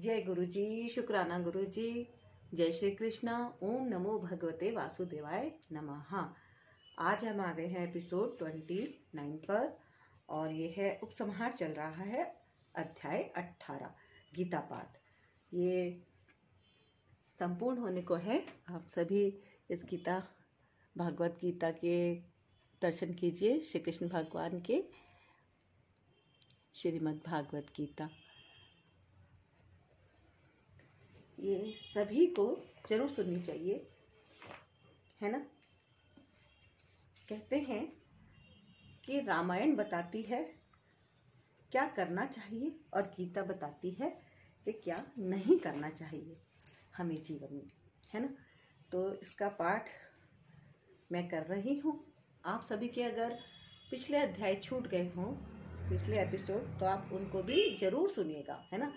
जय गुरु जी शुक्राना गुरु जी जय श्री कृष्ण ओम नमो भगवते वासुदेवाय नमः आज हम आ गए हैं एपिसोड ट्वेंटी नाइन पर और ये है उपसंहार चल रहा है अध्याय अट्ठारह गीता पाठ ये संपूर्ण होने को है आप सभी इस गीता भागवत गीता के दर्शन कीजिए श्री कृष्ण भगवान के श्रीमद् भागवत गीता ये सभी को जरूर सुननी चाहिए है ना कहते हैं कि रामायण बताती है क्या करना चाहिए और गीता बताती है कि क्या नहीं करना चाहिए हमें जीवन में है ना तो इसका पाठ मैं कर रही हूँ आप सभी के अगर पिछले अध्याय छूट गए हों पिछले एपिसोड तो आप उनको भी जरूर सुनिएगा है ना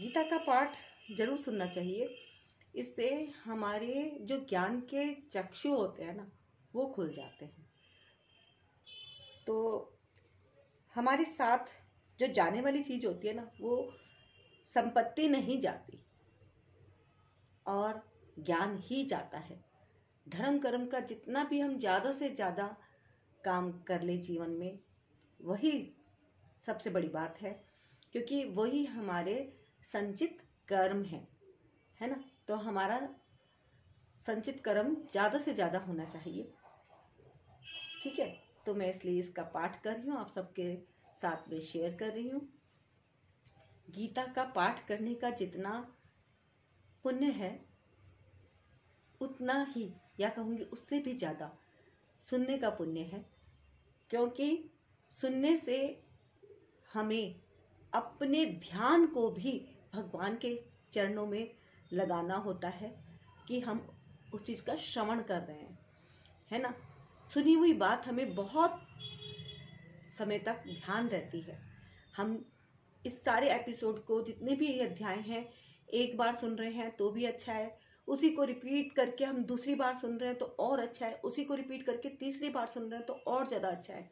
गीता का पाठ ज़रूर सुनना चाहिए इससे हमारे जो ज्ञान के चक्षु होते हैं ना वो खुल जाते हैं तो हमारे साथ जो जाने वाली चीज़ होती है ना वो संपत्ति नहीं जाती और ज्ञान ही जाता है धर्म कर्म का जितना भी हम ज़्यादा से ज़्यादा काम कर ले जीवन में वही सबसे बड़ी बात है क्योंकि वही हमारे संचित कर्म है है ना तो हमारा संचित कर्म ज़्यादा से ज़्यादा होना चाहिए ठीक है तो मैं इसलिए इसका पाठ कर रही हूँ आप सबके साथ में शेयर कर रही हूँ गीता का पाठ करने का जितना पुण्य है उतना ही या कहूँगी उससे भी ज़्यादा सुनने का पुण्य है क्योंकि सुनने से हमें अपने ध्यान को भी भगवान के चरणों में लगाना होता है कि हम उस चीज़ का श्रवण कर रहे हैं है ना सुनी हुई बात हमें बहुत समय तक ध्यान रहती है हम इस सारे एपिसोड को जितने भी अध्याय हैं एक बार सुन रहे हैं तो भी अच्छा है उसी को रिपीट करके हम दूसरी बार सुन रहे हैं तो और अच्छा है उसी को रिपीट करके तीसरी बार सुन रहे हैं तो और ज़्यादा अच्छा है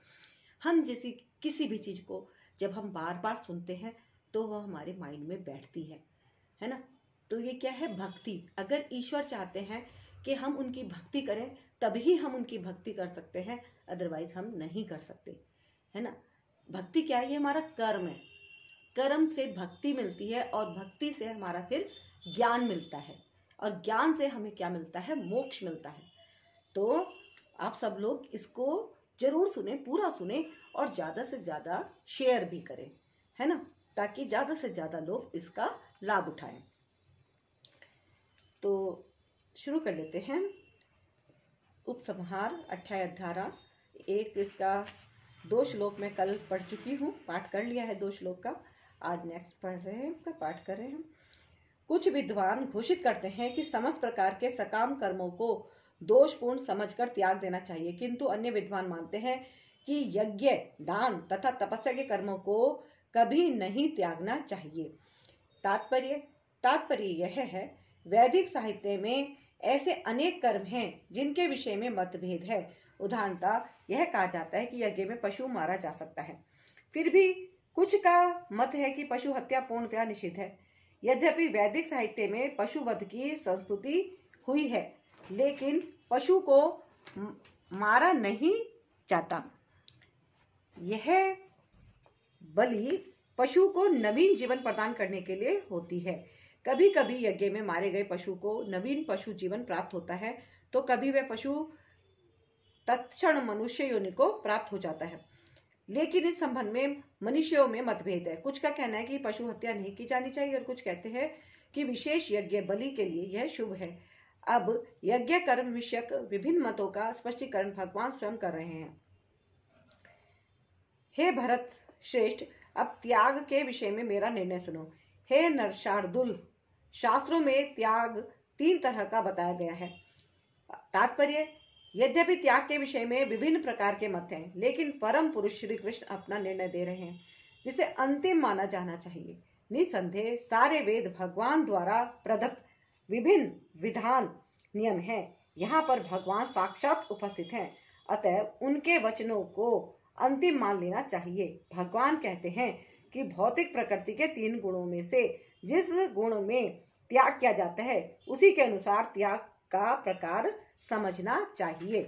हम जैसी किसी भी चीज़ को जब हम बार बार सुनते हैं तो वह हमारे माइंड में बैठती है है ना तो ये क्या है भक्ति अगर ईश्वर चाहते हैं कि हम उनकी भक्ति करें तभी हम उनकी भक्ति कर सकते हैं अदरवाइज हम नहीं कर सकते है ना भक्ति क्या है ये हमारा कर्म है कर्म से भक्ति मिलती है और भक्ति से हमारा फिर ज्ञान मिलता है और ज्ञान से हमें क्या मिलता है मोक्ष मिलता है तो आप सब लोग इसको जरूर सुने पूरा सुने और ज़्यादा से ज़्यादा शेयर भी करें है ना ताकि ज़्यादा से ज़्यादा लोग इसका लाभ उठाएं तो शुरू कर लेते हैं उपसंहार अठाई धारा एक इसका दो श्लोक में कल पढ़ चुकी हूँ पाठ कर लिया है दो श्लोक का आज नेक्स्ट पढ़ रहे हैं इसका पाठ कर रहे हैं कुछ विद्वान घोषित करते हैं कि समस्त प्रकार के सकाम कर्मों को दोषपूर्ण समझकर त्याग देना चाहिए किंतु अन्य विद्वान मानते हैं कि यज्ञ दान तथा तपस्या के कर्मों को कभी नहीं त्यागना चाहिए तात्पर्य तात्पर्य यह है वैदिक साहित्य में ऐसे अनेक कर्म हैं जिनके विषय में मतभेद है उदाहरणता यह कहा जाता है कि यज्ञ में पशु मारा जा सकता है फिर भी कुछ का मत है कि पशु हत्या पूर्णतया निषिद्ध है यद्यपि वैदिक साहित्य में पशु वध की संस्तुति हुई है लेकिन पशु को मारा नहीं जाता यह बलि पशु को नवीन जीवन प्रदान करने के लिए होती है कभी कभी यज्ञ में मारे गए पशु को नवीन पशु जीवन प्राप्त होता है तो कभी वह पशु तत्क्षण मनुष्य योनि को प्राप्त हो जाता है लेकिन इस संबंध में मनुष्यों में मतभेद है कुछ का कहना है कि पशु हत्या नहीं की जानी चाहिए और कुछ कहते हैं कि विशेष यज्ञ बलि के लिए यह शुभ है अब यज्ञ कर्म विषयक विभिन्न मतों का स्पष्टीकरण भगवान स्वयं कर रहे हैं हे भरत श्रेष्ठ अब त्याग के विषय में मेरा निर्णय सुनो हे नरशार्दुल शास्त्रों में त्याग तीन तरह का बताया गया है तात्पर्य यद्यपि त्याग के विषय में विभिन्न प्रकार के मत हैं लेकिन परम पुरुष श्री कृष्ण अपना निर्णय दे रहे हैं जिसे अंतिम माना जाना चाहिए निसंदेह सारे वेद भगवान द्वारा प्रदत्त विभिन्न विधान नियम हैं यहाँ पर भगवान साक्षात उपस्थित हैं अतः उनके वचनों को अंतिम मान लेना चाहिए भगवान कहते हैं कि भौतिक प्रकृति के तीन गुणों में से जिस गुण में त्याग किया जाता है उसी के अनुसार त्याग का प्रकार समझना चाहिए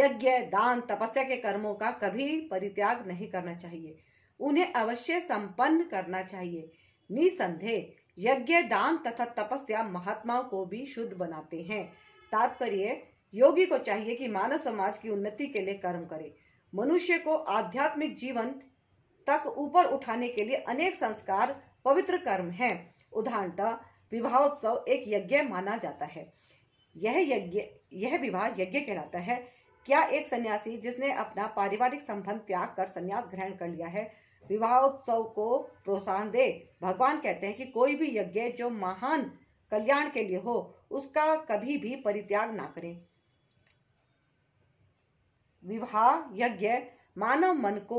यज्ञ दान तपस्या के कर्मों का कभी परित्याग नहीं करना चाहिए उन्हें अवश्य संपन्न करना चाहिए निसंदेह यज्ञ दान तथा तपस्या महात्माओं को भी शुद्ध बनाते हैं तात्पर्य योगी को चाहिए कि मानव समाज की उन्नति के लिए कर्म करे मनुष्य को आध्यात्मिक जीवन तक ऊपर उठाने के लिए अनेक संस्कार पवित्र कर्म है उदाहरणतः विवाहोत्सव एक यज्ञ माना जाता है यह यज्ञ यह विवाह यज्ञ कहलाता है क्या एक सन्यासी जिसने अपना पारिवारिक संबंध त्याग कर सन्यास ग्रहण कर लिया है विवाहोत्सव को प्रोत्साहन दे भगवान कहते हैं कि कोई भी यज्ञ जो महान कल्याण के लिए हो उसका कभी भी परित्याग ना करें विवाह यज्ञ मानव मन को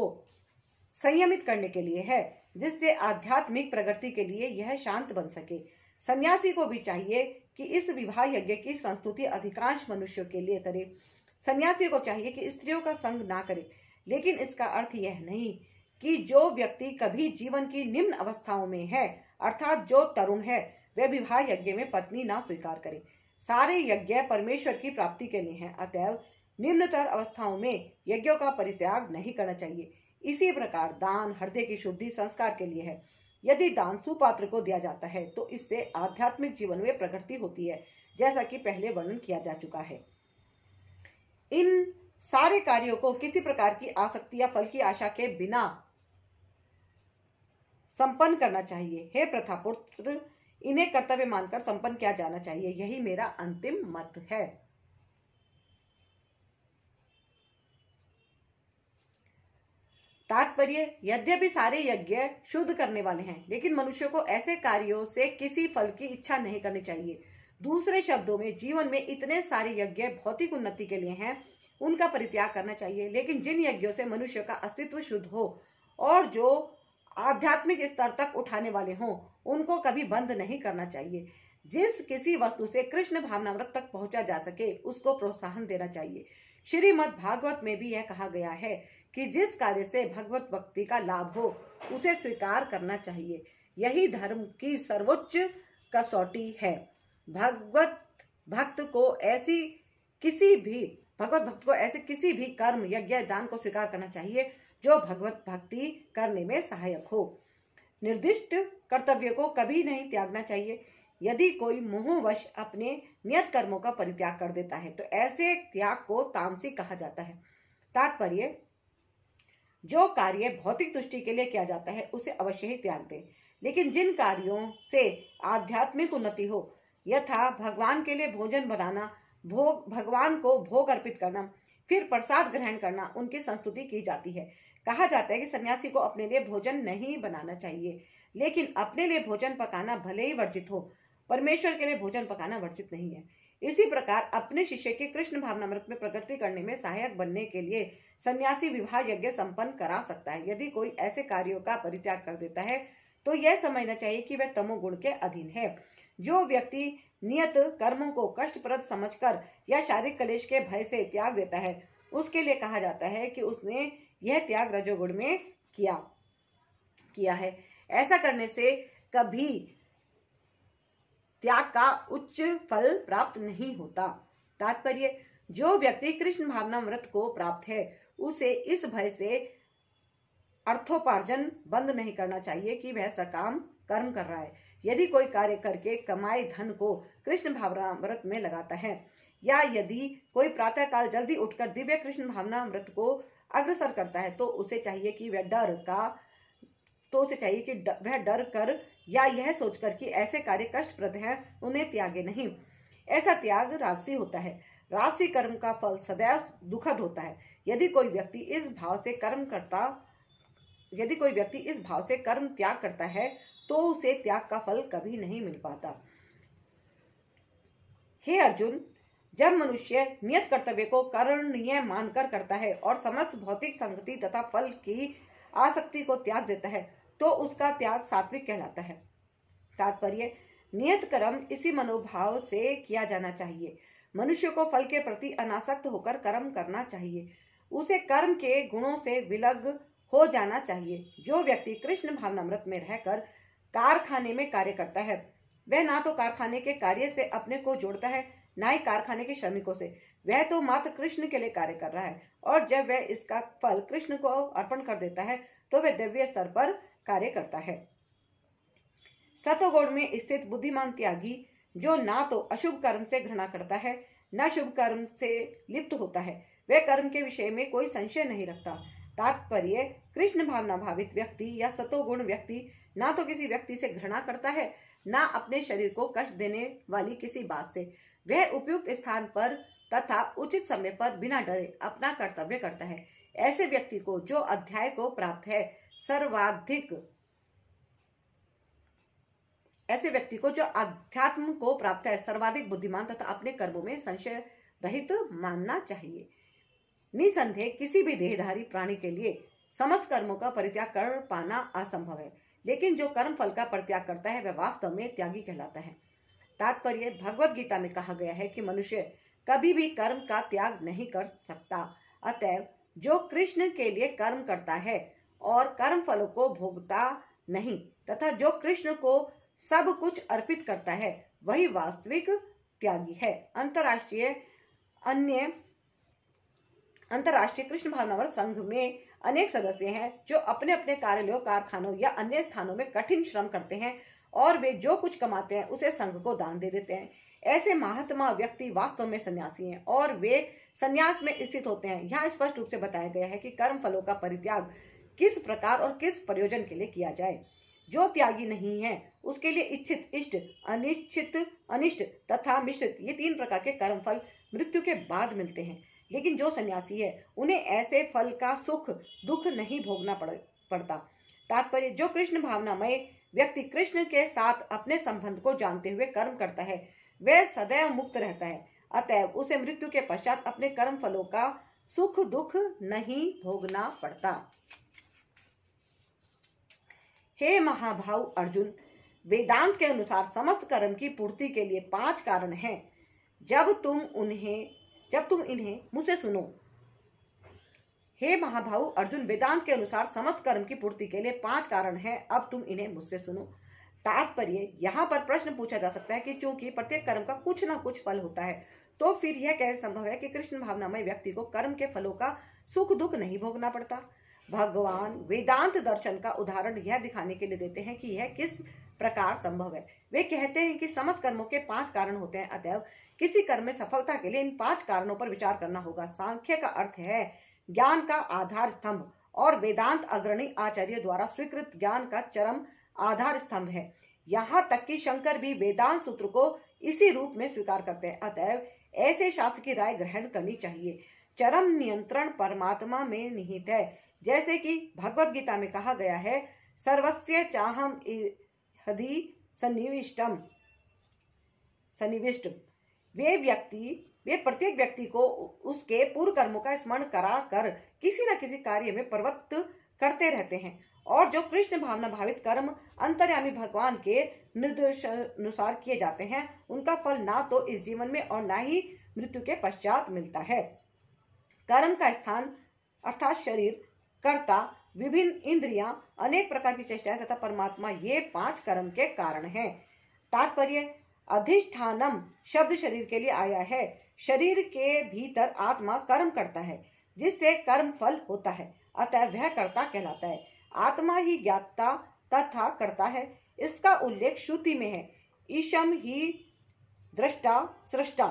संयमित करने के लिए है जिससे आध्यात्मिक प्रगति के लिए यह शांत बन सके सन्यासी को भी चाहिए कि इस विवाह यज्ञ की संस्तुति अधिकांश मनुष्यों के लिए करे सन्यासी को चाहिए कि स्त्रियों का संग ना करे लेकिन इसका अर्थ यह नहीं कि जो व्यक्ति कभी जीवन की निम्न अवस्थाओं में है अर्थात जो तरुण है वह विवाह यज्ञ में पत्नी ना स्वीकार करे सारे यज्ञ परमेश्वर की प्राप्ति के लिए हैं अतएव निम्नतर अवस्थाओं में यज्ञों का परित्याग नहीं करना चाहिए इसी प्रकार दान हृदय की शुद्धि संस्कार के लिए है यदि दान सुपात्र को दिया जाता है तो इससे आध्यात्मिक जीवन में प्रगति होती है जैसा कि पहले वर्णन किया जा चुका है इन सारे कार्यों को किसी प्रकार की आसक्ति या फल की आशा के बिना संपन्न करना चाहिए हे प्रथा पुत्र इन्हें कर्तव्य मानकर संपन्न किया जाना चाहिए यही मेरा अंतिम मत है तात्पर्य यद्यपि सारे यज्ञ शुद्ध करने वाले हैं लेकिन मनुष्य को ऐसे कार्यों से किसी फल की इच्छा नहीं करनी चाहिए दूसरे शब्दों में जीवन में इतने सारे यज्ञ भौतिक उन्नति के लिए हैं उनका परित्याग करना चाहिए लेकिन जिन यज्ञों से मनुष्य का अस्तित्व शुद्ध हो और जो आध्यात्मिक स्तर तक उठाने वाले हों उनको कभी बंद नहीं करना चाहिए जिस किसी वस्तु से कृष्ण भावनाव्रत तक पहुंचा जा सके उसको प्रोत्साहन देना चाहिए श्रीमद भागवत में भी यह कहा गया है कि जिस कार्य से भगवत भक्ति का लाभ हो उसे स्वीकार करना चाहिए यही धर्म की सर्वोच्च कसौटी है भगवत भक्त को ऐसी किसी भी भगवत भक्त को ऐसे किसी भी कर्म यज्ञ दान को स्वीकार करना चाहिए जो भगवत भक्ति करने में सहायक हो निर्दिष्ट कर्तव्य को कभी नहीं त्यागना चाहिए यदि कोई मोहवश अपने नियत कर्मों का परित्याग कर देता है तो ऐसे त्याग को तामसी कहा जाता है तात्पर्य जो कार्य भौतिक दृष्टि के लिए किया जाता है उसे अवश्य ही त्याग दे लेकिन जिन कार्यों से आध्यात्मिक उन्नति हो यथा भगवान के लिए भोजन बनाना भोग भगवान को भोग अर्पित करना फिर प्रसाद ग्रहण करना उनकी संस्तुति की जाती है कहा जाता है कि सन्यासी को अपने लिए भोजन नहीं बनाना चाहिए लेकिन अपने लिए भोजन पकाना भले ही वर्जित हो परमेश्वर के लिए भोजन पकाना वर्जित नहीं है इसी प्रकार अपने शिष्य के कृष्ण भावनामृत में प्रगति करने में सहायक बनने के लिए सन्यासी विवाह यज्ञ संपन्न करा सकता है यदि कोई ऐसे कार्यों का परित्याग कर देता है तो यह समझना चाहिए कि वह तमोगुण के अधीन है जो व्यक्ति नियत कर्मों को कष्टप्रद समझकर या शारीरिक कलेश के भय से त्याग देता है उसके लिए कहा जाता है कि उसने यह त्याग रजोगुण में किया किया है ऐसा करने से कभी त्याग का उच्च फल प्राप्त नहीं होता तात्पर्य जो व्यक्ति कृष्ण भावना व्रत को प्राप्त है उसे इस भय से अर्थोपार्जन बंद नहीं करना चाहिए कि वह सकाम कर्म कर रहा है यदि कोई कार्य करके कमाए धन को कृष्ण भावना व्रत में लगाता है या यदि कोई प्रातः काल जल्दी उठकर दिव्य कृष्ण भावना व्रत को अग्रसर करता है तो उसे चाहिए कि वह डर का तो उसे चाहिए कि वह डर कर या यह सोचकर कि ऐसे कार्य कष्टप्रद है उन्हें त्यागे नहीं ऐसा त्याग राजसी होता है राजसी कर्म का फल सदैव दुखद होता है यदि कोई व्यक्ति इस भाव से कर्म करता यदि कोई व्यक्ति इस भाव से कर्म त्याग करता है तो उसे त्याग का फल कभी नहीं मिल पाता हे अर्जुन जब मनुष्य नियत कर्तव्य को करणीय मानकर करता है और समस्त भौतिक संगति तथा फल की आसक्ति को त्याग देता है तो उसका त्याग सात्विक कहलाता है तात्पर्य नियत कर्म इसी मनोभाव से किया जाना चाहिए मनुष्य को फल के प्रति अनासक्त होकर कर्म करना चाहिए उसे कर्म के गुणों से विलग हो जाना चाहिए जो व्यक्ति कृष्ण भावनामृत में रहकर कारखाने में कार्य करता है वह ना तो कारखाने के कार्य से अपने को जोड़ता है ना ही कारखाने के श्रमिकों से वह तो मात्र कृष्ण के लिए कार्य कर रहा है और जब वह इसका फल कृष्ण को अर्पण कर देता है तो वह दिव्य स्तर पर कार्य करता है सतोगोड़ में स्थित बुद्धिमान त्यागी जो ना तो अशुभ कर्म से घृणा करता है न शुभ कर्म से लिप्त होता है वह कर्म के विषय में कोई संशय नहीं रखता तात्पर्य कृष्ण भावना भावित व्यक्ति या सतोगुण व्यक्ति ना तो किसी व्यक्ति से घृणा करता है ना अपने शरीर को कष्ट देने वाली किसी बात से वह उपयुक्त स्थान पर तथा उचित समय पर बिना डरे अपना कर्तव्य करता है ऐसे व्यक्ति को जो अध्याय को प्राप्त है सर्वाधिक ऐसे व्यक्ति को जो अध्यात्म को प्राप्त है सर्वाधिक बुद्धिमान तथा अपने कर्मों में संशय रहित मानना चाहिए निसंदेह किसी भी देहधारी प्राणी के लिए समस्त कर्मों का परित्याग कर पाना असंभव है लेकिन जो कर्म फल का परित्याग करता है वह वास्तव में त्यागी कहलाता है तात्पर्य भगवत गीता में कहा गया है कि मनुष्य कभी भी कर्म का त्याग नहीं कर सकता अतएव जो कृष्ण के लिए कर्म करता है और कर्म फलों को भोगता नहीं तथा जो कृष्ण को सब कुछ अर्पित करता है वही वास्तविक त्यागी है अंतरराष्ट्रीय अन्य अंतरराष्ट्रीय कृष्ण भावनावर संघ में अनेक सदस्य हैं जो अपने अपने कार्यालयों कारखानों या अन्य स्थानों में कठिन श्रम करते हैं और वे जो कुछ कमाते हैं उसे संघ को दान दे देते हैं ऐसे महात्मा व्यक्ति वास्तव में सन्यासी हैं और वे सन्यास में स्थित होते हैं यहाँ स्पष्ट रूप से बताया गया है कि कर्म फलों का परित्याग किस प्रकार और किस प्रयोजन के लिए किया जाए जो त्यागी नहीं है उसके लिए इच्छित इष्ट अनिश्चित अनिष्ट तथा मिश्रित ये तीन प्रकार के कर्म फल मृत्यु के बाद मिलते हैं लेकिन जो सन्यासी है उन्हें ऐसे फल का सुख दुख नहीं भोगना पड़, पड़ता तात्पर्य जो कृष्ण भावनामय व्यक्ति कृष्ण के साथ अपने संबंध को जानते हुए कर्म करता है वह सदैव मुक्त रहता है अतएव उसे मृत्यु के पश्चात अपने कर्म फलों का सुख दुख नहीं भोगना पड़ता हे महाभाव अर्जुन वेदांत के अनुसार समस्त कर्म की पूर्ति के लिए पांच कारण हैं जब तुम उन्हें जब तुम इन्हें मुझसे सुनो हे महाभाव अर्जुन वेदांत के अनुसार समस्त कर्म की पूर्ति के लिए पांच कारण हैं अब तुम इन्हें मुझसे सुनो तात्पर्य यहाँ पर प्रश्न पूछा जा सकता है कि चूंकि प्रत्येक कर्म का कुछ ना कुछ फल होता है तो फिर यह कैसे संभव है कि कृष्ण भावनामय व्यक्ति को कर्म के फलों का सुख दुख नहीं भोगना पड़ता भगवान वेदांत दर्शन का उदाहरण यह दिखाने के लिए देते हैं कि यह किस प्रकार संभव है वे कहते हैं कि समस्त कर्मों के पांच कारण होते हैं अतएव किसी कर्म में सफलता के लिए इन पांच कारणों पर विचार करना होगा सांख्य का अर्थ है ज्ञान का आधार स्तंभ और वेदांत अग्रणी आचार्य द्वारा स्वीकृत ज्ञान का चरम आधार स्तंभ है यहाँ तक कि शंकर भी वेदांत सूत्र को इसी रूप में स्वीकार करते हैं अतएव ऐसे शास्त्र की राय ग्रहण करनी चाहिए चरम नियंत्रण परमात्मा में निहित है जैसे कि भगवत गीता में कहा गया है सर्वस्य चाहम हदि सन्निविष्टम सन्निविष्ट वे व्यक्ति वे प्रत्येक व्यक्ति को उसके पूर्व कर्मों का स्मरण करा कर किसी न किसी कार्य में प्रवृत्त करते रहते हैं और जो कृष्ण भावना भावित कर्म अंतर्यामी भगवान के निर्देश अनुसार किए जाते हैं उनका फल ना तो इस जीवन में और ना ही मृत्यु के पश्चात मिलता है कर्म का स्थान अर्थात शरीर कर्ता विभिन्न इंद्रिया अनेक प्रकार की चेष्टाएं तथा परमात्मा ये पांच कर्म के कारण है तात्पर्य अधिष्ठानम शब्द शरीर के लिए आया है शरीर के भीतर आत्मा कर्म करता है जिससे कर्म फल होता है अतः वह कर्ता कहलाता है आत्मा ही ज्ञाता तथा करता है इसका उल्लेख श्रुति में है ईशम ही दृष्टा सृष्टा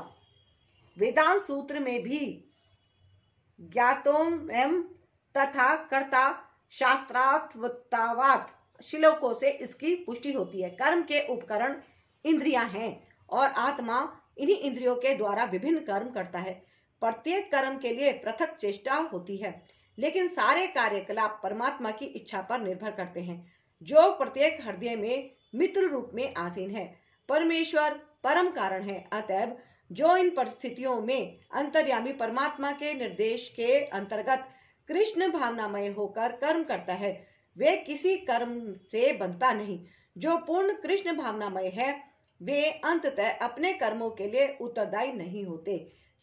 वेदांत सूत्र में भी ज्ञातोम एम तथा कर्ता शास्त्रात्वतावाद श्लोकों से इसकी पुष्टि होती है कर्म के उपकरण इंद्रियां हैं और आत्मा इन्हीं इंद्रियों के द्वारा विभिन्न कर्म करता है प्रत्येक कर्म के लिए पृथक चेष्टा होती है लेकिन सारे कार्यकलाप परमात्मा की इच्छा पर निर्भर करते हैं जो प्रत्येक हृदय में मित्र रूप में आसीन है परमेश्वर परम कारण है अतएव जो इन परिस्थितियों में अंतर्यामी परमात्मा के निर्देश के अंतर्गत कृष्ण भावनामय होकर कर्म करता है वे किसी कर्म से बनता नहीं जो पूर्ण कृष्ण भावनामय है वे अंततः अपने कर्मों के लिए उत्तरदायी नहीं होते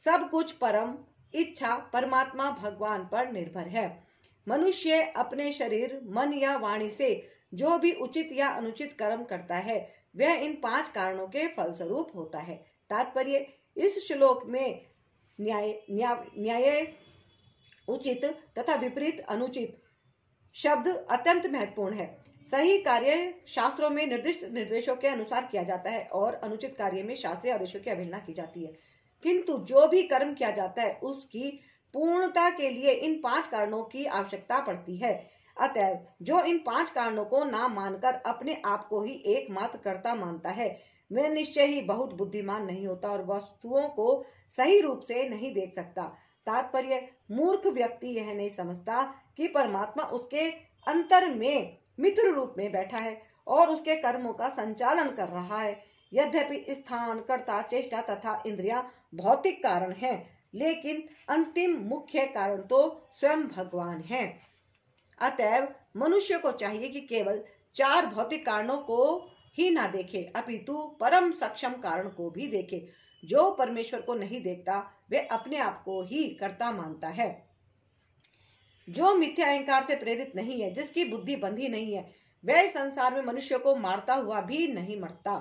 सब कुछ परम इच्छा परमात्मा भगवान पर निर्भर है मनुष्य अपने शरीर मन या वाणी से जो भी उचित या अनुचित कर्म करता है वह इन पांच कारणों के फलस्वरूप होता है तात्पर्य इस श्लोक में न्याय न्याय, न्याय उचित तथा विपरीत अनुचित शब्द अत्यंत महत्वपूर्ण है सही कार्य शास्त्रों में निर्दिष्ट निर्देशों के अनुसार किया जाता है और अनुचित कार्य में शास्त्रीय आदेशों की अवहेलना की जाती है किंतु जो भी कर्म किया जाता है उसकी पूर्णता के लिए इन पांच कारणों की आवश्यकता पड़ती है अतः जो इन पांच कारणों को ना मानकर अपने आप को ही एकमात्र कर्ता मानता है वह निश्चय ही बहुत बुद्धिमान नहीं होता और वस्तुओं को सही रूप से नहीं देख सकता तात्पर्य मूर्ख व्यक्ति यह नहीं समझता कि परमात्मा उसके अंतर में मित्र रूप में बैठा है और उसके कर्मों का संचालन कर रहा है यद्यपि स्थान कर्ता चेष्टा तथा इंद्रिया भौतिक कारण है लेकिन अंतिम मुख्य कारण तो स्वयं भगवान है अतएव मनुष्य को चाहिए कि केवल चार भौतिक कारणों को ही ना देखे अपितु परम सक्षम कारण को भी देखे जो परमेश्वर को नहीं देखता वे अपने आप को ही कर्ता मानता है जो मिथ्या अहंकार से प्रेरित नहीं है जिसकी बुद्धि बंधी नहीं है वह संसार में मनुष्य को मारता हुआ भी नहीं मरता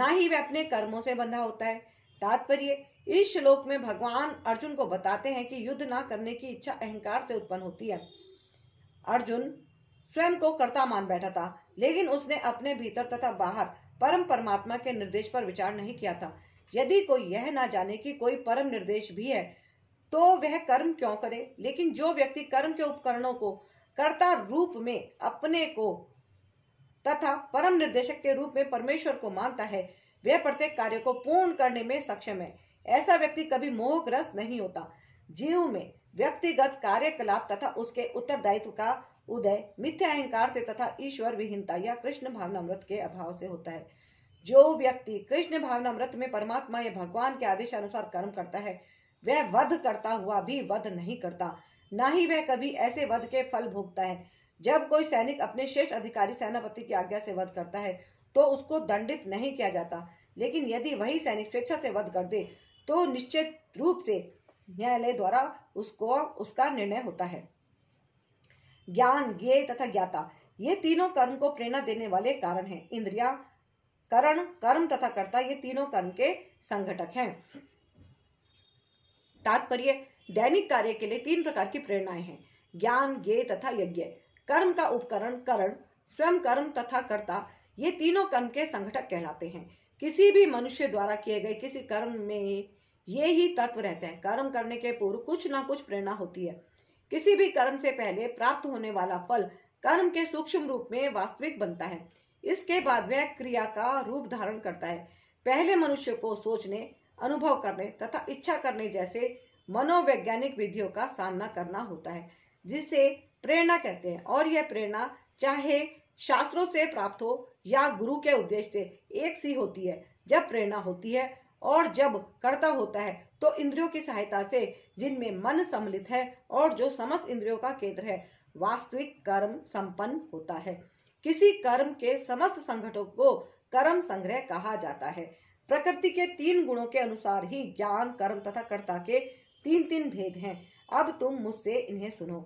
ना ही वह अपने कर्मों से बंधा होता है तात्पर्य इस श्लोक में भगवान अर्जुन को बताते हैं कि युद्ध ना करने की इच्छा अहंकार से उत्पन्न होती है अर्जुन स्वयं को कर्ता मान बैठा था लेकिन उसने अपने भीतर तथा बाहर परम परमात्मा के निर्देश पर विचार नहीं किया था यदि कोई यह ना जाने कि कोई परम निर्देश भी है तो वह कर्म क्यों करे लेकिन जो व्यक्ति कर्म के उपकरणों को कर्ता रूप में अपने को तथा परम निर्देशक के रूप में परमेश्वर को मानता है वह प्रत्येक कार्य को पूर्ण करने में सक्षम है ऐसा व्यक्ति कभी मोहग्रस्त नहीं होता जीव में व्यक्तिगत कार्यकलाप तथा उसके उत्तरदायित्व का उदय मिथ्या अहंकार से तथा ईश्वर विहीनता या कृष्ण भावनामृत के अभाव से होता है जो व्यक्ति कृष्ण भावना मृत में परमात्मा या भगवान के आदेश अनुसार कर्म करता है वह वध करता हुआ भी वध नहीं करता ना ही वह कभी ऐसे वध के फल भोगता है जब कोई सैनिक अपने श्रेष्ठ अधिकारी सेनापति की आज्ञा से वध करता है तो उसको दंडित नहीं किया जाता लेकिन यदि वही सैनिक स्वेच्छा से वध कर दे तो निश्चित रूप से न्यायालय द्वारा उसको उसका निर्णय होता है ज्ञान ज्ञे तथा ज्ञाता ये तीनों कर्म को प्रेरणा देने वाले कारण हैं इंद्रिया करण कर्म तथा कर्ता ये तीनों कर्म के संघटक हैं तात्पर्य दैनिक कार्य के लिए तीन प्रकार की प्रेरणाएं हैं ज्ञान ये तथा यज्ञ कर्म का उपकरण करण स्वयं कर्म तथा कर्ता ये तीनों कर्म के संगठक कहलाते हैं किसी भी मनुष्य द्वारा किए गए किसी कर्म में ये ही तत्व रहते हैं कर्म करने के पूर्व कुछ ना कुछ प्रेरणा होती है किसी भी कर्म से पहले प्राप्त होने वाला फल कर्म के सूक्ष्म रूप में वास्तविक बनता है इसके बाद वह क्रिया का रूप धारण करता है पहले मनुष्य को सोचने अनुभव करने तथा इच्छा करने जैसे मनोवैज्ञानिक विधियों का सामना करना होता है जिसे प्रेरणा कहते हैं और यह प्रेरणा चाहे शास्त्रों से प्राप्त हो या गुरु के उद्देश्य से एक सी होती है जब प्रेरणा होती है और जब कर्ता होता है तो इंद्रियों की सहायता से जिनमें मन सम्मिलित है और जो समस्त इंद्रियों का केंद्र है वास्तविक कर्म संपन्न होता है किसी कर्म के समस्त संघटों को कर्म संग्रह कहा जाता है प्रकृति के तीन गुणों के अनुसार ही ज्ञान कर्म तथा कर्ता के तीन तीन भेद हैं अब तुम मुझसे इन्हें सुनो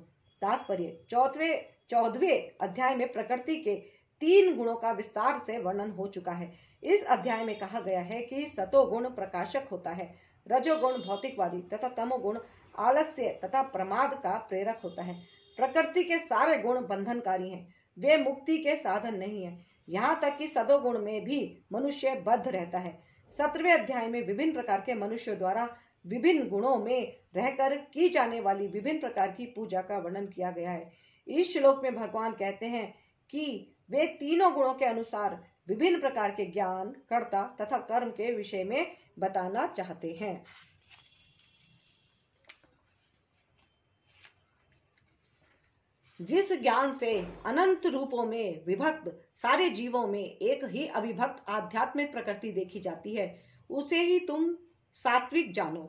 तात्पर्य चौथे चौदवे अध्याय में प्रकृति के तीन गुणों का विस्तार से वर्णन हो चुका है इस अध्याय में कहा गया है कि सतोगुण प्रकाशक होता है रजोगुण भौतिकवादी तथा तमोगुण आलस्य तथा प्रमाद का प्रेरक होता है प्रकृति के सारे गुण बंधनकारी हैं वे मुक्ति के साधन नहीं है यहाँ तक कि सदोगुण में भी मनुष्य बद्ध रहता है सत्रवे अध्याय में विभिन्न प्रकार के मनुष्यों द्वारा विभिन्न गुणों में रहकर की जाने वाली विभिन्न प्रकार की पूजा का वर्णन किया गया है इस श्लोक में भगवान कहते हैं कि वे तीनों गुणों के अनुसार विभिन्न प्रकार के ज्ञान कर्ता तथा कर्म के विषय में बताना चाहते हैं जिस ज्ञान से अनंत रूपों में विभक्त सारे जीवों में एक ही अविभक्त आध्यात्मिक प्रकृति देखी जाती है उसे ही तुम सात्विक जानो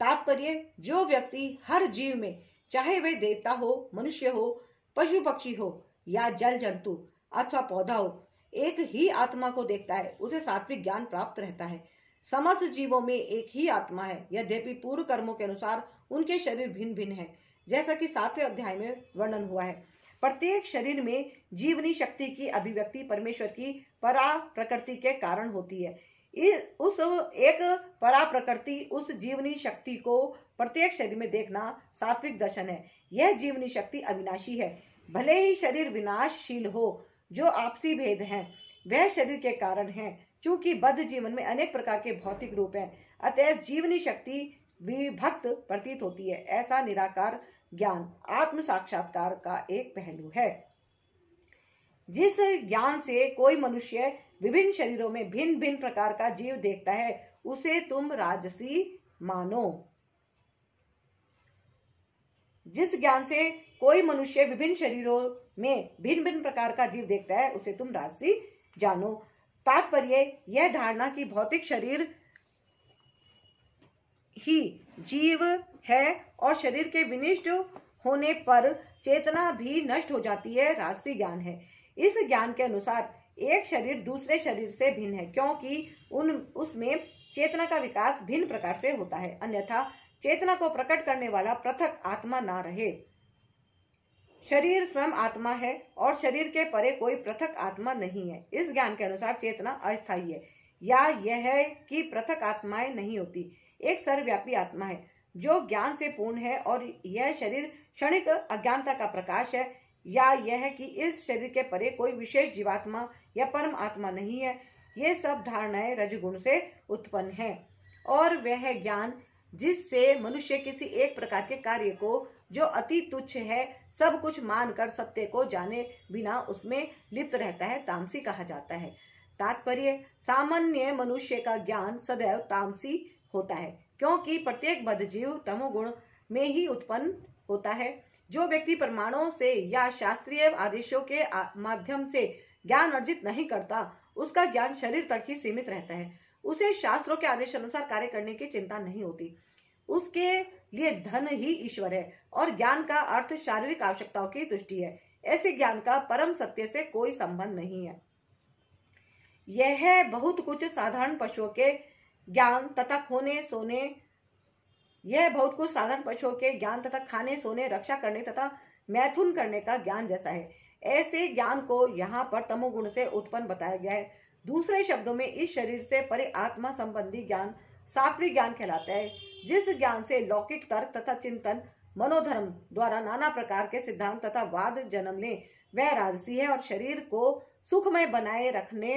तात्पर्य जो व्यक्ति हर जीव में चाहे वे देवता हो मनुष्य हो पशु पक्षी हो या जल जंतु अथवा पौधा हो एक ही आत्मा को देखता है उसे सात्विक ज्ञान प्राप्त रहता है समस्त जीवों में एक ही आत्मा है यद्यपि पूर्व कर्मों के अनुसार उनके शरीर भिन्न भिन्न है जैसा कि सातवें अध्याय में वर्णन हुआ है प्रत्येक शरीर में जीवनी शक्ति की अभिव्यक्ति परमेश्वर की परा प्रकृति के कारण होती है इस उस एक परा प्रकृति उस जीवनी शक्ति को प्रत्येक शरीर में देखना सात्विक दर्शन है यह जीवनी शक्ति अविनाशी है भले ही शरीर विनाशशील हो जो आपसी भेद हैं वह शरीर के कारण है चूंकि बद्ध जीवन में अनेक प्रकार के भौतिक रूप हैं अतः जीवनी शक्ति विभक्त प्रतीत होती है ऐसा निराकार ज्ञान आत्म साक्षात्कार का एक पहलू है जिस ज्ञान से कोई मनुष्य विभिन्न शरीरों में भिन्न भिन्न प्रकार का जीव देखता है उसे तुम राजसी मानो जिस ज्ञान से कोई मनुष्य विभिन्न शरीरों में भिन्न भिन्न प्रकार का जीव देखता है उसे तुम राजसी जानो तात्पर्य यह धारणा कि भौतिक शरीर ही जीव है और शरीर के विनिष्ट होने पर चेतना भी नष्ट हो जाती है राशि ज्ञान है इस ज्ञान के अनुसार एक शरीर दूसरे शरीर से भिन्न है क्योंकि उन उसमें चेतना का विकास भिन्न प्रकार से होता है अन्यथा चेतना को प्रकट करने वाला पृथक आत्मा ना रहे शरीर स्वयं आत्मा है और शरीर के परे कोई पृथक आत्मा नहीं है इस ज्ञान के अनुसार चेतना अस्थायी है या यह है कि पृथक आत्माएं नहीं होती एक सर्वव्यापी आत्मा है जो ज्ञान से पूर्ण है और यह शरीर क्षणिक अज्ञानता का प्रकाश है या यह कि इस शरीर के परे कोई विशेष जीवात्मा या परम आत्मा नहीं है ये सब धारणाएं रजगुण से उत्पन्न है और वह ज्ञान जिससे मनुष्य किसी एक प्रकार के कार्य को जो अति तुच्छ है सब कुछ मानकर सत्य को जाने बिना उसमें लिप्त रहता है तामसी कहा जाता है तात्पर्य सामान्य मनुष्य का ज्ञान सदैव तामसी होता है क्योंकि प्रत्येक बद्धजीव तमोगुण में ही उत्पन्न होता है जो व्यक्ति परमाणुओं से या शास्त्रीय आदेशों के माध्यम से ज्ञान अर्जित नहीं करता उसका ज्ञान शरीर तक ही सीमित रहता है उसे शास्त्रों के आदेश अनुसार कार्य करने की चिंता नहीं होती उसके लिए धन ही ईश्वर है और ज्ञान का अर्थ शारीरिक आवश्यकताओं की दृष्टि है ऐसे ज्ञान का परम सत्य से कोई संबंध नहीं है यह बहुत कुछ साधारण पशुओं के ज्ञान तथा खोने सोने यह बहुत कुछ साधारण पशुओं के ज्ञान तथा खाने सोने रक्षा करने तथा मैथुन करने का ज्ञान जैसा है ऐसे ज्ञान को यहाँ पर तमोगुण से उत्पन्न बताया गया है दूसरे शब्दों में इस शरीर से परे आत्मा संबंधी ज्ञान सात्विक ज्ञान कहलाता है जिस ज्ञान से लौकिक तर्क तथा चिंतन मनोधर्म द्वारा नाना प्रकार के सिद्धांत तथा वाद जन्म ले वह राजसी है और शरीर को सुखमय बनाए रखने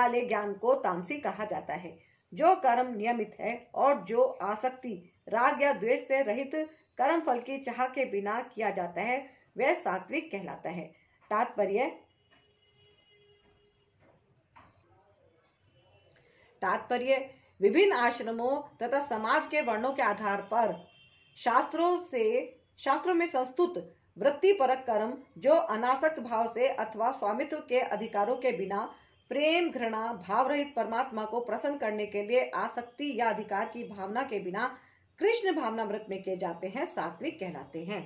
वाले ज्ञान को तामसी कहा जाता है जो कर्म नियमित है और जो आसक्ति राग या द्वेष से रहित कर्म फल की चाह के बिना किया जाता है वह सात्विक कहलाता है तात्पर्य तात्पर्य विभिन्न आश्रमों तथा समाज के वर्णों के आधार पर शास्त्रों से शास्त्रों में संस्तुत वृत्ति परक कर्म जो अनासक्त भाव से अथवा स्वामित्व के अधिकारों के बिना प्रेम घृणा भावरहित परमात्मा को प्रसन्न करने के लिए आसक्ति या अधिकार की भावना के बिना कृष्ण भावना व्रत में किए जाते हैं सात्विक कहलाते हैं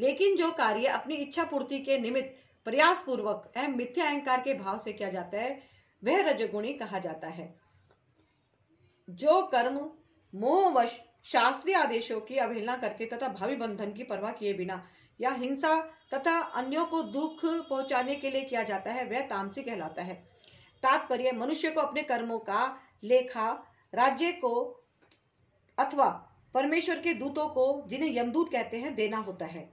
लेकिन जो कार्य अपनी इच्छा पूर्ति के निमित्त प्रयास पूर्वक एवं मिथ्या अहंकार के भाव से किया जाता है वह रजगुणी कहा जाता है जो कर्म मोहवश शास्त्रीय आदेशों की अवहेलना करके तथा भावी बंधन की परवाह किए बिना या हिंसा तथा अन्यों को दुख पहुंचाने के लिए किया जाता है वह तामसी कहलाता है तात्पर्य मनुष्य को अपने कर्मों का लेखा राज्य को अथवा परमेश्वर के दूतों को जिन्हें यमदूत कहते हैं देना होता है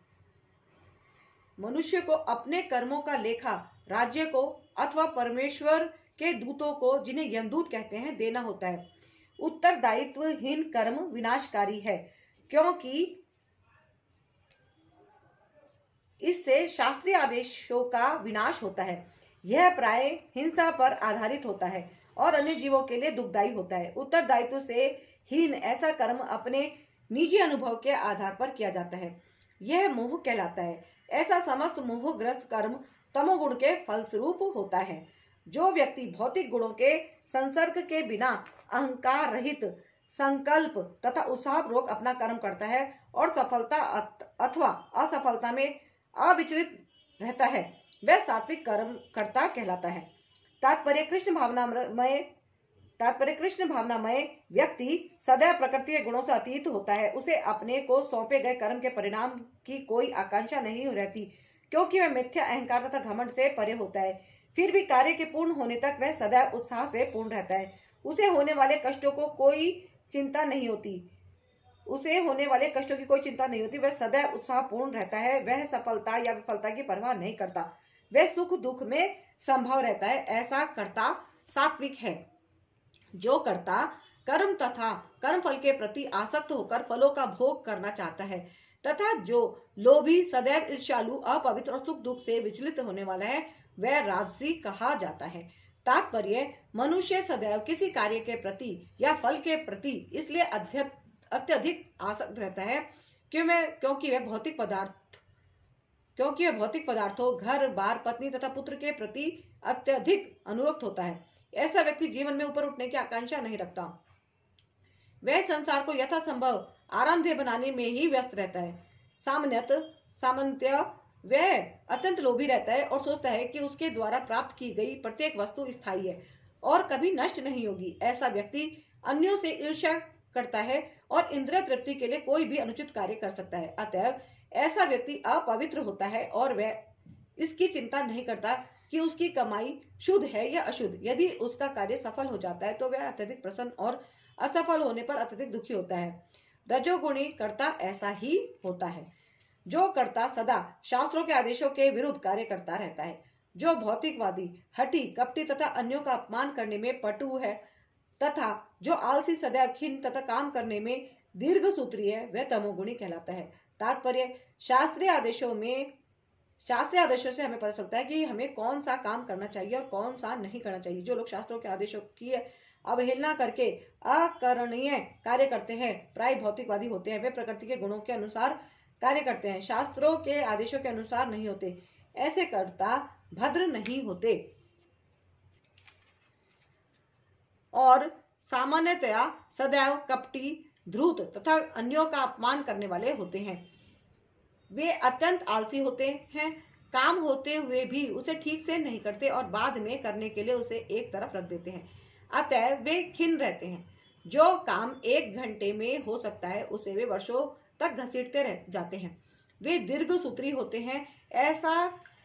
मनुष्य को अपने कर्मों का लेखा राज्य को अथवा परमेश्वर के दूतों को जिन्हें यमदूत कहते हैं देना होता है उत्तरदायित्वहीन कर्म विनाशकारी है क्योंकि इससे शास्त्रीय आदेशों का विनाश होता है यह प्राय हिंसा पर आधारित होता है और अन्य जीवों के लिए दुखदायी होता है उत्तरदायित्व से हीन ऐसा कर्म अपने निजी अनुभव के आधार पर किया जाता है यह मोह कहलाता है ऐसा समस्त मोहग्रस्त कर्म तमोगुण के फलस्वरूप होता है जो व्यक्ति भौतिक गुणों के संसर्ग के बिना अहंकार रहित संकल्प तथा उत्साह पूर्वक अपना कर्म करता है और सफलता अथवा असफलता में अविचलित रहता है वह सात्विक कर्म करता कहलाता है तात्पर्य कृष्ण भावनामय तात्पर्य कृष्ण भावनामय व्यक्ति सदैव प्रकृति के गुणों से अतीत होता है उसे अपने को सौंपे गए कर्म के परिणाम की कोई आकांक्षा नहीं रहती क्योंकि वह मिथ्या अहंकार तथा घमंड से परे होता है फिर भी कार्य के पूर्ण होने तक वह सदैव उत्साह से पूर्ण रहता है उसे होने वाले कष्टों को कोई चिंता नहीं होती उसे होने वाले कष्टों की कोई चिंता नहीं होती वह सदैव उत्साहपूर्ण रहता है वह सफलता या विफलता की परवाह नहीं करता वह सुख दुख में संभव रहता है ऐसा करता सात्विक है जो करता कर्म तथा कर्म फल के प्रति आसक्त होकर फलों का भोग करना चाहता है तथा जो लोभी सदैव ईर्ष्यालु अपवित्र और सुख दुख से विचलित होने वाला है वह राजसी कहा जाता है तात्पर्य मनुष्य सदैव किसी कार्य के प्रति या फल के प्रति इसलिए अत्यधिक आसक्त रहता है क्यों मैं क्योंकि वह भौतिक पदार्थ क्योंकि वह भौतिक पदार्थों घर बार पत्नी तथा पुत्र के प्रति अत्यधिक अनुरक्त होता है ऐसा व्यक्ति जीवन में ऊपर उठने की आकांक्षा नहीं रखता वह संसार को यथासंभव आरामदेह बनाने में ही व्यस्त रहता है सामान्यत सामान्य वह अत्यंत लोभी रहता है और सोचता है कि उसके द्वारा प्राप्त की गई प्रत्येक वस्तु स्थायी है और कभी नष्ट नहीं होगी ऐसा व्यक्ति अन्यों से ईर्ष्या करता है और इंद्रिय तृप्ति के लिए कोई भी अनुचित कार्य कर सकता है अतएव ऐसा व्यक्ति अपवित्र होता है और वह इसकी चिंता नहीं करता कि उसकी कमाई शुद्ध है या अशुद्ध यदि उसका कार्य सफल हो जाता है तो वह अत्यधिक प्रसन्न और असफल होने पर अत्यधिक दुखी होता है रजोगुणी कर्ता ऐसा ही होता है जो कर्ता सदा शास्त्रों के आदेशों के विरुद्ध कार्य करता रहता है जो भौतिकवादी हटी कपटी तथा अन्यों का अपमान करने में पटु है तथा जो आलसी सदैव खिन्न तथा काम करने में दीर्घ सूत्री है वह तमोगुणी कहलाता है तात्पर्य शास्त्रीय आदेशों में शास्त्रीय आदेशों से हमें पता चलता है कि हमें कौन सा काम करना चाहिए और कौन सा नहीं करना चाहिए जो लोग शास्त्रों के आदेशों की अवहेलना करके अकरणीय कार्य करते हैं प्राय भौतिकवादी होते हैं वे प्रकृति के गुणों के अनुसार कार्य करते हैं शास्त्रों के आदेशों के अनुसार नहीं होते ऐसे कर्ता भद्र नहीं होते और सामान्यतया सदैव कपटी ध्रुत तथा अन्यों का अपमान करने वाले होते हैं वे अत्यंत आलसी होते हैं काम होते हुए भी उसे ठीक से नहीं करते और बाद में करने के लिए उसे एक तरफ रख देते हैं अतः वे खिन रहते हैं जो काम एक घंटे में हो सकता है उसे वे वर्षों तक घसीटते रह जाते हैं वे दीर्घ सूत्री होते हैं ऐसा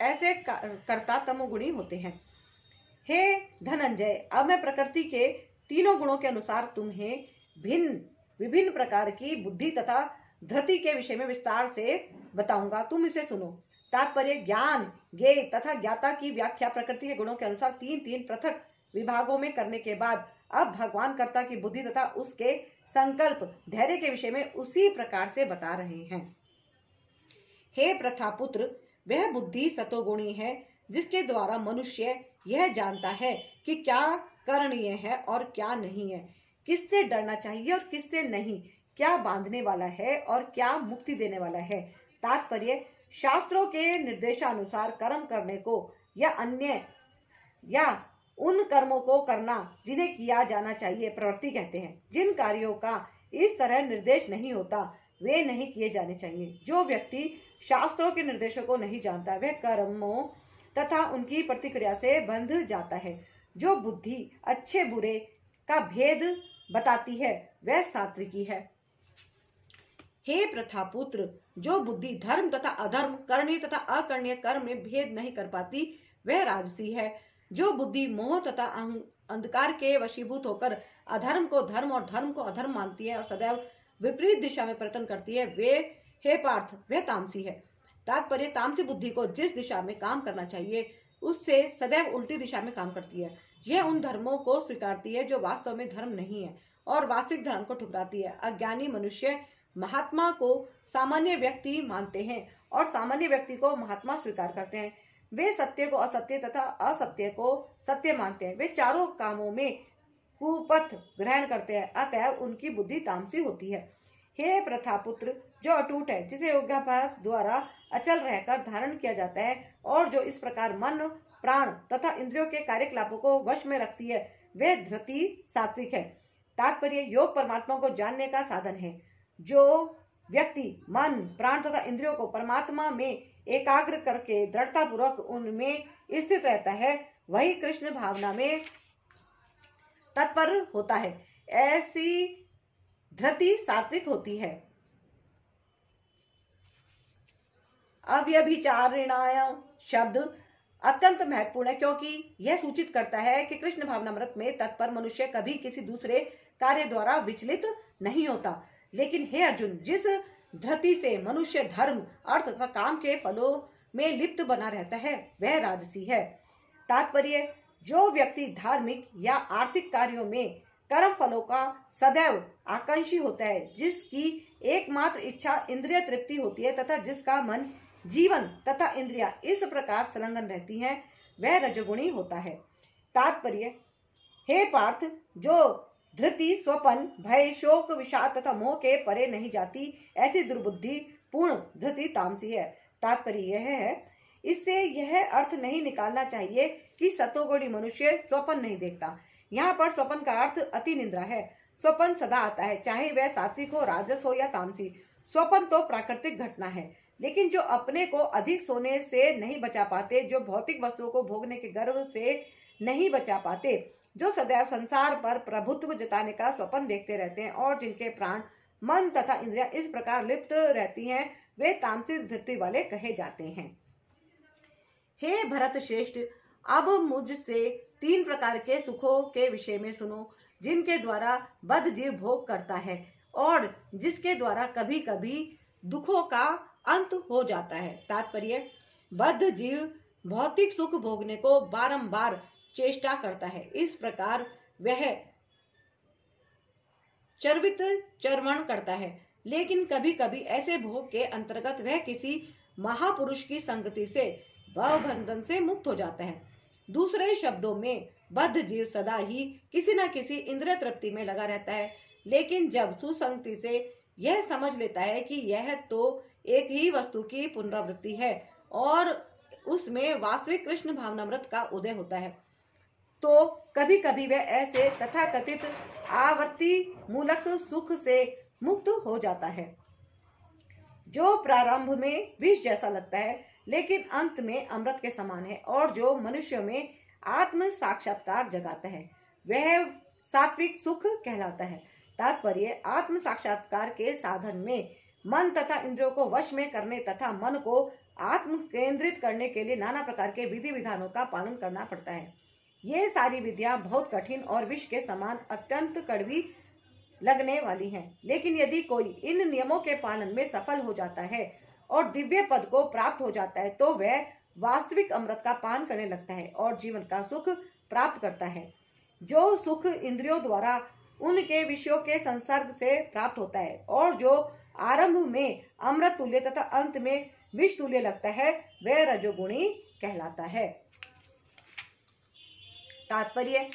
ऐसे करता तमोगुणी होते हैं हे धनंजय अब मैं प्रकृति के तीनों गुणों के अनुसार तुम्हें भिन्न विभिन्न प्रकार की बुद्धि तथा धृति के विषय में विस्तार से बताऊंगा तुम इसे सुनो तात्पर्य ज्ञान ज्ञे तथा ज्ञाता की व्याख्या प्रकृति के गुणों के अनुसार तीन तीन पृथक विभागों में करने के बाद अब भगवान कर्ता की बुद्धि तथा उसके संकल्प धैर्य के विषय में उसी प्रकार से बता रहे हैं हे प्रथा पुत्र वह बुद्धि सतोगुणी है जिसके द्वारा मनुष्य यह जानता है कि क्या करणीय है और क्या नहीं है किससे डरना चाहिए और किससे नहीं क्या बांधने वाला है और क्या मुक्ति देने वाला है तात्पर्य शास्त्रों के निर्देशानुसार कर्म करने को या अन्य या उन कर्मों को करना जिन्हें किया जाना चाहिए प्रवृत्ति कहते हैं जिन कार्यों का इस तरह निर्देश नहीं होता वे नहीं किए जाने चाहिए जो व्यक्ति शास्त्रों के निर्देशों को नहीं जानता वह कर्मों तथा उनकी प्रतिक्रिया से बंध जाता है जो बुद्धि अच्छे बुरे का भेद बताती है वह सात्विकी है हे प्रथा पुत्र जो बुद्धि धर्म तथा अधर्म करने तथा अकरणीय कर्म में भेद नहीं कर पाती वह राजसी है जो बुद्धि मोह तथा अं-, अंधकार के वशीभूत होकर अधर्म को धर्म और धर्म को अधर्म मानती है और सदैव विपरीत दिशा में प्रयत्न करती है वे हे पार्थ वह तामसी है तात्पर्य तामसी बुद्धि को जिस दिशा में काम करना चाहिए उससे सदैव उल्टी दिशा में काम करती है यह उन धर्मों को स्वीकारती है जो वास्तव में धर्म नहीं है और वास्तविक धर्म को ठुकराती है अज्ञानी मनुष्य महात्मा को सामान्य व्यक्ति मानते हैं और सामान्य व्यक्ति को महात्मा स्वीकार करते हैं वे सत्य को असत्य तथा असत्य को सत्य मानते हैं वे चारों कामों में कुपथ ग्रहण करते हैं अतः उनकी बुद्धि तामसी होती है हे प्रथापुत्र जो अटूट है जिसे योगाभ्यास द्वारा अचल रहकर धारण किया जाता है और जो इस प्रकार मन प्राण तथा इंद्रियों के कार्यकलापों को वश में रखती है वह धृति सात्विक है तात्पर्य योग परमात्मा को जानने का साधन है जो व्यक्ति मन प्राण तथा इंद्रियों को परमात्मा में एकाग्र करके दृढ़ता पूर्वक उनमें स्थित रहता है वही कृष्ण भावना में तत्पर होता है ऐसी धृति सात्विक होती है अब यह विचार ऋणायम शब्द अत्यंत महत्वपूर्ण है क्योंकि यह सूचित करता है कि कृष्ण भावनामृत में तत्पर मनुष्य कभी किसी दूसरे कार्य द्वारा विचलित नहीं होता लेकिन हे अर्जुन जिस धरती से मनुष्य धर्म अर्थ तथा काम के फलों में लिप्त बना रहता है वह राजसी है तात्पर्य जो व्यक्ति धार्मिक या आर्थिक कार्यों में कर्म फलों का सदैव आकांक्षी होता है जिसकी एकमात्र इच्छा इंद्रिय तृप्ति होती है तथा जिसका मन जीवन तथा इंद्रिया इस प्रकार संलग्न रहती हैं वह रजोगुणी होता है तात्पर्य हे पार्थ जो धृति स्वपन भय शोक विषाद तथा मोह के परे नहीं जाती ऐसी दुर्बुद्धि पूर्ण धृति तामसी है तात्पर्य यह है इससे यह अर्थ नहीं निकालना चाहिए कि सतोगुणी मनुष्य स्वपन नहीं देखता यहाँ पर स्वपन का अर्थ अति निंद्रा है स्वपन सदा आता है चाहे वह सात्विक हो राजस हो या तामसी स्वपन तो प्राकृतिक घटना है लेकिन जो अपने को अधिक सोने से नहीं बचा पाते जो भौतिक वस्तुओं को भोगने के गर्व से नहीं बचा पाते जो सदैव संसार पर प्रभुत्व जताने का स्वप्न देखते रहते हैं और जिनके प्राण मन तथा इंद्रिया इस प्रकार लिप्त रहती हैं वे तामसिक धृति वाले कहे जाते हैं हे भरत श्रेष्ठ अब मुझसे तीन प्रकार के सुखों के विषय में सुनो जिनके द्वारा बद जीव भोग करता है और जिसके द्वारा कभी कभी दुखों का अंत हो जाता है तात्पर्य बद्ध जीव भौतिक सुख भोगने को बारंबार चेष्टा करता है इस प्रकार वह चर्वित चरवण करता है लेकिन कभी कभी ऐसे भोग के अंतर्गत वह किसी महापुरुष की संगति से बंधन से मुक्त हो जाता है दूसरे शब्दों में बद्ध जीव सदा ही किसी न किसी इंद्र तृप्ति में लगा रहता है लेकिन जब सुसंगति से यह समझ लेता है कि यह तो एक ही वस्तु की पुनरावृत्ति है और उसमें वास्तविक कृष्ण भावनामृत का उदय होता है तो कभी कभी वह ऐसे तथा कथित आवर्ती मूलक सुख से मुक्त हो जाता है जो प्रारंभ में विष जैसा लगता है लेकिन अंत में अमृत के समान है और जो मनुष्य में आत्म साक्षात्कार जगाता है वह सात्विक सुख कहलाता है तात्पर्य आत्म साक्षात्कार के साधन में मन तथा इंद्रियों को वश में करने तथा मन को आत्म केंद्रित करने के लिए नाना प्रकार के विधि विधानों का पालन करना पड़ता है ये सारी विद्या बहुत कठिन और विश्व के समान अत्यंत कड़वी लगने वाली है लेकिन यदि कोई इन नियमों के पालन में सफल हो जाता है और दिव्य पद को प्राप्त हो जाता है तो वह वास्तविक अमृत का पान करने लगता है और जीवन का सुख प्राप्त करता है जो सुख इंद्रियों द्वारा उनके विषयों के संसर्ग से प्राप्त होता है और जो आरंभ में अमृत तुल्य तथा अंत में विष तुल्य लगता है वह रजोगुणी कहलाता है तात्पर्य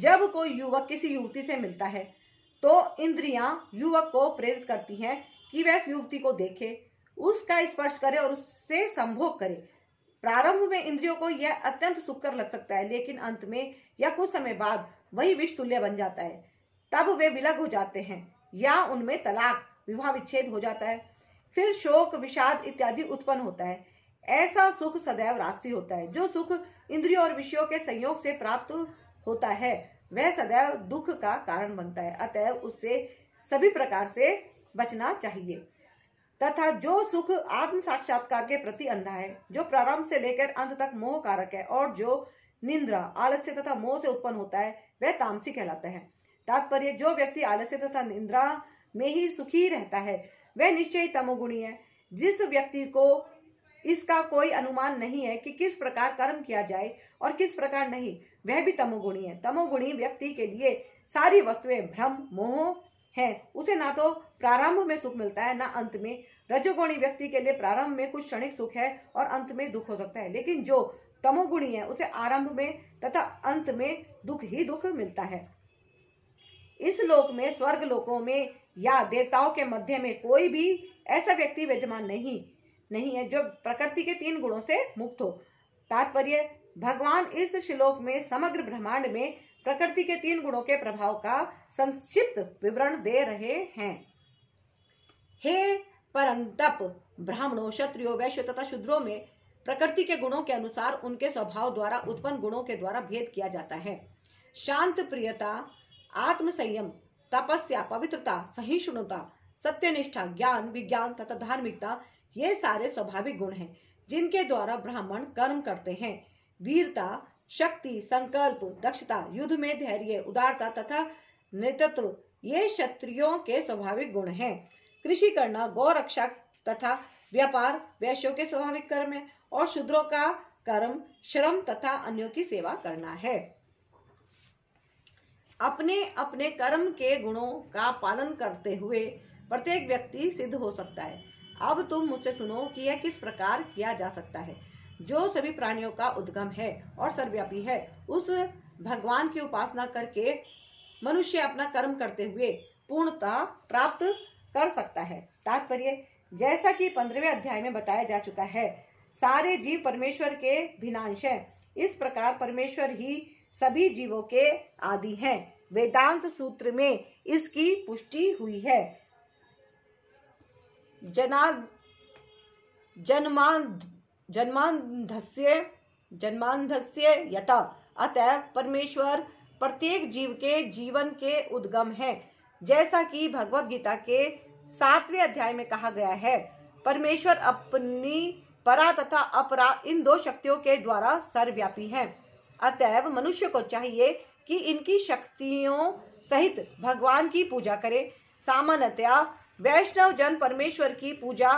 जब कोई युवक किसी युवती से मिलता है तो इंद्रियां युवक को प्रेरित करती हैं कि वह इस युवती को देखे उसका स्पर्श करे और उससे संभोग करे प्रारंभ में इंद्रियों को यह अत्यंत सुखकर लग सकता है लेकिन अंत में या कुछ समय बाद वही विष तुल्य बन जाता है तब वे विलग हो जाते हैं या उनमें तलाक विवाह विच्छेद हो जाता है फिर शोक विषाद इत्यादि उत्पन्न होता है ऐसा सुख सदैव राशि होता है जो सुख इंद्रियों और विषयों के संयोग से प्राप्त होता है वह सदैव दुख का कारण बनता है अतएव उससे सभी प्रकार से बचना चाहिए तथा जो सुख आत्म साक्षात्कार के प्रति अंधा है जो प्रारंभ से लेकर अंत तक मोह कारक है और जो निंद्रा आलस्य तथा मोह से उत्पन्न होता है वह तामसी कहलाता है तात्पर्य जो व्यक्ति आलस्य तथा निंद्रा में ही सुखी रहता है वह निश्चय तमोगुणी है जिस व्यक्ति को इसका कोई अनुमान नहीं है कि किस प्रकार कर्म किया जाए और किस प्रकार नहीं वह भी तमोगुणी है तमोगुणी व्यक्ति के लिए सारी वस्तुएं भ्रम मोह है उसे ना तो प्रारंभ में सुख मिलता है ना अंत में रजोगुणी व्यक्ति के लिए प्रारंभ में कुछ क्षणिक सुख है और अंत में दुख हो सकता है लेकिन जो तमोगुणी है उसे आरंभ में तथा अंत में दुख ही दुख मिलता है इस लोक में स्वर्ग लोकों में या देवताओं के मध्य में कोई भी ऐसा व्यक्ति विद्यमान नहीं नहीं है जो प्रकृति के तीन गुणों से मुक्त हो तात्पर्य भगवान इस श्लोक में समग्र ब्रह्मांड में प्रकृति के तीन गुणों के प्रभाव का संक्षिप्त विवरण दे रहे हैं हे परंतप ब्राह्मणों क्षत्रियो वैश्य तथा शूद्रों में प्रकृति के गुणों के अनुसार उनके स्वभाव द्वारा उत्पन्न गुणों के द्वारा भेद किया जाता है शांत प्रियता आत्म संयम तपस्या पवित्रता सहिष्णुता सत्यनिष्ठा ज्ञान विज्ञान तथा धार्मिकता ये सारे स्वाभाविक गुण हैं जिनके द्वारा ब्राह्मण कर्म करते हैं वीरता शक्ति संकल्प दक्षता युद्ध में धैर्य उदारता तथा नेतृत्व ये क्षत्रियों के स्वाभाविक गुण हैं कृषि करना गौ रक्षा तथा व्यापार वैश्यों के स्वाभाविक कर्म है और शूद्रों का कर्म श्रम तथा अन्यों की सेवा करना है अपने अपने कर्म के गुणों का पालन करते हुए प्रत्येक व्यक्ति सिद्ध हो सकता है अब तुम मुझसे सुनो कि यह किस प्रकार किया जा सकता है जो सभी प्राणियों का उद्गम है और सर्वव्यापी है उस भगवान की उपासना करके मनुष्य अपना कर्म करते हुए पूर्णता प्राप्त कर सकता है तात्पर्य जैसा कि पंद्रहवें अध्याय में बताया जा चुका है सारे जीव परमेश्वर के भिनांश है इस प्रकार परमेश्वर ही सभी जीवों के आदि हैं वेदांत सूत्र में इसकी पुष्टि हुई है जन्मांधस्य जन्मांधस्य यथा अतः परमेश्वर प्रत्येक जीव के जीवन के उद्गम है जैसा कि भगवत गीता के सातवें अध्याय में कहा गया है परमेश्वर अपनी परा तथा अपरा इन दो शक्तियों के द्वारा सर्वव्यापी है अतएव मनुष्य को चाहिए कि इनकी शक्तियों सहित भगवान की पूजा करे सामान्यतया वैष्णव जन परमेश्वर की पूजा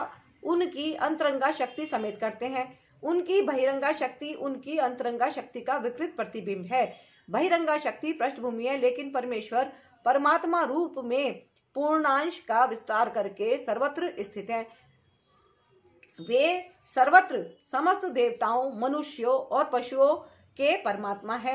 उनकी अंतरंगा शक्ति समेत करते हैं उनकी बहिरंगा शक्ति उनकी अंतरंगा शक्ति का विकृत प्रतिबिंब है बहिरंगा शक्ति पृष्ठभूमि है लेकिन परमेश्वर परमात्मा रूप में पूर्णांश का विस्तार करके सर्वत्र स्थित है वे सर्वत्र समस्त देवताओं मनुष्यों और पशुओं के परमात्मा है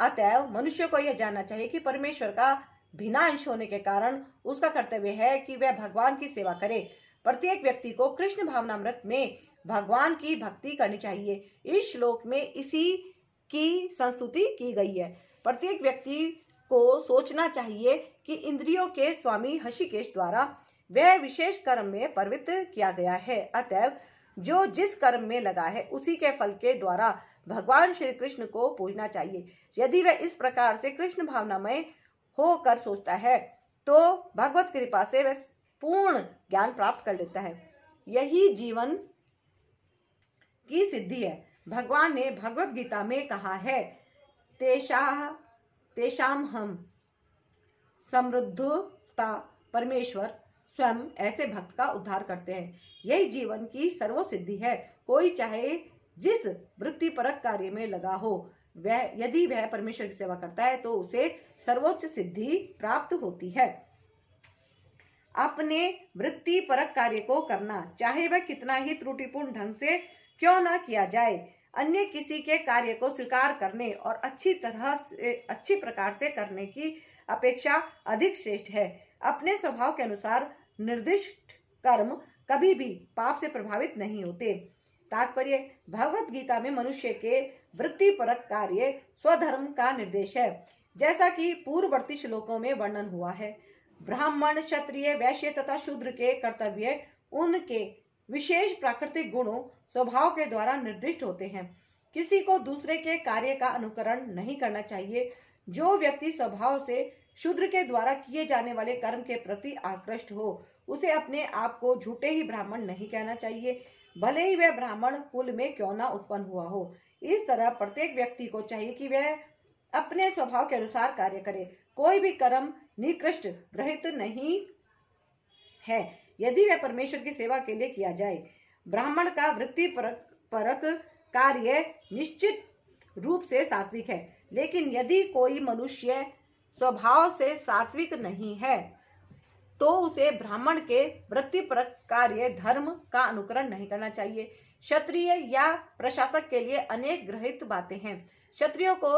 अतएव मनुष्य को यह जानना चाहिए कि परमेश्वर का भिना अंश होने के कारण उसका कर्तव्य है कि वह भगवान की सेवा करे प्रत्येक व्यक्ति को कृष्ण भावनामृत में भगवान की भक्ति करनी चाहिए इस श्लोक में इसी की संस्तुति की गई है प्रत्येक व्यक्ति को सोचना चाहिए कि इंद्रियों के स्वामी हशिकेश द्वारा वह विशेष कर्म में प्रवृत्त किया गया है अतएव जो जिस कर्म में लगा है उसी के फल के द्वारा भगवान श्री कृष्ण को पूजना चाहिए यदि वह इस प्रकार से कृष्ण भावनामय होकर सोचता है तो भगवत कृपा से वह पूर्ण ज्ञान प्राप्त कर लेता है यही जीवन की सिद्धि है भगवान ने भगवत गीता में कहा है तेशा, हम समृद्धता परमेश्वर स्वयं ऐसे भक्त का उद्धार करते हैं यही जीवन की सर्वसिद्धि है कोई चाहे जिस वृत्ति परक कार्य में लगा हो वह यदि वह परमेश्वर की सेवा करता है तो उसे सर्वोच्च सिद्धि प्राप्त होती है अपने वृत्ति परक कार्य को करना चाहे वह कितना ही त्रुटिपूर्ण ढंग से क्यों ना किया जाए अन्य किसी के कार्य को स्वीकार करने और अच्छी तरह से अच्छी प्रकार से करने की अपेक्षा अधिक श्रेष्ठ है अपने स्वभाव के अनुसार निर्दिष्ट कर्म कभी भी पाप से प्रभावित नहीं होते तात्पर्य भगवत गीता में मनुष्य के वृत्ति परक कार्य स्वधर्म का निर्देश है जैसा कि पूर्ववर्ती श्लोकों में वर्णन हुआ है ब्राह्मण क्षत्रिय वैश्य तथा शूद्र के कर्तव्य उनके विशेष प्राकृतिक गुणों स्वभाव के द्वारा निर्दिष्ट होते हैं किसी को दूसरे के कार्य का अनुकरण नहीं करना चाहिए जो व्यक्ति स्वभाव से शूद्र के द्वारा किए जाने वाले कर्म के प्रति आकृष्ट हो उसे अपने आप को झूठे ही ब्राह्मण नहीं कहना चाहिए भले ही वह ब्राह्मण कुल में क्यों ना उत्पन्न हुआ हो इस तरह प्रत्येक व्यक्ति को चाहिए कि वह अपने स्वभाव के अनुसार कार्य करे कोई भी कर्म निकृष्ट रहित नहीं है यदि वह परमेश्वर की सेवा के लिए किया जाए ब्राह्मण का वृत्ति परक, परक कार्य निश्चित रूप से सात्विक है लेकिन यदि कोई मनुष्य स्वभाव से सात्विक नहीं है तो उसे ब्राह्मण के पर कार्य धर्म का अनुकरण नहीं करना चाहिए क्षत्रिय या प्रशासक के लिए अनेक ग्रहित बातें हैं क्षत्रियो को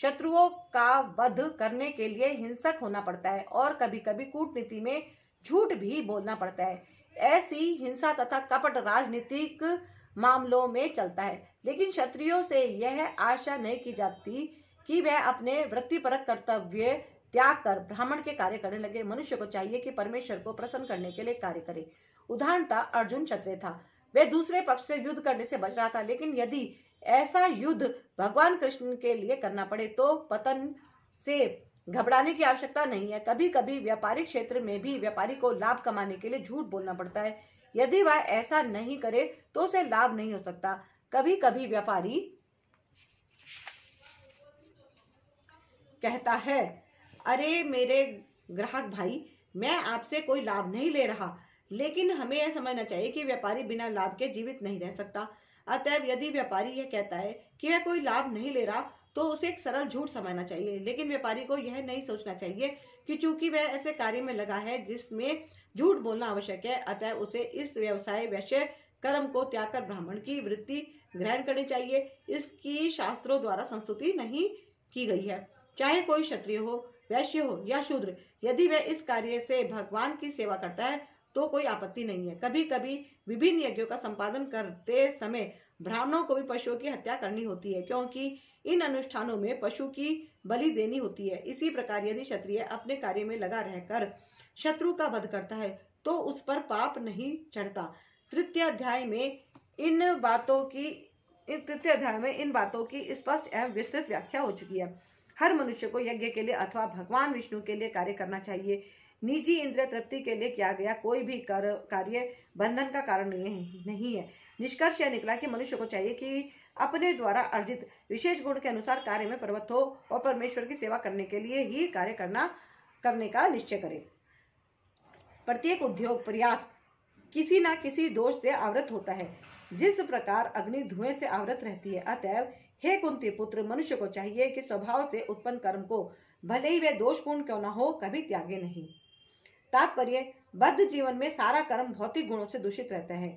शत्रुओं का वध करने के लिए हिंसक होना पड़ता है और कभी कभी कूटनीति में झूठ भी बोलना पड़ता है ऐसी हिंसा तथा कपट राजनीतिक मामलों में चलता है लेकिन क्षत्रियो से यह आशा नहीं की जाती कि वह अपने वृत्ति पर कर्तव्य त्याग कर ब्राह्मण के कार्य करने लगे मनुष्य को चाहिए कि परमेश्वर को प्रसन्न करने के लिए कार्य करे उदाहरणता अर्जुन क्षत्रिय था वे दूसरे पक्ष से युद्ध करने से बच रहा था लेकिन यदि ऐसा युद्ध भगवान कृष्ण के लिए करना पड़े तो पतन से घबराने की आवश्यकता नहीं है कभी कभी व्यापारिक क्षेत्र में भी व्यापारी को लाभ कमाने के लिए झूठ बोलना पड़ता है यदि वह ऐसा नहीं करे तो उसे लाभ नहीं हो सकता कभी कभी व्यापारी कहता है अरे मेरे ग्राहक भाई मैं आपसे कोई लाभ नहीं ले रहा लेकिन हमें यह समझना चाहिए कि व्यापारी बिना लाभ के जीवित नहीं रह सकता अतएव यदि व्यापारी यह कहता है कि वह कोई लाभ नहीं ले रहा तो उसे एक सरल झूठ समझना चाहिए लेकिन व्यापारी को यह नहीं सोचना चाहिए कि चूंकि वह ऐसे कार्य में लगा है जिसमें झूठ बोलना आवश्यक है अतः उसे इस व्यवसाय वैश्य कर्म को त्याग कर ब्राह्मण की वृत्ति ग्रहण करनी चाहिए इसकी शास्त्रों द्वारा संस्तुति नहीं की गई है चाहे कोई क्षत्रिय हो वैश्य हो या शूद्र यदि वह इस कार्य से भगवान की सेवा करता है तो कोई आपत्ति नहीं है कभी कभी विभिन्न यज्ञों का संपादन करते समय ब्राह्मणों को भी पशुओं की हत्या करनी होती है क्योंकि इन अनुष्ठानों में पशु की बलि देनी होती है इसी प्रकार यदि क्षत्रिय अपने कार्य में लगा रहकर शत्रु का वध करता है तो उस पर पाप नहीं चढ़ता तृतीय अध्याय में इन बातों की तृतीय अध्याय में इन बातों की स्पष्ट एवं विस्तृत व्याख्या हो चुकी है हर मनुष्य को यज्ञ के लिए अथवा भगवान विष्णु के लिए कार्य करना चाहिए निजी इंद्रिय तृप्ति के लिए किया गया कोई भी कर, कार्य बंधन का कारण नहीं, नहीं है निष्कर्ष यह निकला कि मनुष्य को चाहिए कि अपने द्वारा अर्जित विशेष गुण के अनुसार कार्य में प्रवृत्त हो और परमेश्वर की सेवा करने के लिए ही कार्य करना करने का निश्चय करे प्रत्येक उद्योग प्रयास किसी ना किसी दोष से आवृत होता है जिस प्रकार अग्नि धुएं से आवृत रहती है अतएव हे कुंती पुत्र मनुष्य को चाहिए कि स्वभाव से उत्पन्न कर्म को भले ही वे दोषपूर्ण क्यों ना हो कभी त्यागे नहीं तात्पर्य बद्ध जीवन में सारा कर्म भौतिक गुणों से दूषित रहता है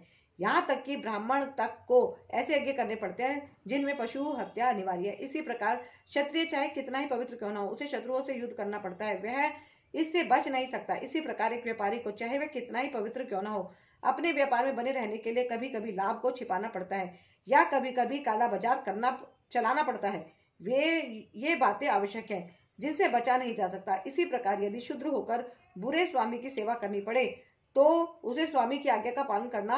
यहाँ तक कि ब्राह्मण तक को ऐसे यज्ञ करने पड़ते हैं जिनमें पशु हत्या अनिवार्य है इसी प्रकार क्षत्रिय चाहे कितना ही पवित्र क्यों ना हो उसे शत्रुओं से युद्ध करना पड़ता है वह इससे बच नहीं सकता इसी प्रकार एक व्यापारी को चाहे वह कितना ही पवित्र क्यों ना हो अपने व्यापार में बने रहने के लिए कभी कभी लाभ को छिपाना पड़ता है या कभी कभी काला बाजार करना चलाना पड़ता है वे ये बातें आवश्यक है जिनसे बचा नहीं जा सकता इसी प्रकार यदि शुद्र होकर बुरे स्वामी की सेवा करनी पड़े तो उसे स्वामी की आज्ञा का पालन करना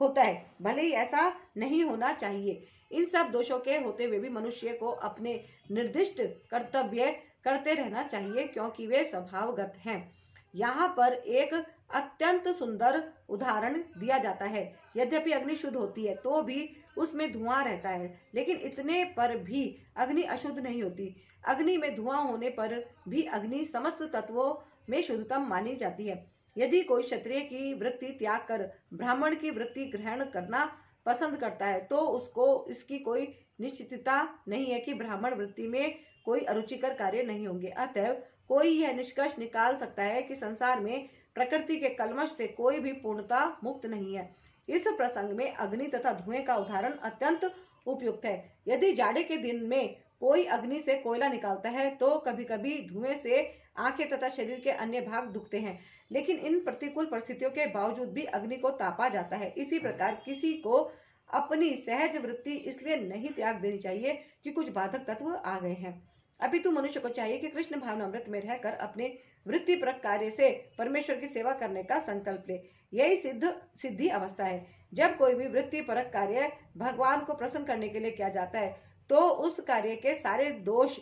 होता है भले ही ऐसा नहीं होना चाहिए इन सब दोषों के होते हुए भी मनुष्य को अपने निर्दिष्ट कर्तव्य करते रहना चाहिए क्योंकि वे स्वभावगत हैं यहाँ पर एक अत्यंत सुंदर उदाहरण दिया जाता है यद्यपि अग्नि शुद्ध होती है तो भी उसमें धुआं रहता है लेकिन इतने पर भी अग्नि अशुद्ध नहीं होती अग्नि में धुआं होने पर भी अग्नि समस्त तत्वों में शुद्धतम मानी जाती है यदि कोई क्षत्रिय की वृत्ति त्याग कर ब्राह्मण की वृत्ति ग्रहण करना पसंद करता है तो उसको इसकी कोई निश्चितता नहीं है कि ब्राह्मण वृत्ति में कोई अरुचिकर कार्य नहीं होंगे अतएव कोई यह निष्कर्ष निकाल सकता है कि संसार में प्रकृति के कलमश से कोई भी पूर्णता मुक्त नहीं है इस प्रसंग में अग्नि तथा धुएं का उदाहरण अत्यंत उपयुक्त है यदि जाड़े के दिन में कोई अग्नि से कोयला निकालता है तो कभी कभी धुएं से आंखें तथा शरीर के अन्य भाग दुखते हैं लेकिन इन प्रतिकूल परिस्थितियों के बावजूद भी अग्नि को तापा जाता है इसी प्रकार किसी को अपनी सहज वृत्ति इसलिए नहीं त्याग देनी चाहिए कि कुछ बाधक तत्व आ गए हैं अभी तो मनुष्य को चाहिए कि कृष्ण अमृत में रहकर अपने वृत्ति पर कार्य से परमेश्वर की सेवा करने का संकल्प ले यही सिद्ध सिद्धि अवस्था है जब कोई भी वृत्ति पर कार्य भगवान को प्रसन्न करने के लिए किया जाता है तो उस कार्य के सारे दोष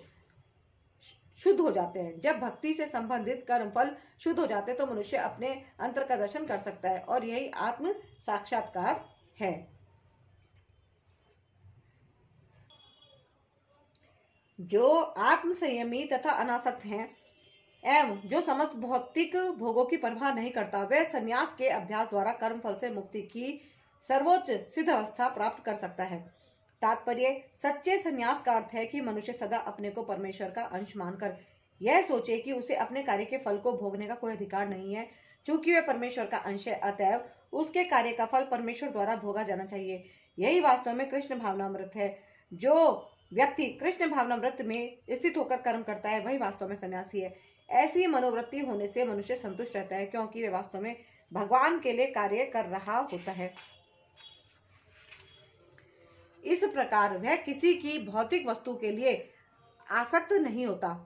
शुद्ध हो जाते हैं जब भक्ति से संबंधित कर्म फल शुद्ध हो जाते हैं तो मनुष्य अपने अंतर का दर्शन कर सकता है और यही आत्म साक्षात्कार है जो आत्मसंयमी तथा अनासक्त हैं एवं जो समस्त भौतिक भोगों की परवाह नहीं करता वह संन्यास के अभ्यास द्वारा कर्म फल से मुक्ति की सर्वोच्च सिद्ध अवस्था प्राप्त कर सकता है तात्पर्य सच्चे संन्यास का अर्थ है कि मनुष्य सदा अपने को परमेश्वर का अंश मानकर यह सोचे कि उसे अपने कार्य के फल को भोगने का कोई अधिकार नहीं है चूंकि वह परमेश्वर का अंश है अतएव उसके कार्य का फल परमेश्वर द्वारा भोगा जाना चाहिए यही वास्तव में कृष्ण भावनामृत है जो व्यक्ति कृष्ण भावना वृत्त में स्थित होकर कर्म करता है वही वास्तव में सन्यासी है ऐसी मनोवृत्ति होने से मनुष्य संतुष्ट रहता है क्योंकि वे वास्तव में भगवान के लिए कार्य कर रहा होता है इस प्रकार वह किसी की भौतिक वस्तु के लिए आसक्त नहीं होता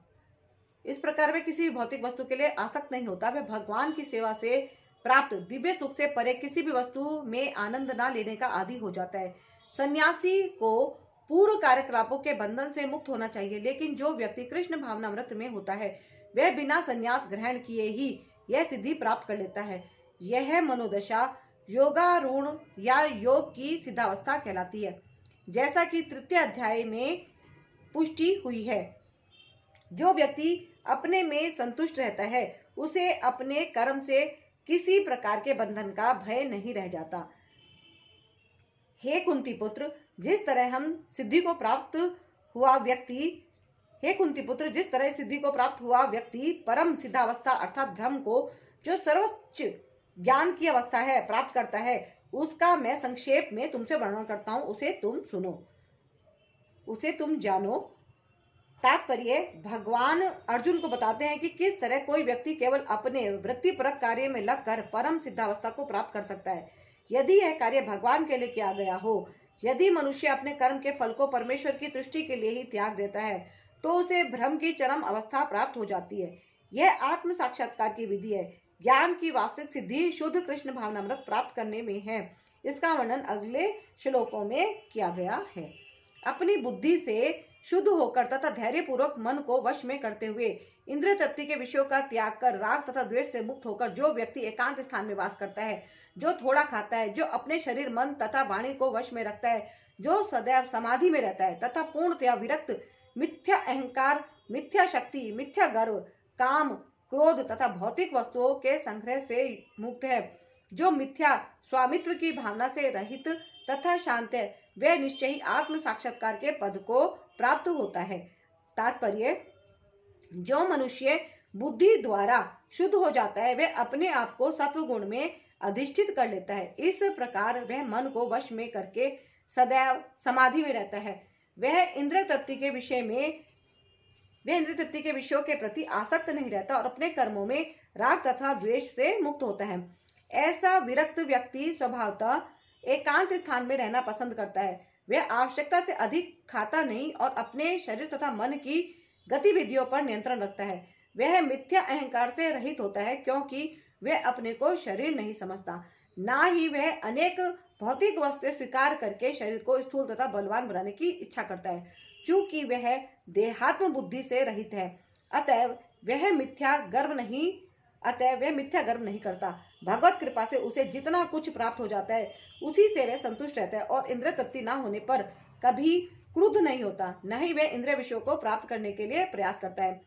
इस प्रकार वह किसी भी भौतिक वस्तु के लिए आसक्त नहीं होता वह भगवान की सेवा से प्राप्त दिव्य सुख से परे किसी भी वस्तु में आनंद ना लेने का आदि हो जाता है सन्यासी को पूर्व कार्यकलापो के बंधन से मुक्त होना चाहिए लेकिन जो व्यक्ति कृष्ण भावना व्रत में होता है वह बिना संन्यास ग्रहण किए ही यह सिद्धि प्राप्त कर लेता है यह मनोदशा योगारूण या योग की सिद्धावस्था कहलाती है जैसा कि तृतीय अध्याय में पुष्टि हुई है जो व्यक्ति अपने में संतुष्ट रहता है उसे अपने कर्म से किसी प्रकार के बंधन का भय नहीं रह जाता हे कुंती पुत्र जिस तरह हम सिद्धि को प्राप्त हुआ व्यक्ति हे कुंती पुत्र जिस तरह सिद्धि को प्राप्त हुआ व्यक्ति परम सिद्धावस्था अर्थात ब्रह्म को जो सर्वोच्च ज्ञान की अवस्था है प्राप्त करता है उसका मैं संक्षेप में तुमसे वर्णन करता हूं उसे तुम सुनो उसे तुम जानो तात्पर्य भगवान अर्जुन को बताते हैं कि किस तरह कोई व्यक्ति केवल अपने वृत्तिपरक कार्य में लगकर परम सिद्धावस्था को प्राप्त कर सकता है यदि यह कार्य भगवान के लिए किया गया हो यदि मनुष्य अपने कर्म के फल को परमेश्वर की दृष्टि के लिए ही त्याग देता है तो उसे भ्रम की चरम अवस्था प्राप्त हो जाती है यह आत्म साक्षात्कार की विधि है ज्ञान की वास्तविक सिद्धि शुद्ध कृष्ण भावनामृत प्राप्त करने में है इसका वर्णन अगले श्लोकों में किया गया है अपनी बुद्धि से शुद्ध होकर तथा धैर्य पूर्वक मन को वश में करते हुए इंद्र तत्व के विषयों का त्याग कर राग तथा द्वेष से मुक्त होकर जो व्यक्ति एकांत स्थान में वास करता है जो थोड़ा खाता है जो अपने शरीर मन तथा वाणी को वश में रखता है जो सदैव समाधि में रहता है तथा पूर्णतया विरक्त मिथ्या अहंकार मिथ्या शक्ति मिथ्या गर्व काम क्रोध तथा भौतिक वस्तुओं के संग्रह से मुक्त है जो मिथ्या स्वामित्व की भावना से रहित तथा शांत है वह निश्चय ही आत्म साक्षात्कार के पद को प्राप्त होता है तात्पर्य जो मनुष्य बुद्धि द्वारा शुद्ध हो जाता है वह अपने आप को सत्व गुण में अधिष्ठित कर लेता है इस प्रकार वह मन को वश में करके सदैव समाधि में रहता है वह इंद्र तत्व के विषय में वह इंद्र तत्व के विषयों के प्रति आसक्त नहीं रहता और अपने कर्मों में राग तथा द्वेष से मुक्त होता है ऐसा विरक्त व्यक्ति स्वभावतः एकांत स्थान में रहना पसंद करता है वह आवश्यकता से अधिक खाता नहीं और अपने शरीर तथा मन की गतिविधियों पर नियंत्रण रखता है वह मिथ्या अहंकार से रहित होता है क्योंकि वह अपने को शरीर नहीं समझता ना ही वह अनेक भौतिक वस्तु स्वीकार करके शरीर को स्थूल तथा बलवान बनाने की इच्छा करता है चूंकि वह देहात्म बुद्धि से रहित है अतः वह मिथ्या गर्व नहीं अतः वह मिथ्या गर्व नहीं करता भगवत कृपा से उसे जितना कुछ प्राप्त हो जाता है उसी से वह संतुष्ट रहता है और इंद्र तृप्ति ना होने पर कभी क्रुद्ध नहीं होता न ही वह इंद्र विषयों को प्राप्त करने के लिए प्रयास करता है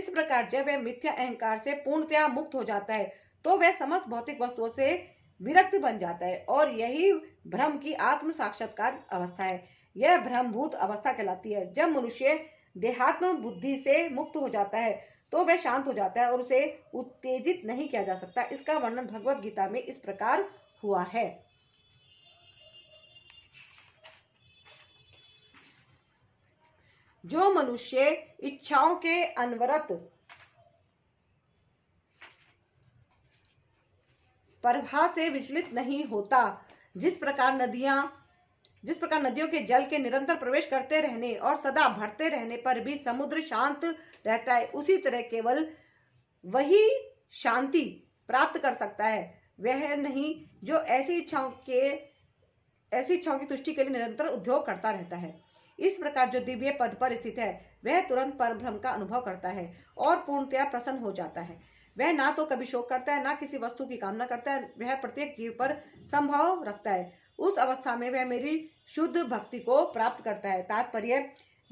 इस प्रकार जब वह मिथ्या अहंकार से पूर्णतया मुक्त हो जाता है तो वह समस्त भौतिक वस्तुओं से विरक्त बन जाता है और यही भ्रम की आत्म साक्षात्कार अवस्था है यह भ्रमभूत अवस्था कहलाती है जब मनुष्य देहात्म बुद्धि से मुक्त हो जाता है तो वह शांत हो जाता है और उसे उत्तेजित नहीं किया जा सकता इसका वर्णन भगवत गीता में इस प्रकार हुआ है जो मनुष्य इच्छाओं के अनवरत प्रभा से विचलित नहीं होता जिस प्रकार नदियां जिस प्रकार नदियों के जल के निरंतर प्रवेश करते रहने और सदा भरते रहने पर भी समुद्र शांत रहता है उसी तरह केवल वही शांति प्राप्त कर सकता है वह नहीं जो ऐसी इच्छाओं के ऐसी इच्छाओं की तुष्टि के लिए निरंतर उद्योग करता रहता है इस प्रकार जो दिव्य पद पर स्थित है वह तुरंत परभ्रम का अनुभव करता है और पूर्णतया प्रसन्न हो जाता है वह ना तो कभी शोक करता है ना किसी वस्तु की कामना करता है वह प्रत्येक जीव पर संभाव रखता है उस अवस्था में वह मेरी शुद्ध भक्ति को प्राप्त करता है तात्पर्य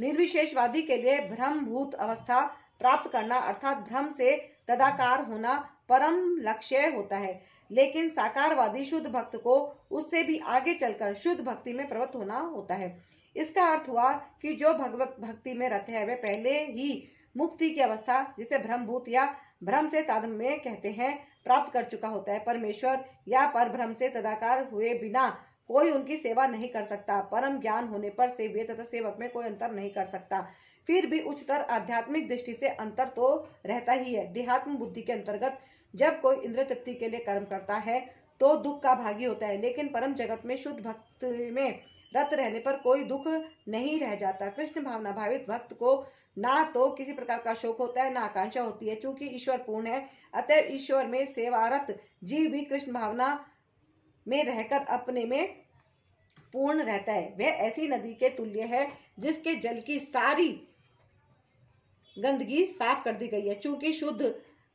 निर्विशेषवादी के लिए भ्रमभूत अवस्था प्राप्त करना अर्थात भ्रम से तदाकार होना परम लक्ष्य होता है लेकिन साकारवादी शुद्ध भक्त को उससे भी आगे चलकर शुद्ध भक्ति में प्रवृत्त होना होता है इसका अर्थ हुआ कि जो भगवत भक्ति में रहते हैं वह पहले ही मुक्ति की अवस्था जिसे भूत या भ्रम से तादम्य कहते हैं प्राप्त कर चुका होता है परमेश्वर या पर भ्रम से तदाकार हुए बिना कोई उनकी सेवा नहीं कर सकता परम ज्ञान होने पर सेव्य तथा सेवक में कोई अंतर नहीं कर सकता फिर भी उच्चतर आध्यात्मिक दृष्टि से अंतर तो रहता ही है देहात्म बुद्धि के अंतर्गत जब कोई इंद्र तृप्ति के लिए कर्म करता है तो दुख का भागी होता है लेकिन परम जगत में शुद्ध भक्त में रत रहने पर कोई दुख नहीं रह जाता कृष्ण भावना भावित भक्त को ना तो किसी प्रकार का शोक होता है ना आकांक्षा होती है चूंकि ईश्वर पूर्ण है अतः ईश्वर में सेवारत जीव भी कृष्ण भावना में रहकर अपने में पूर्ण रहता है वह ऐसी नदी के तुल्य है जिसके जल की सारी गंदगी साफ कर दी गई है चूंकि शुद्ध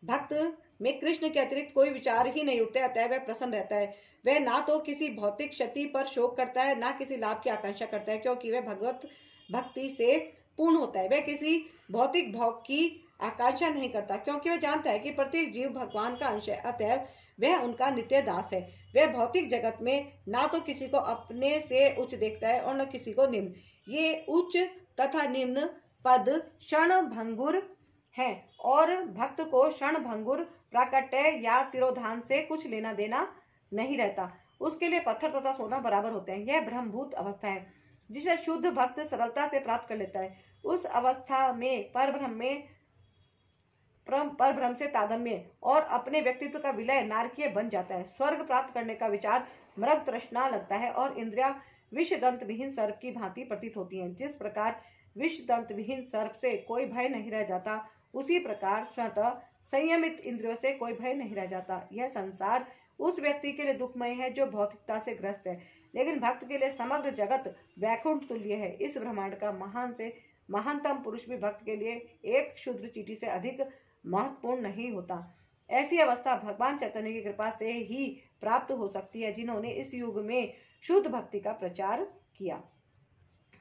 भक्त में कृष्ण के अतिरिक्त कोई विचार ही नहीं उठते अतः वह प्रसन्न रहता है वह ना तो किसी भौतिक क्षति पर शोक करता है ना किसी लाभ की आकांक्षा करता है क्योंकि वह भगवत भक्ति से पूर्ण होता है वह किसी भौतिक भोग की आकांक्षा नहीं करता क्योंकि वह जानता है कि प्रत्येक जीव भगवान का अंश है अतएव वह उनका नित्य दास है वह भौतिक जगत में ना तो किसी को अपने से उच्च देखता है और न किसी को निम्न ये उच्च तथा निम्न पद क्षण भंगुर है और भक्त को क्षण भंगुर प्राकट्य या तिरोधान से कुछ लेना देना नहीं रहता उसके लिए पत्थर तथा सोना बराबर होते हैं यह ब्रह्मभूत अवस्था है जिसे शुद्ध भक्त सरलता से प्राप्त कर लेता है उस अवस्था में परब्रह्म में पर भ्रम से तादम्य और अपने व्यक्तित्व का विलय नारकीय बन जाता है स्वर्ग प्राप्त करने का विचार मृग तृष्णा लगता है और इंद्रिया दंत विहीन सर्प की भांति प्रतीत होती हैं जिस प्रकार दंत विहीन सर्प से कोई भय नहीं रह जाता उसी प्रकार स्वतः संयमित इंद्रियों से कोई भय नहीं रह जाता यह संसार उस व्यक्ति के लिए दुखमय है जो भौतिकता से ग्रस्त है लेकिन भक्त के लिए समग्र जगत वैकुंठ तुल्य है इस ब्रह्मांड का महान से महानतम पुरुष भी भक्त के लिए एक शुद्ध चीटी से अधिक महत्वपूर्ण नहीं होता ऐसी अवस्था भगवान चैतन्य की कृपा से ही प्राप्त हो सकती है जिन्होंने इस युग में शुद्ध भक्ति का प्रचार किया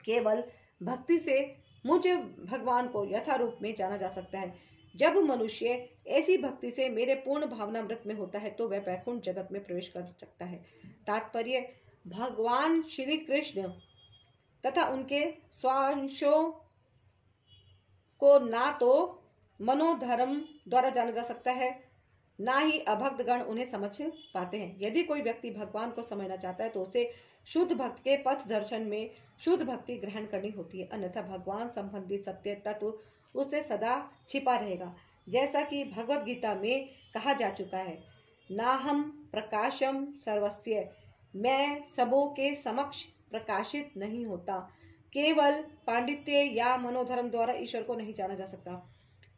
केवल भक्ति से मुझे भगवान को यथा रूप में जाना जा सकता है जब मनुष्य ऐसी भक्ति से मेरे पूर्ण भावना मृत में होता है तो वह वैकुंठ जगत में प्रवेश कर सकता है तात्पर्य भगवान श्री कृष्ण तथा उनके स्वांशों को ना तो मनोधर्म द्वारा जाना जा सकता है ना ही अभक्त गण उन्हें समझ पाते हैं यदि कोई व्यक्ति भगवान को समझना चाहता है तो उसे शुद्ध भक्त के पथ दर्शन में शुद्ध भक्ति ग्रहण करनी होती है अन्यथा भगवान संबंधी सत्य तत्व उससे सदा छिपा रहेगा जैसा कि भगवत गीता में कहा जा चुका है ना हम प्रकाशम सर्वस्य मैं सबों के समक्ष प्रकाशित नहीं होता केवल पांडित्य या मनोधर्म द्वारा ईश्वर को नहीं जाना जा सकता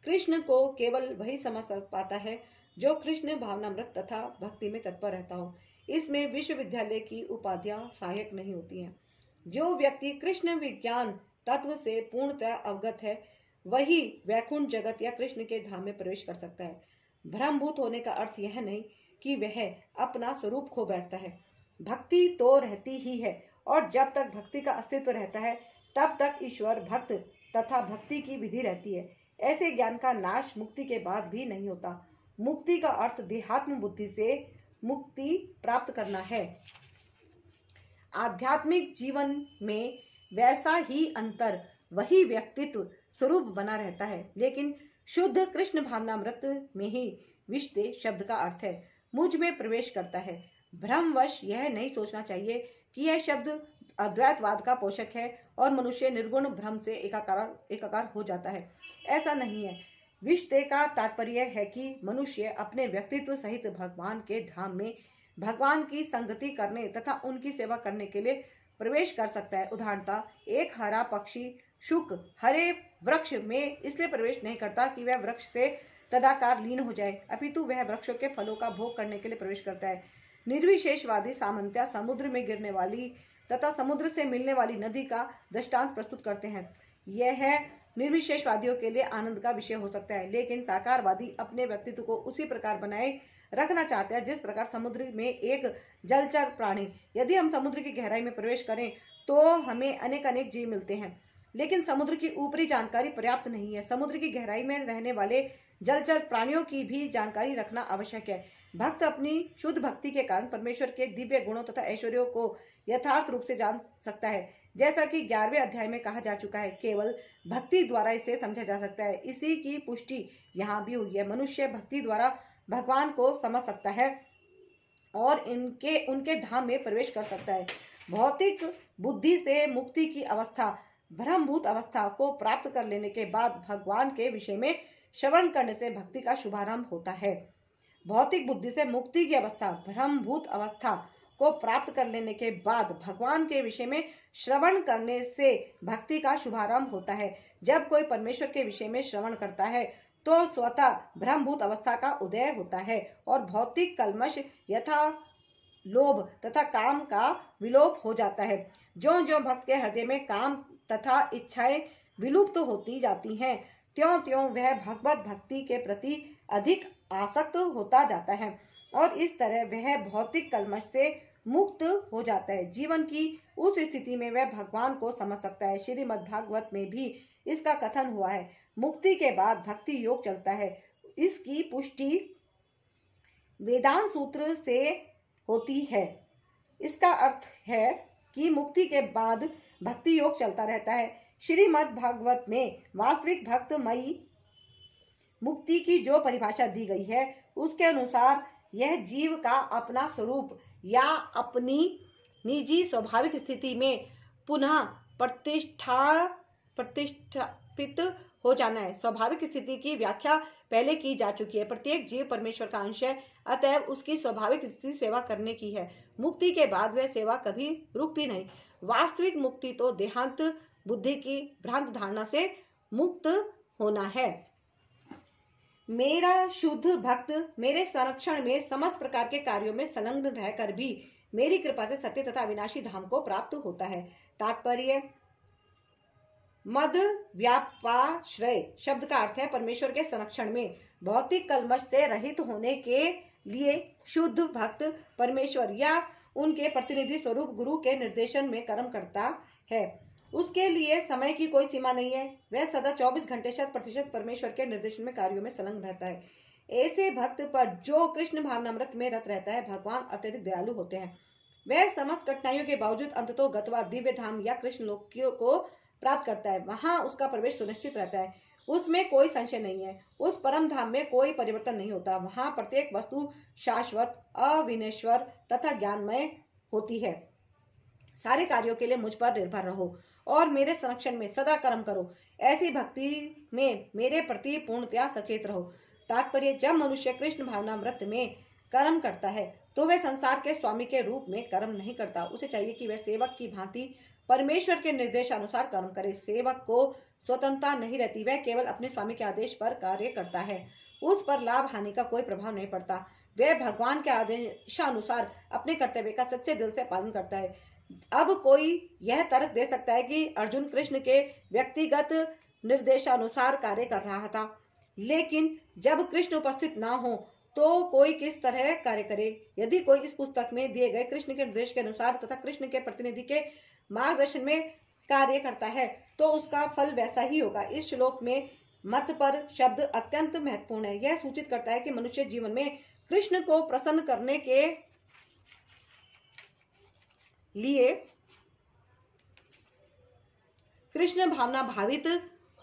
कृष्ण को केवल वही समझ पाता है जो कृष्ण भावनामृत तथा भक्ति में तत्पर रहता हो इसमें विश्वविद्यालय की उपाधियां सहायक नहीं होती हैं जो व्यक्ति कृष्ण विज्ञान तत्व से पूर्णतः अवगत है वही वैकुंठ जगत या कृष्ण के धाम में प्रवेश कर सकता है भ्रमभूत होने का अर्थ यह नहीं कि वह अपना स्वरूप खो बैठता है भक्ति तो रहती ही है और जब तक भक्ति का अस्तित्व रहता है तब तक ईश्वर भक्त तथा भक्ति की विधि रहती है ऐसे ज्ञान का नाश मुक्ति के बाद भी नहीं होता मुक्ति का अर्थ देहात्म बुद्धि से मुक्ति प्राप्त करना है आध्यात्मिक जीवन में वैसा ही अंतर वही व्यक्तित्व स्वरूप बना रहता है लेकिन शुद्ध कृष्ण भावनामृत में ही विष्ते शब्द का अर्थ है मुझ में प्रवेश करता है भ्रमवश यह नहीं सोचना चाहिए कि यह शब्द अद्वैतवाद का पोषक है और मनुष्य निर्गुण भ्रम से एकाकार एकाकार हो जाता है ऐसा नहीं है विषते का तात्पर्य है कि मनुष्य अपने व्यक्तित्व सहित भगवान के धाम में भगवान की संगति करने तथा उनकी सेवा करने के लिए प्रवेश कर सकता है उदाहरणता एक हरा पक्षी शुक हरे वृक्ष में इसलिए प्रवेश नहीं करता कि वह वृक्ष से तदाकार लीन हो जाए अपितु वह वृक्षों के फलों का भोग करने के लिए प्रवेश करता है निर्विशेषवादी सामंत्या समुद्र में गिरने वाली तथा समुद्र से मिलने वाली नदी का दृष्टांत प्रस्तुत करते हैं यह है निर्विशेषवादियों के लिए आनंद का विषय हो सकता है लेकिन साकारवादी अपने व्यक्तित्व को उसी प्रकार बनाए रखना चाहते हैं जिस प्रकार समुद्र में एक जलचर प्राणी यदि हम समुद्र की गहराई में प्रवेश करें तो हमें अनेक अनेक जीव मिलते हैं लेकिन समुद्र की ऊपरी जानकारी पर्याप्त नहीं है समुद्र की गहराई में रहने वाले जलचर प्राणियों की भी जानकारी रखना आवश्यक है भक्त अपनी शुद्ध भक्ति के कारण परमेश्वर के दिव्य गुणों तथा ऐश्वर्यों को यथार्थ रूप से जान सकता है जैसा कि ग्यारहवें अध्याय में कहा जा चुका है केवल भक्ति द्वारा इसे समझा जा सकता है इसी की पुष्टि यहाँ भी हुई है मनुष्य भक्ति द्वारा भगवान को समझ सकता है और इनके उनके धाम में प्रवेश कर सकता है भौतिक बुद्धि से मुक्ति की अवस्था भ्रमभूत अवस्था को प्राप्त कर लेने के बाद भगवान के विषय में श्रवण करने से भक्ति का शुभारंभ होता है भौतिक बुद्धि से मुक्ति की अवस्था ब्रह्मभूत अवस्था को प्राप्त कर लेने के बाद भगवान के विषय में श्रवण करने से भक्ति का शुभारंभ होता है जब कोई परमेश्वर के विषय में श्रवण करता है तो स्वतः ब्रह्मभूत अवस्था का उदय होता है और भौतिक कलमश यथा लोभ तथा काम का विलोप हो जाता है जो जो भक्त के हृदय में काम तथा इच्छाएं विलुप्त तो होती जाती हैं त्यों त्यों वह भगवत भक्ति के प्रति अधिक आसक्त होता जाता है और इस तरह वह भौतिक कलमश से मुक्त हो जाता है जीवन की उस स्थिति में वह भगवान को समझ सकता है श्रीमद् भागवत में भी इसका कथन हुआ है मुक्ति के बाद भक्ति योग चलता है इसकी पुष्टि वेदांत सूत्र से होती है इसका अर्थ है कि मुक्ति के बाद भक्ति योग चलता रहता है श्रीमद् भागवत में वास्तविक भक्त मई मुक्ति की जो परिभाषा दी गई है उसके अनुसार यह जीव का अपना स्वरूप या अपनी निजी स्वाभाविक स्थिति में पुनः प्रतिष्ठा प्रतिष्ठापित हो जाना है स्वाभाविक स्थिति की व्याख्या पहले की जा चुकी है प्रत्येक जीव परमेश्वर का अंश है अतएव उसकी स्वाभाविक स्थिति सेवा करने की है मुक्ति के बाद वह सेवा कभी रुकती नहीं वास्तविक मुक्ति तो देहांत बुद्धि की भ्रांत धारणा से मुक्त होना है मेरा शुद्ध भक्त मेरे संरक्षण में समस्त प्रकार के कार्यों में संलग्न रहकर भी मेरी कृपा से सत्य तथा अविनाशी धाम को प्राप्त होता है तात्पर्य मद व्यापाश्रय शब्द का अर्थ है परमेश्वर के संरक्षण में भौतिक कलमश से रहित होने के लिए शुद्ध भक्त परमेश्वर या उनके प्रतिनिधि स्वरूप गुरु के निर्देशन में कर्म करता है उसके लिए समय की कोई सीमा नहीं है वह सदा 24 घंटे शत प्रतिशत परमेश्वर के निर्देशन में कार्यों में संलग्न रहता है ऐसे भक्त पर जो कृष्ण भावनामृत में रत रहता है भगवान अत्यधिक दयालु होते हैं वह समस्त कठिनाइयों के बावजूद अंततः तो गतवा दिव्य धाम या कृष्ण लोकियों को प्राप्त करता है वहां उसका प्रवेश सुनिश्चित रहता है उसमें कोई संशय नहीं है उस परम धाम में कोई परिवर्तन नहीं होता वहां प्रत्येक वस्तु शाश्वत अविनेश्वर तथा ज्ञानमय होती है सारे कार्यों के लिए मुझ पर निर्भर रहो और मेरे संरक्षण में सदा कर्म करो ऐसी भक्ति में मेरे प्रति पूर्णतया सचेत रहो तात्पर्य जब मनुष्य कृष्ण भावना व्रत में कर्म करता है तो वह संसार के स्वामी के रूप में कर्म नहीं करता उसे चाहिए कि वह सेवक की भांति परमेश्वर के निर्देशानुसार कर्म करे सेवक को स्वतंत्रता नहीं रहती वह केवल अपने स्वामी के आदेश पर कार्य करता है उस पर लाभ हानि का कोई प्रभाव नहीं पड़ता वह भगवान के आदेशानुसार अपने कर्तव्य का सच्चे दिल से पालन करता है अब कोई यह तर्क दे सकता है कि अर्जुन कृष्ण के व्यक्तिगत निर्देशानुसार कार्य कर रहा था लेकिन जब कृष्ण उपस्थित ना हो तो कोई किस तरह कार्य करे यदि कोई इस पुस्तक में दिए गए कृष्ण के निर्देश के अनुसार तथा कृष्ण के प्रतिनिधि के मार्गदर्शन में कार्य करता है तो उसका फल वैसा ही होगा इस श्लोक में मत पर शब्द अत्यंत महत्वपूर्ण है यह सूचित करता है कि मनुष्य जीवन में कृष्ण को प्रसन्न करने के लिए कृष्ण भावना भावित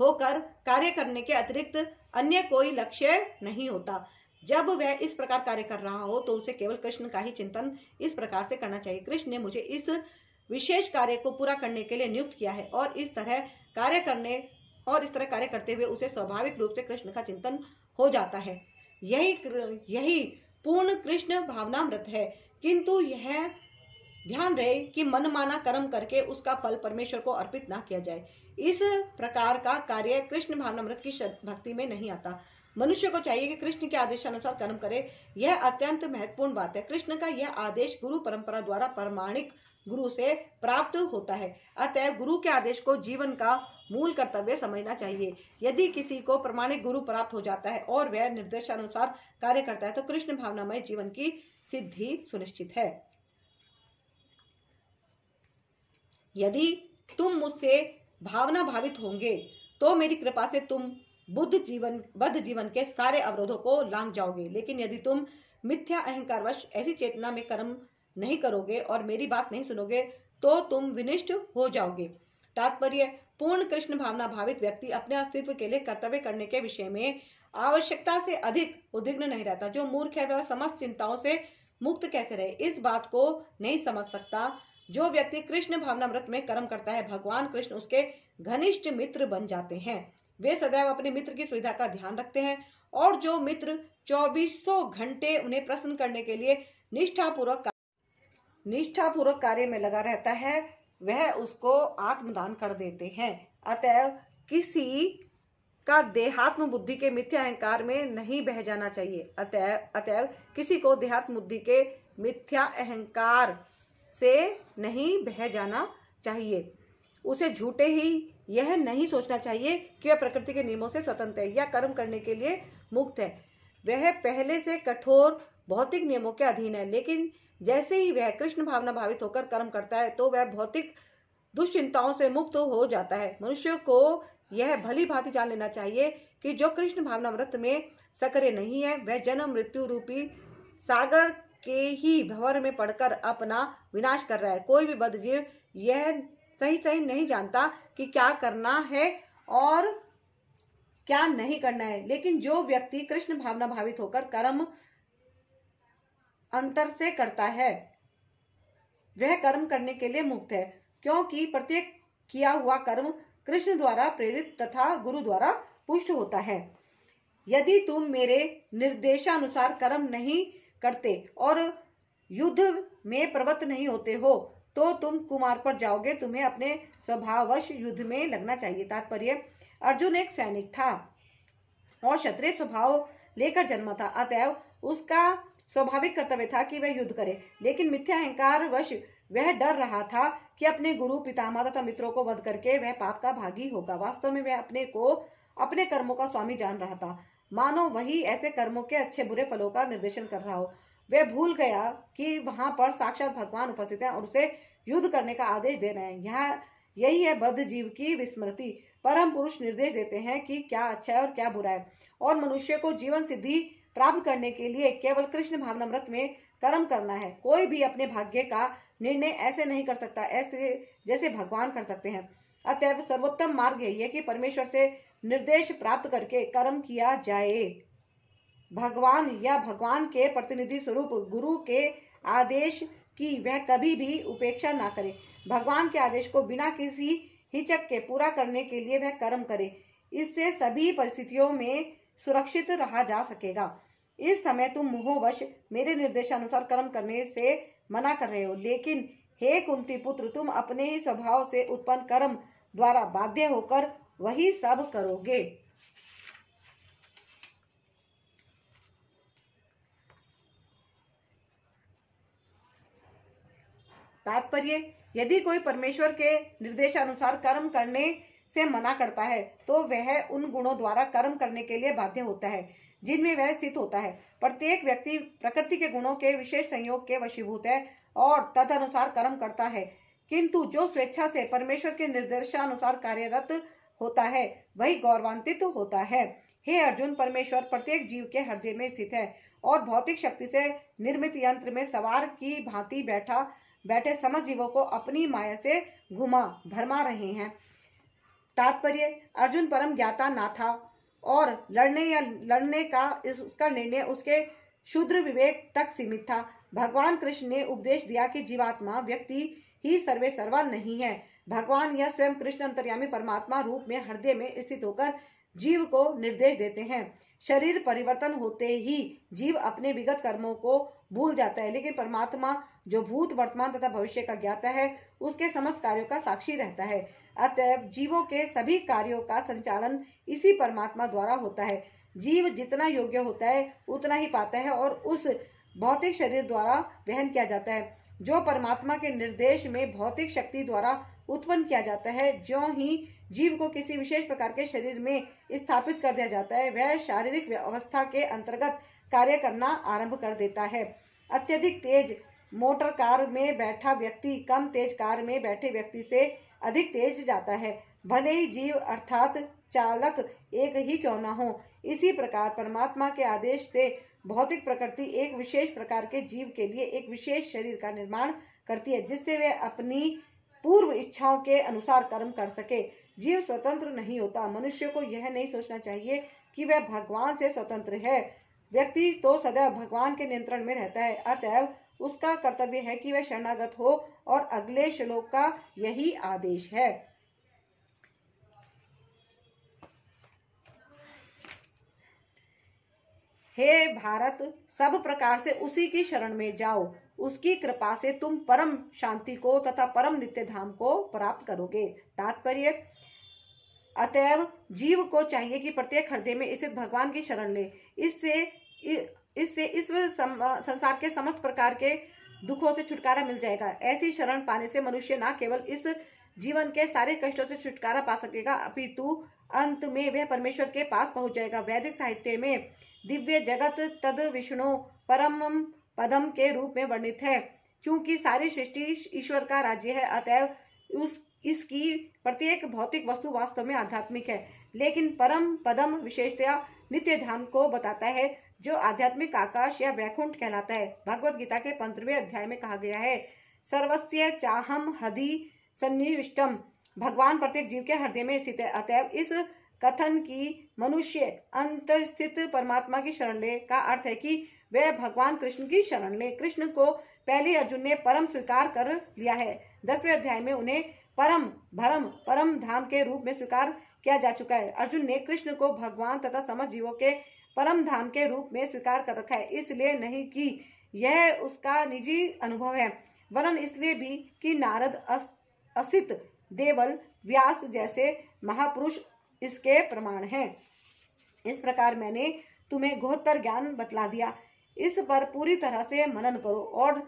होकर कार्य करने के अतिरिक्त अन्य कोई लक्ष्य नहीं होता जब वह इस प्रकार कार्य कर रहा हो तो उसे केवल कृष्ण का ही चिंतन इस प्रकार से करना चाहिए कृष्ण ने मुझे इस विशेष कार्य को पूरा करने के लिए नियुक्त किया है और इस तरह कार्य करने और इस तरह कार्य करते हुए उसे स्वाभाविक रूप से कृष्ण का चिंतन हो जाता है यही यही पूर्ण कृष्ण भावनामृत है किंतु यह ध्यान रहे कि मनमाना कर्म करके उसका फल परमेश्वर को अर्पित ना किया जाए इस प्रकार का कार्य कृष्ण भावनामृत की भक्ति में नहीं आता मनुष्य को चाहिए कि कृष्ण के अनुसार कर्म करे यह अत्यंत महत्वपूर्ण बात है कृष्ण का यह आदेश गुरु परंपरा द्वारा प्रमाणिक गुरु से प्राप्त होता है अतः गुरु के आदेश को जीवन का मूल कर्तव्य समझना चाहिए यदि किसी को प्रमाणिक गुरु प्राप्त हो जाता है और वह निर्देशानुसार कार्य करता है तो कृष्ण भावनामय जीवन की सिद्धि सुनिश्चित है यदि तुम मुझसे भावना भावित होंगे तो मेरी कृपा से तुम बुद्ध जीवन बद्ध जीवन के सारे अवरोधों को लांग जाओगे लेकिन यदि तुम मिथ्या अहंकारवश ऐसी चेतना में कर्म नहीं करोगे और मेरी बात नहीं सुनोगे तो तुम विनिष्ट हो जाओगे तात्पर्य पूर्ण कृष्ण भावना भावित व्यक्ति अपने अस्तित्व के लिए कर्तव्य करने के विषय में आवश्यकता से अधिक उद्विग्न नहीं रहता जो मूर्ख है वह समस्त चिंताओं से मुक्त कैसे रहे इस बात को नहीं समझ सकता जो व्यक्ति कृष्ण भावनामृत में कर्म करता है भगवान कृष्ण उसके घनिष्ठ मित्र बन जाते हैं वे सदैव अपने मित्र की सुविधा का ध्यान रखते हैं और जो मित्र चौबीसों घंटे उन्हें प्रसन्न करने के लिए निष्ठापूर्वक निष्ठापूर्वक कार्य में लगा रहता है वह उसको आत्मदान कर देते हैं अतः किसी का देहात्म बुद्धि के मिथ्या अहंकार में नहीं बह जाना चाहिए अतः अतः किसी को देहात्म बुद्धि के मिथ्या अहंकार से नहीं बह जाना चाहिए उसे झूठे ही यह नहीं सोचना चाहिए कि वह प्रकृति के नियमों से स्वतंत्र है या कर्म करने के लिए मुक्त है वह पहले से कठोर भौतिक नियमों के अधीन है लेकिन जैसे ही वह कृष्ण भावना भावित होकर कर्म करता है तो वह भौतिक दुश्चिंताओं से मुक्त हो जाता है मनुष्य को यह भली भांति जान लेना चाहिए कि जो कृष्ण भावना व्रत में सक्रिय नहीं है वह जन्म मृत्यु रूपी सागर के ही भंवर में पड़कर अपना विनाश कर रहा है कोई भी बद जीव यह सही सही नहीं जानता कि क्या करना है और क्या नहीं करना है लेकिन जो व्यक्ति कृष्ण भावना भावित होकर कर्म अंतर से करता है वह कर्म करने के लिए मुक्त है क्योंकि प्रत्येक किया हुआ कर्म कृष्ण द्वारा प्रेरित तथा गुरु द्वारा पुष्ट होता है यदि तुम मेरे निर्देशानुसार कर्म नहीं करते और युद्ध में प्रवत नहीं होते हो तो तुम कुमार पर जाओगे तुम्हें अपने स्वभावश युद्ध में लगना चाहिए तात्पर्य अर्जुन एक सैनिक था और क्षत्रिय स्वभाव लेकर जन्मा था अतएव उसका स्वाभाविक कर्तव्य था कि वह युद्ध करे लेकिन मिथ्या अहंकार वश वह डर रहा था कि अपने गुरु पितामा तथा मित्रों को वध करके वह पाप का भागी होगा वास्तव में वह अपने को अपने कर्मों का स्वामी जान रहा था मानो वही ऐसे कर्मों के अच्छे बुरे फलों का निर्देशन कर रहा हो वे भूल गया कि वहां पर साक्षात भगवान उपस्थित हैं और उसे युद्ध करने का आदेश दे रहे हैं यह यही है बद्ध जीव की विस्मृति परम पुरुष निर्देश देते हैं कि क्या अच्छा है और क्या बुरा है और मनुष्य को जीवन सिद्धि प्राप्त करने के लिए केवल कृष्ण भावनामृत में कर्म करना है कोई भी अपने भाग्य का निर्णय ऐसे नहीं कर सकता ऐसे जैसे भगवान कर सकते हैं अतएव सर्वोत्तम मार्ग यही है कि परमेश्वर से निर्देश प्राप्त करके कर्म किया जाए भगवान या भगवान के प्रतिनिधि स्वरूप गुरु के आदेश की वह कभी भी उपेक्षा ना करे भगवान के आदेश को बिना किसी हिचक के पूरा करने के लिए वह कर्म करे इससे सभी परिस्थितियों में सुरक्षित रहा जा सकेगा इस समय तुम मोहवश मेरे निर्देशानुसार कर्म करने से मना कर रहे हो लेकिन हे कुंती पुत्र तुम अपने ही स्वभाव से उत्पन्न कर्म द्वारा बाध्य होकर वही सब करोगे तात्पर्य यदि कोई परमेश्वर के निर्देशानुसार कर्म करने से मना करता है तो वह उन गुणों द्वारा कर्म करने के लिए बाध्य होता है जिनमें वह स्थित होता है प्रत्येक व्यक्ति प्रकृति के गुणों के विशेष संयोग के वशीभूत है और तदनुसार कर्म करता है किंतु जो स्वेच्छा से परमेश्वर के निर्देशानुसार कार्यरत होता है वही गौरवान्वित होता है हे अर्जुन परमेश्वर प्रत्येक जीव के हृदय में स्थित है और भौतिक शक्ति से निर्मित यंत्र में सवार की भांति बैठा बैठे समस्त जीवों को अपनी माया से घुमा भरमा रहे हैं तात्पर्य अर्जुन परम ज्ञाता ना था और लड़ने या लड़ने का इसका निर्णय उसके शूद्र विवेक तक सीमित था भगवान कृष्ण ने उपदेश दिया कि जीवात्मा व्यक्ति ही सर्वे सर्वा नहीं है भगवान या स्वयं कृष्ण अंतर्यामी परमात्मा रूप में हृदय में स्थित होकर जीव को निर्देश देते हैं शरीर परिवर्तन होते ही जीव अपने विगत कर्मों को भूल जाता है लेकिन परमात्मा जो भूत वर्तमान तथा भविष्य का ज्ञाता है उसके समस्त कार्यों का साक्षी रहता है अतएव जीवों के सभी कार्यों का संचालन इसी परमात्मा द्वारा होता है जीव जितना योग्य होता है उतना ही पाता है और उस भौतिक शरीर द्वारा वहन किया जाता है जो परमात्मा के निर्देश में भौतिक शक्ति द्वारा उत्पन्न किया जाता है जो ही जीव को किसी विशेष प्रकार के शरीर में स्थापित कर दिया जाता है वह शारीरिक अवस्था के अंतर्गत कार्य करना आरंभ कर देता है अत्यधिक तेज मोटर कार में बैठा व्यक्ति कम तेज कार में बैठे व्यक्ति से अधिक तेज जाता है भले ही जीव अर्थात चालक एक ही क्यों ना हो इसी प्रकार परमात्मा के आदेश से भौतिक प्रकृति एक विशेष प्रकार के जीव के लिए एक विशेष शरीर का निर्माण करती है जिससे वे अपनी पूर्व इच्छाओं के अनुसार कर्म कर सके जीव स्वतंत्र नहीं होता मनुष्य को यह नहीं सोचना चाहिए कि वह भगवान से स्वतंत्र है व्यक्ति तो सदैव भगवान के नियंत्रण में रहता है अतएव उसका कर्तव्य है कि वह शरणागत हो और अगले श्लोक का यही आदेश है हे भारत सब प्रकार से उसी की शरण में जाओ उसकी कृपा से तुम परम शांति को तथा परम नित्य धाम को प्राप्त करोगे तात्पर्य अतएव जीव को चाहिए कि प्रत्येक हृदय में स्थित भगवान की शरण ले इससे इससे इस संसार के समस्त प्रकार के दुखों से छुटकारा मिल जाएगा ऐसी शरण पाने से मनुष्य न केवल इस जीवन के सारे कष्टों से छुटकारा पा सकेगा अपितु अंत में वह परमेश्वर के पास पहुंच जाएगा वैदिक साहित्य में दिव्य जगत तद विष्णु परम पदम के रूप में वर्णित है चूंकि सारी सृष्टि ईश्वर का राज्य है अतएव उस इसकी प्रत्येक भौतिक वस्तु वास्तव में आध्यात्मिक है लेकिन परम पदम विशेषतया नित्य धाम को बताता है जो आध्यात्मिक आकाश या वैकुंठ कहलाता है भगवत गीता के पंद्रहवें अध्याय में कहा गया है सर्वस्य चाहम हदि सन्निविष्टम भगवान प्रत्येक जीव के हृदय में स्थित है अतएव इस कथन की मनुष्य अंत स्थित परमात्मा की शरण ले का अर्थ है कि वह भगवान कृष्ण की शरण में कृष्ण को पहले अर्जुन ने परम स्वीकार कर लिया है दसवें अध्याय में उन्हें परम भरम परम धाम के रूप में स्वीकार किया जा चुका है अर्जुन ने कृष्ण को भगवान तथा समस्त जीवों के परम धाम के रूप में स्वीकार कर रखा है इसलिए नहीं कि यह उसका निजी अनुभव है वरन इसलिए भी कि नारद अस, असित देवल व्यास जैसे महापुरुष इसके प्रमाण हैं इस प्रकार मैंने तुम्हें घोत्तर ज्ञान बतला दिया इस पर पूरी तरह से मनन करो और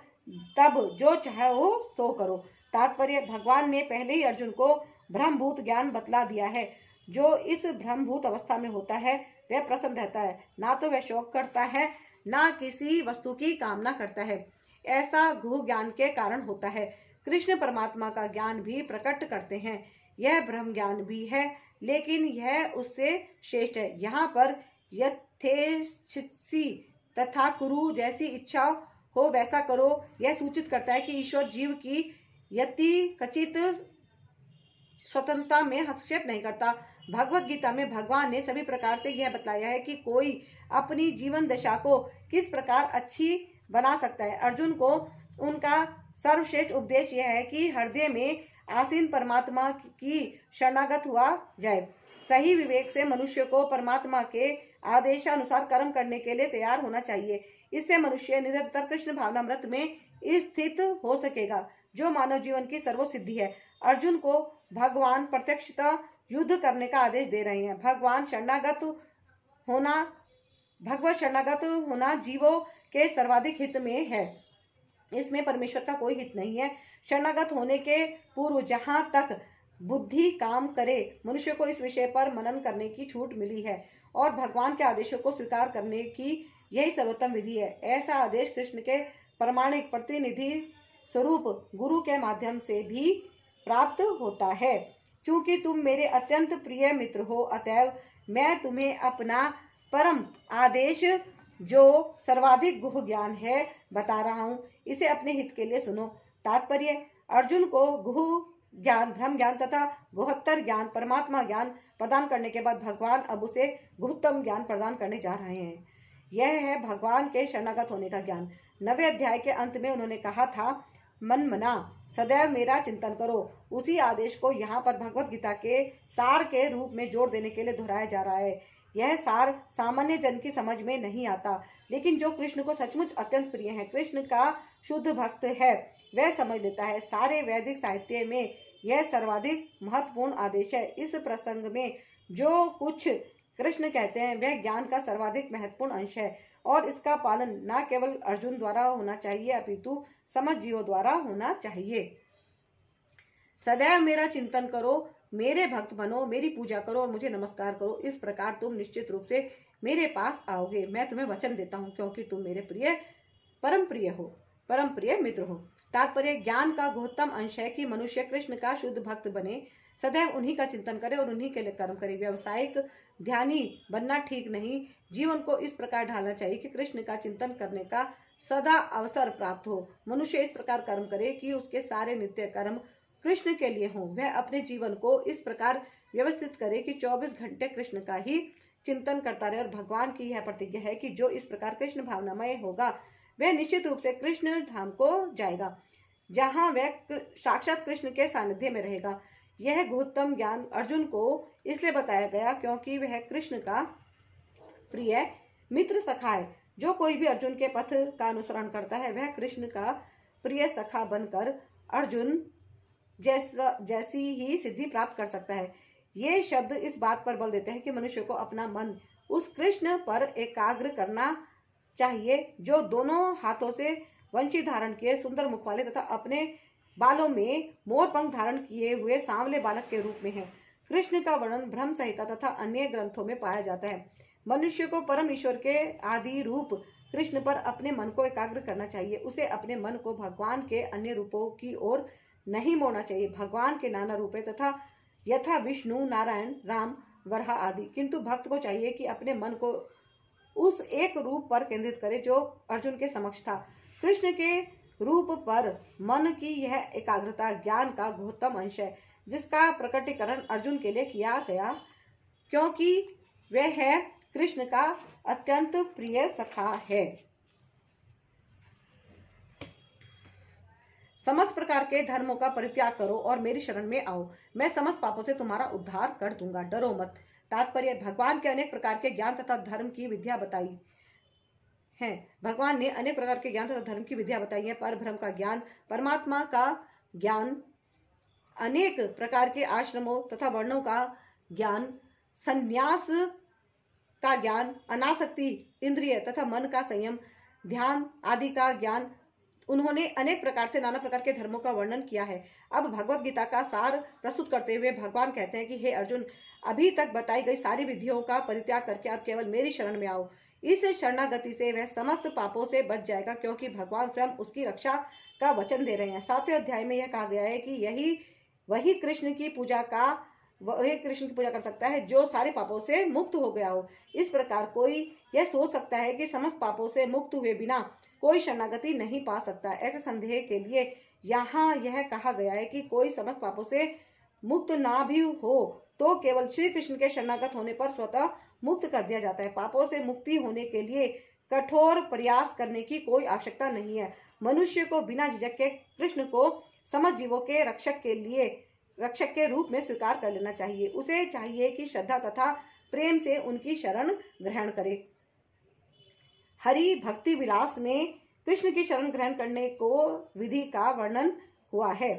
तब जो चाहे वो सो करो तात्पर्य भगवान ने पहले ही अर्जुन को ब्रह्मभूत ज्ञान बतला दिया है जो इस ब्रह्मभूत अवस्था में होता है वह प्रसन्न रहता है ना तो वह शोक करता है ना किसी वस्तु की कामना करता है ऐसा गुह ज्ञान के कारण होता है कृष्ण परमात्मा का ज्ञान भी प्रकट करते हैं यह ब्रह्म ज्ञान भी है लेकिन यह उससे श्रेष्ठ है यहाँ पर यथेसी तथा कुरु जैसी इच्छा हो वैसा करो यह सूचित करता है कि ईश्वर जीव की यति कचित स्वतंत्रता में हस्तक्षेप नहीं करता भगवत गीता में भगवान ने सभी प्रकार से यह बताया है कि कोई अपनी जीवन दशा को किस प्रकार अच्छी बना सकता है अर्जुन को उनका सर्वश्रेष्ठ उपदेश यह है कि हृदय में आसीन परमात्मा की शरणागत हुआ जाए सही विवेक से मनुष्य को परमात्मा के आदेशानुसार कर्म करने के लिए तैयार होना चाहिए इससे मनुष्य निरंतर कृष्ण भावना मृत में स्थित हो सकेगा जो मानव जीवन की सर्वसिद्धि है अर्जुन को भगवान प्रत्यक्षता युद्ध करने का आदेश दे रहे हैं भगवान शरणागत होना भगवत शरणागत होना जीवो के सर्वाधिक हित में है इसमें परमेश्वर का कोई हित नहीं है शरणागत होने के पूर्व जहां तक बुद्धि काम करे मनुष्य को इस विषय पर मनन करने की छूट मिली है और भगवान के आदेशों को स्वीकार करने की यही सर्वोत्तम विधि है ऐसा आदेश कृष्ण के प्रमाणिक प्रतिनिधि स्वरूप गुरु के माध्यम से भी प्राप्त होता है क्योंकि तुम मेरे अत्यंत प्रिय मित्र हो अतएव मैं तुम्हें अपना परम आदेश जो सर्वाधिक गुह ज्ञान है बता रहा हूँ इसे अपने हित के लिए सुनो तात्पर्य अर्जुन को गुह ज्ञान भ्रम ज्ञान तथा गुहत्तर ज्ञान परमात्मा ज्ञान प्रदान करने के बाद भगवान अब उसे घुत्तम ज्ञान प्रदान करने जा रहे हैं यह है भगवान के शरणागत होने का ज्ञान नवे अध्याय के अंत में उन्होंने कहा था मन मना सदैव मेरा चिंतन करो उसी आदेश को यहाँ पर भगवत गीता के सार के रूप में जोड़ देने के लिए दोहराया जा रहा है यह सार सामान्य जन की समझ में नहीं आता लेकिन जो कृष्ण को सचमुच अत्यंत प्रिय है कृष्ण का शुद्ध भक्त है वह समझ लेता है सारे वैदिक साहित्य में यह सर्वाधिक महत्वपूर्ण आदेश है इस प्रसंग में जो कुछ कृष्ण कहते हैं वह ज्ञान का सर्वाधिक महत्वपूर्ण अंश है और इसका पालन न केवल अर्जुन द्वारा होना चाहिए अपितु समझ जीवों द्वारा होना चाहिए सदैव मेरा चिंतन करो मेरे भक्त बनो मेरी पूजा करो और मुझे नमस्कार करो इस प्रकार तुम निश्चित रूप से मेरे पास आओगे मैं तुम्हें वचन देता हूँ क्योंकि तुम मेरे प्रिय परम प्रिय हो परम प्रिय मित्र हो तात्पर्य ज्ञान का गौतम अंश है कि मनुष्य कृष्ण का शुद्ध भक्त बने सदैव उन्हीं का चिंतन करे और उन्हीं के लिए कर्म करे व्यवसायिक ध्यानी बनना ठीक नहीं जीवन को इस प्रकार ढालना चाहिए कि कृष्ण का चिंतन करने का सदा अवसर प्राप्त हो मनुष्य इस प्रकार कर्म करे कि उसके सारे नित्य कर्म कृष्ण के लिए हों वह अपने जीवन को इस प्रकार व्यवस्थित करे कि 24 घंटे कृष्ण का ही चिंतन करता रहे और भगवान की यह प्रतिज्ञा है कि जो इस प्रकार कृष्ण भावनामय होगा वह निश्चित रूप से कृष्ण धाम को जाएगा जहाँ वह साक्षात कृष्ण के सानिध्य में रहेगा यह गौतम ज्ञान अर्जुन को इसलिए बताया गया क्योंकि वह कृष्ण का प्रिय मित्र सखा है जो कोई भी अर्जुन के पथ का अनुसरण करता है वह कृष्ण का प्रिय सखा बनकर अर्जुन जैसा जैसी ही सिद्धि प्राप्त कर सकता है ये शब्द इस बात पर बल देते हैं कि मनुष्य को अपना मन उस कृष्ण पर एकाग्र करना चाहिए जो दोनों हाथों से वंशी धारण किए सुंदर मुख वाले तथा अपने बालों में मोर पंख धारण किए हुए सांवले बालक के रूप में है कृष्ण का वर्णन भ्रम संहिता तथा अन्य ग्रंथों में पाया जाता है मनुष्य को परम ईश्वर के आदि रूप कृष्ण पर अपने मन को एकाग्र करना चाहिए उसे अपने मन को भगवान के अन्य रूपों की ओर नहीं मोड़ना चाहिए भगवान के नाना रूपे तथा यथा विष्णु नारायण राम वरहा आदि किंतु भक्त को चाहिए कि अपने मन को उस एक रूप पर केंद्रित करे जो अर्जुन के समक्ष था कृष्ण के रूप पर मन की यह एकाग्रता ज्ञान का गौतम अंश है जिसका प्रकटीकरण अर्जुन के लिए किया गया क्योंकि वह है कृष्ण का अत्यंत प्रिय सखा है समस्त प्रकार के धर्मों का परित्याग करो और मेरी शरण में आओ मैं समस्त पापों से तुम्हारा उद्धार कर दूंगा डरो मत तात्पर्य भगवान के अनेक प्रकार के ज्ञान तथा धर्म की विद्या बताई है भगवान ने अनेक प्रकार के ज्ञान तथा धर्म की विद्या बताई है पर भ्रम का ज्ञान परमात्मा का ज्ञान अनेक प्रकार के आश्रमों तथा वर्णों का ज्ञान संन्यास का ज्ञान अनासक्ति इंद्रिय तथा मन का संयम ध्यान आदि का ज्ञान उन्होंने अनेक प्रकार से नाना प्रकार के धर्मों का वर्णन किया है अब भगवत गीता का सार प्रस्तुत करते हुए भगवान कहते हैं कि हे अर्जुन अभी तक बताई गई सारी विधियों का परित्याग करके आप केवल मेरी शरण में आओ इस शरणागति से वह समस्त पापों से बच जाएगा क्योंकि भगवान स्वयं उसकी रक्षा का वचन दे रहे हैं सातवें अध्याय में यह कहा गया है कि यही वही कृष्ण की पूजा का वह कृष्ण की पूजा कर सकता है जो सारे पापों से मुक्त हो गया हो इस प्रकार कोई यह सोच सकता है कि समस्त पापों से मुक्त हुए बिना कोई शरणागति नहीं पा सकता ऐसे संदेह के लिए यहाँ यह कहा गया है कि कोई समस्त पापों से मुक्त ना भी हो तो केवल श्री कृष्ण के शरणागत होने पर स्वतः मुक्त कर दिया जाता है पापों से मुक्ति होने के लिए कठोर प्रयास करने की कोई आवश्यकता नहीं है मनुष्य को बिना झिझक के कृष्ण को समझ जीवों के रक्षक के लिए रक्षक के रूप में स्वीकार कर लेना चाहिए उसे चाहिए कि श्रद्धा तथा प्रेम से उनकी शरण ग्रहण करे हरि भक्ति विलास में कृष्ण की शरण ग्रहण करने को विधि का वर्णन हुआ है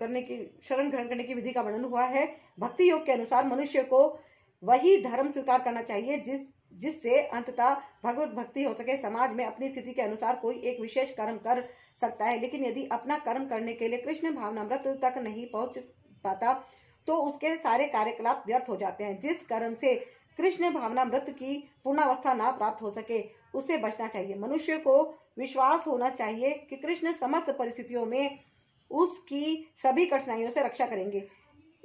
करने की शरण ग्रहण करने की विधि का वर्णन हुआ है भक्ति योग के अनुसार मनुष्य को वही धर्म स्वीकार करना चाहिए जिस जिससे अंततः भगवत भक्ति हो सके समाज में अपनी स्थिति के अनुसार कोई एक विशेष कर्म कर सकता है लेकिन यदि अपना कर्म करने के लिए कृष्ण भावना मृत तक नहीं पहुंच पाता तो उसके सारे कार्यकलाप व्यर्थ हो जाते हैं जिस कर्म से कृष्ण भावना मृत की पूर्णावस्था ना प्राप्त हो सके उसे बचना चाहिए मनुष्य को विश्वास होना चाहिए कि कृष्ण समस्त परिस्थितियों में उसकी सभी कठिनाइयों से रक्षा करेंगे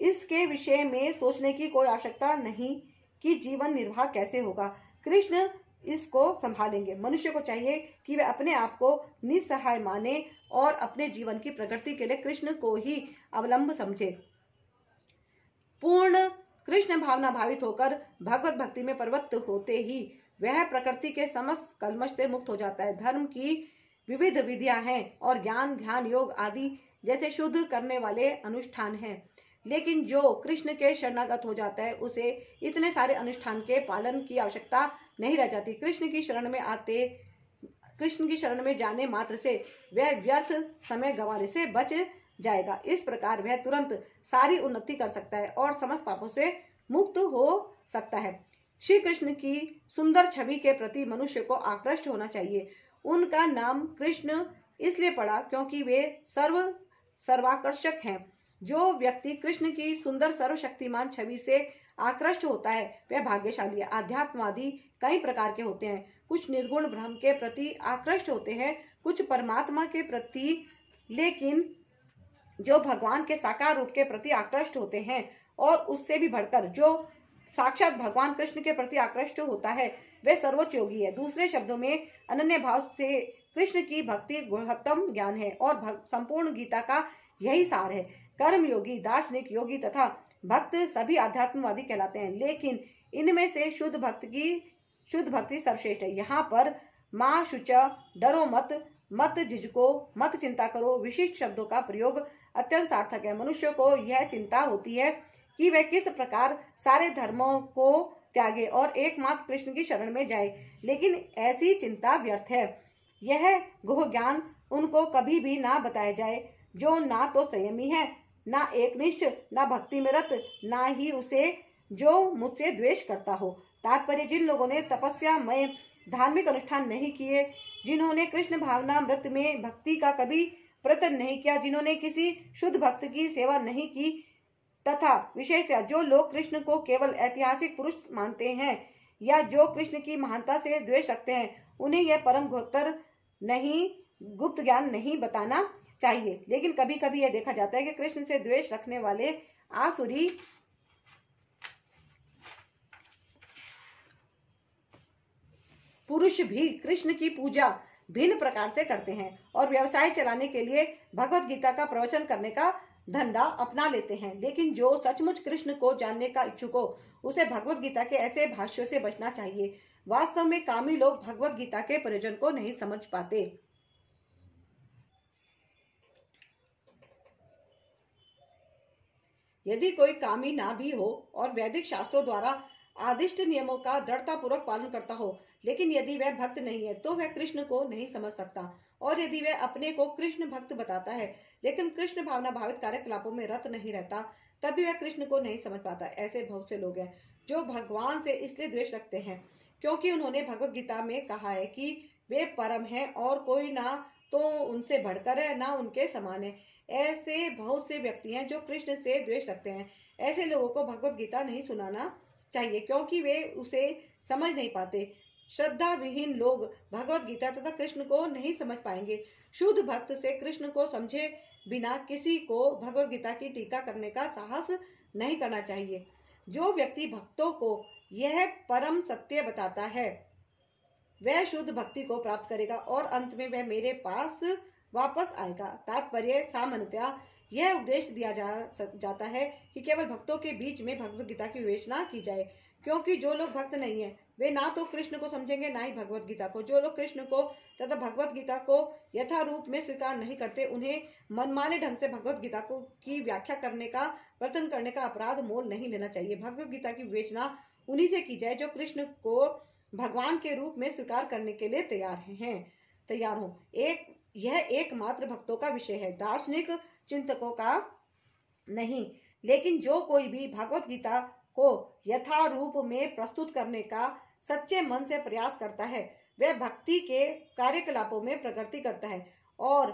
इसके विषय में सोचने की कोई आवश्यकता नहीं कि जीवन निर्वाह कैसे होगा कृष्ण इसको संभालेंगे मनुष्य को चाहिए कि वे अपने आप को निस्सहाय माने और अपने जीवन की प्रगति के लिए कृष्ण को ही अवलंब समझे पूर्ण कृष्ण भावना भावित होकर भगवत भक्ति में प्रवृत्त होते ही वह प्रकृति के समस्त कलमश से मुक्त हो जाता है धर्म की विविध विधियां हैं और ज्ञान ध्यान योग आदि जैसे शुद्ध करने वाले अनुष्ठान हैं लेकिन जो कृष्ण के शरणागत हो जाता है उसे इतने सारे अनुष्ठान के पालन की आवश्यकता नहीं रह जाती कृष्ण की शरण में आते कृष्ण की शरण में जाने मात्र से वह व्यर्थ समय गंवाने से बच जाएगा इस प्रकार वह तुरंत सारी उन्नति कर सकता है और समस्त पापों से मुक्त हो सकता है श्री कृष्ण की सुंदर छवि के प्रति मनुष्य को आकृष्ट होना चाहिए उनका नाम कृष्ण इसलिए पड़ा क्योंकि वे सर्व सर्वाकर्षक हैं जो व्यक्ति कृष्ण की सुंदर सर्वशक्तिमान छवि से आकृष्ट होता है वह भाग्यशाली है आध्यात्मवादी कई प्रकार के होते हैं कुछ निर्गुण ब्रह्म के प्रति आकृष्ट होते हैं कुछ परमात्मा के प्रति लेकिन जो भगवान के साकार रूप के प्रति आकृष्ट होते हैं और उससे भी बढ़कर जो साक्षात भगवान कृष्ण के प्रति आकृष्ट होता है वह सर्वोच्च योगी है दूसरे शब्दों में अनन्य भाव से कृष्ण की भक्ति गुणतम ज्ञान है और संपूर्ण गीता का यही सार है कर्म योगी दार्शनिक योगी तथा भक्त सभी अध्यात्मवादी कहलाते हैं लेकिन इनमें से शुद्ध भक्त की शुद्ध भक्ति सर्वश्रेष्ठ है यहाँ पर माँ शुच डरो मत मत झिझको मत चिंता करो विशिष्ट शब्दों का प्रयोग अत्यंत सार्थक है मनुष्य को यह चिंता होती है कि वह किस प्रकार सारे धर्मों को त्यागे और एकमात्र कृष्ण की शरण में जाए लेकिन ऐसी चिंता व्यर्थ है यह गोह ज्ञान उनको कभी भी ना बताया जाए जो ना तो संयमी है ना निष्ठ ना भक्ति में रत ना ही उसे जो मुझसे द्वेष करता हो तात्पर्य जिन लोगों ने तपस्या में धार्मिक अनुष्ठान नहीं किए जिन्होंने कृष्ण भावना मृत में भक्ति का कभी प्रतन नहीं किया जिन्होंने किसी शुद्ध भक्त की सेवा नहीं की तथा विशेषतः जो लोग कृष्ण को केवल ऐतिहासिक पुरुष मानते हैं या जो कृष्ण की महानता से द्वेष रखते हैं उन्हें यह परम गोत्तर नहीं गुप्त ज्ञान नहीं बताना चाहिए लेकिन कभी कभी यह देखा जाता है कि कृष्ण से द्वेष रखने वाले आसुरी पुरुष भी कृष्ण की पूजा भिन्न प्रकार से करते हैं और व्यवसाय चलाने के लिए भगवत गीता का प्रवचन करने का धंधा अपना लेते हैं लेकिन जो सचमुच कृष्ण को जानने का इच्छुक हो उसे भगवत गीता के ऐसे भाष्यों से बचना चाहिए वास्तव में कामी लोग भगवत गीता के प्रयोजन को नहीं समझ पाते यदि कोई कामी ना भी हो और वैदिक शास्त्रों द्वारा आदिष्ट नियमों का दृढ़ता पूर्वक पालन करता हो लेकिन यदि वह भक्त नहीं है तो वह कृष्ण को नहीं समझ सकता और यदि वह अपने को कृष्ण भक्त बताता है लेकिन कृष्ण भावना भावित कार्यकलापों में रत नहीं रहता तब भी वह कृष्ण को नहीं समझ पाता ऐसे बहुत से लोग हैं जो भगवान से इसलिए द्वेष रखते हैं क्योंकि उन्होंने भगवत गीता में कहा है कि वे परम हैं और कोई ना तो उनसे बढ़कर है ना उनके समान है ऐसे बहुत से व्यक्ति हैं जो कृष्ण से द्वेष रखते हैं ऐसे लोगों को भगवत गीता नहीं सुनाना चाहिए क्योंकि वे उसे समझ नहीं पाते श्रद्धा विहीन लोग भगवत गीता तथा कृष्ण को नहीं समझ पाएंगे शुद्ध भक्त से कृष्ण को समझे बिना किसी को भगवत गीता की टीका करने का साहस नहीं करना चाहिए जो व्यक्ति भक्तों को यह परम सत्य बताता है वह शुद्ध भक्ति को प्राप्त करेगा और अंत में वह मेरे पास वापस आएगा तात्पर्य सामान्यतया यह उपदेश दिया जा जाता है कि केवल भक्तों के बीच में भगवत गीता की विवेचना की जाए क्योंकि जो लोग भक्त नहीं है वे ना तो कृष्ण को समझेंगे ना ही भगवत गीता को जो लोग कृष्ण को तथा भगवत गीता को यथा रूप में स्वीकार नहीं करते उन्हें मनमाने ढंग से भगवत गीता को की व्याख्या करने का वर्तन करने का अपराध मोल नहीं लेना चाहिए भगवत गीता की विवेचना उन्हीं से की जाए जो कृष्ण को भगवान के रूप में स्वीकार करने के लिए तैयार हैं तैयार हो एक यह एकमात्र भक्तों का विषय है दार्शनिक चिंतकों का नहीं लेकिन जो कोई भी भगवत गीता को यथारूप में प्रस्तुत करने का सच्चे मन से प्रयास करता है वह भक्ति के कार्यकलापों में प्रगति करता है और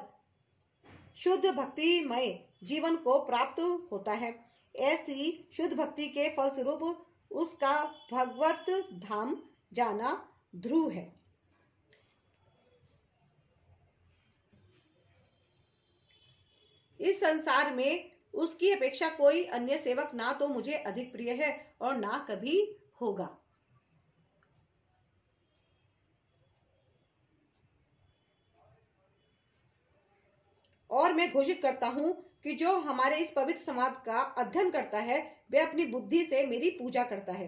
शुद्ध भक्तिमय जीवन को प्राप्त होता है ऐसी शुद्ध भक्ति के फलस्वरूप उसका भगवत धाम जाना ध्रुव है इस संसार में उसकी अपेक्षा कोई अन्य सेवक ना तो मुझे अधिक प्रिय है और ना कभी होगा और मैं घोषित करता हूं कि जो हमारे इस पवित्र समाज का अध्ययन करता है वे अपनी बुद्धि से मेरी पूजा करता है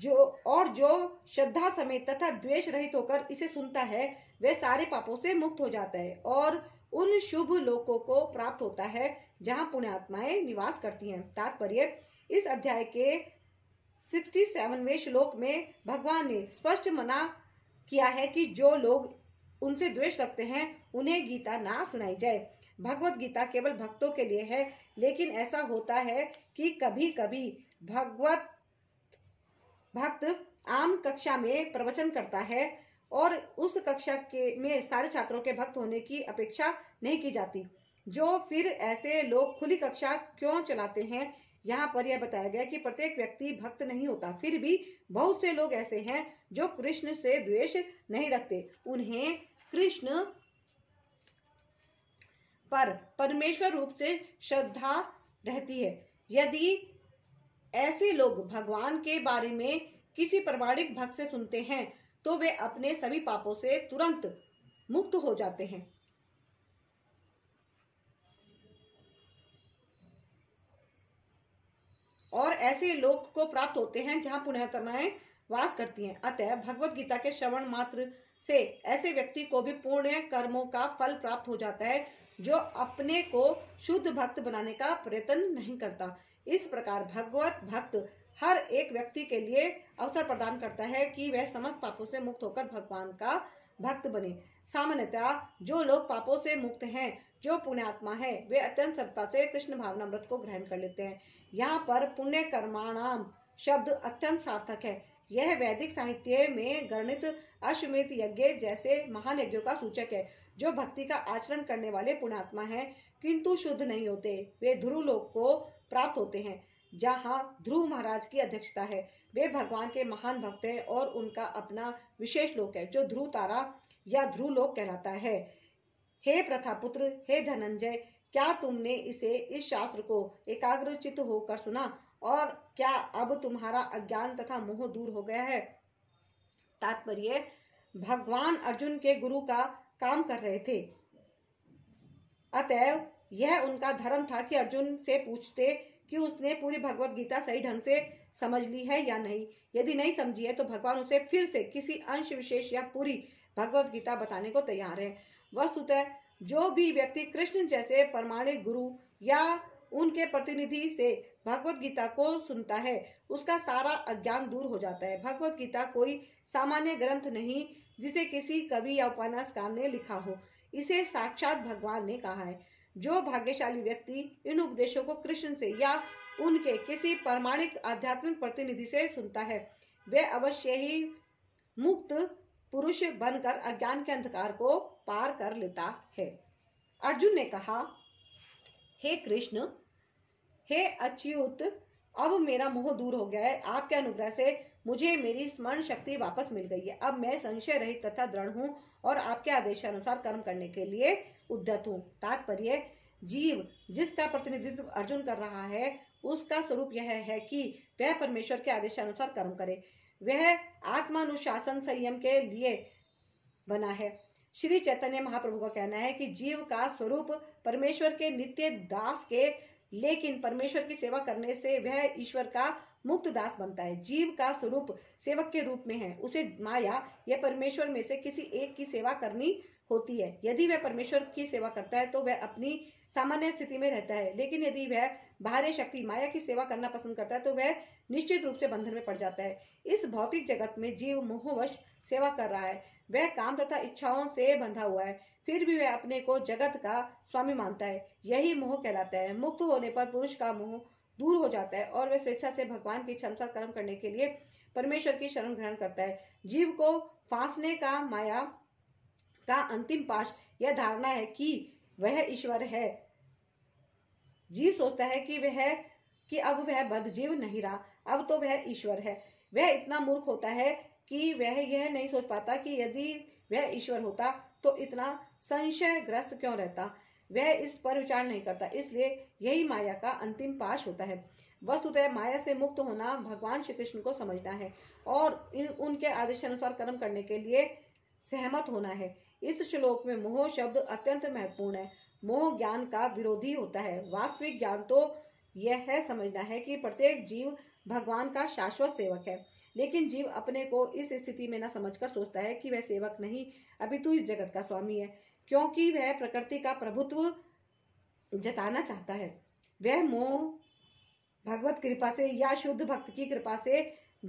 जो और जो श्रद्धा समेत तथा द्वेष रहित होकर इसे सुनता है वह सारे पापों से मुक्त हो जाता है और उन शुभ लोकों को प्राप्त होता है जहाँ पुण्यात्माएं निवास करती हैं तात्पर्य इस अध्याय के सिक्सटी सेवनवे श्लोक में भगवान ने स्पष्ट मना किया है कि जो लोग उनसे द्वेष रखते हैं उन्हें गीता ना सुनाई जाए भगवत गीता केवल भक्तों के लिए है लेकिन ऐसा होता है कि कभी कभी भगवत भक्त आम कक्षा में प्रवचन करता है और उस कक्षा के में सारे छात्रों के भक्त होने की अपेक्षा नहीं की जाती जो फिर ऐसे लोग खुली कक्षा क्यों चलाते हैं यहाँ पर यह बताया गया कि प्रत्येक व्यक्ति भक्त नहीं होता फिर भी बहुत से लोग ऐसे हैं जो कृष्ण से द्वेष नहीं रखते उन्हें कृष्ण पर परमेश्वर रूप से श्रद्धा रहती है यदि ऐसे लोग भगवान के बारे में किसी प्रमाणिक भक्त से सुनते हैं तो वे अपने सभी पापों से तुरंत मुक्त हो जाते हैं और ऐसे लोग को प्राप्त होते हैं जहां पुण्यात्माएं वास करती हैं अतः भगवत गीता के श्रवण मात्र से ऐसे व्यक्ति को भी पूर्ण कर्मों का फल प्राप्त हो जाता है जो अपने को शुद्ध भक्त बनाने का प्रयत्न नहीं करता इस प्रकार भगवत भक्त हर एक व्यक्ति के लिए अवसर प्रदान करता है कि वह समस्त पापों से मुक्त होकर भगवान का भक्त बने सामान्यतः जो लोग पापों से मुक्त हैं जो पुण्यात्मा है वे अत्यंत सरलता से कृष्ण भावना व्रत को ग्रहण कर लेते हैं यहाँ पर पुण्य कर्माणाम शब्द अत्यंत सार्थक है यह वैदिक साहित्य में गणित अश्वमेध यज्ञ जैसे महान यज्ञों का सूचक है जो भक्ति का आचरण करने वाले पुणात्मा हैं किंतु शुद्ध नहीं होते वे ध्रुव लोक को प्राप्त होते हैं जहाँ ध्रुव महाराज की अध्यक्षता है वे भगवान के महान भक्त हैं और उनका अपना विशेष लोक है जो ध्रुव तारा या ध्रुव लोक कहलाता है हे प्रथा पुत्र हे धनंजय क्या तुमने इसे इस शास्त्र को एकाग्रचित होकर सुना और क्या अब तुम्हारा अज्ञान तथा मोह दूर हो गया है तात्पर्य भगवान अर्जुन के गुरु का काम कर रहे थे अतएव यह उनका धर्म था कि अर्जुन से पूछते कि उसने पूरी भगवत गीता सही ढंग से समझ ली है या नहीं यदि नहीं समझी है तो भगवान उसे फिर से किसी अंश विशेष या पूरी भगवत गीता बताने को तैयार है वस्तुतः जो भी व्यक्ति कृष्ण जैसे प्रमाणिक गुरु या उनके प्रतिनिधि से भगवत गीता को सुनता है उसका सारा अज्ञान दूर हो जाता है भगवत गीता कोई सामान्य ग्रंथ नहीं जिसे किसी कवि या उपन्यासकार ने लिखा हो इसे साक्षात भगवान ने कहा है जो भाग्यशाली व्यक्ति इन उपदेशों को कृष्ण से या उनके किसी प्रमाणिक आध्यात्मिक प्रतिनिधि से सुनता है वे अवश्य ही मुक्त पुरुष बनकर अज्ञान के अंधकार को पार कर लेता है अर्जुन ने कहा हे कृष्ण हे अच्युत अब मेरा मोह दूर हो गया है आपके अनुग्रह से मुझे मेरी स्मरण शक्ति वापस मिल गई है अब मैं संशय रहित तथा दृढ़ हूँ और आपके आदेश अनुसार कर्म करने के लिए उद्धत हूँ तात्पर्य जीव जिसका प्रतिनिधित्व अर्जुन कर रहा है उसका स्वरूप यह है कि वह परमेश्वर के आदेश अनुसार कर्म करे वह आत्मानुशासन संयम के लिए बना है श्री चैतन्य महाप्रभु का कहना है कि जीव का स्वरूप परमेश्वर के नित्य दास के लेकिन परमेश्वर की सेवा करने से वह ईश्वर का मुक्त दास बनता है जीव का स्वरूप सेवक के रूप में है उसे माया या परमेश्वर में से किसी एक की सेवा करनी होती है यदि वह परमेश्वर की सेवा करता है तो वह अपनी सामान्य स्थिति में रहता है लेकिन यदि वह बाहरी शक्ति माया की सेवा करना पसंद करता है तो वह निश्चित रूप से बंधन में पड़ जाता है इस भौतिक जगत में जीव मोहवश सेवा कर रहा है वह काम तथा इच्छाओं से बंधा हुआ है फिर भी वह अपने को जगत का स्वामी मानता है यही मोह कहलाता है मुक्त होने पर पुरुष का मोह दूर हो जाता है और वह स्वेच्छा से भगवान की क्षमता कर्म करने के लिए परमेश्वर की शरण ग्रहण करता है जीव को फांसने का माया का अंतिम पाश यह धारणा है कि वह ईश्वर है जीव सोचता है कि वह कि अब वह बद्ध जीव नहीं रहा अब तो वह ईश्वर है वह इतना मूर्ख होता है कि वह यह नहीं सोच पाता कि यदि वह ईश्वर होता तो इतना संशय ग्रस्त क्यों रहता वह इस पर विचार नहीं करता इसलिए यही माया का अंतिम पाश होता है वस्तुतः माया से मुक्त होना भगवान श्री कृष्ण को समझना है और इन उनके अनुसार कर्म करने के लिए सहमत होना है इस श्लोक में मोह शब्द अत्यंत महत्वपूर्ण है मोह ज्ञान का विरोधी होता है वास्तविक ज्ञान तो यह है समझना है कि प्रत्येक जीव भगवान का शाश्वत सेवक है लेकिन जीव अपने को इस स्थिति में न समझकर सोचता है कि वह सेवक नहीं अभी तू तो इस जगत का स्वामी है क्योंकि वह प्रकृति का प्रभुत्व जताना चाहता है वह मोह भगवत कृपा से या शुद्ध भक्त की कृपा से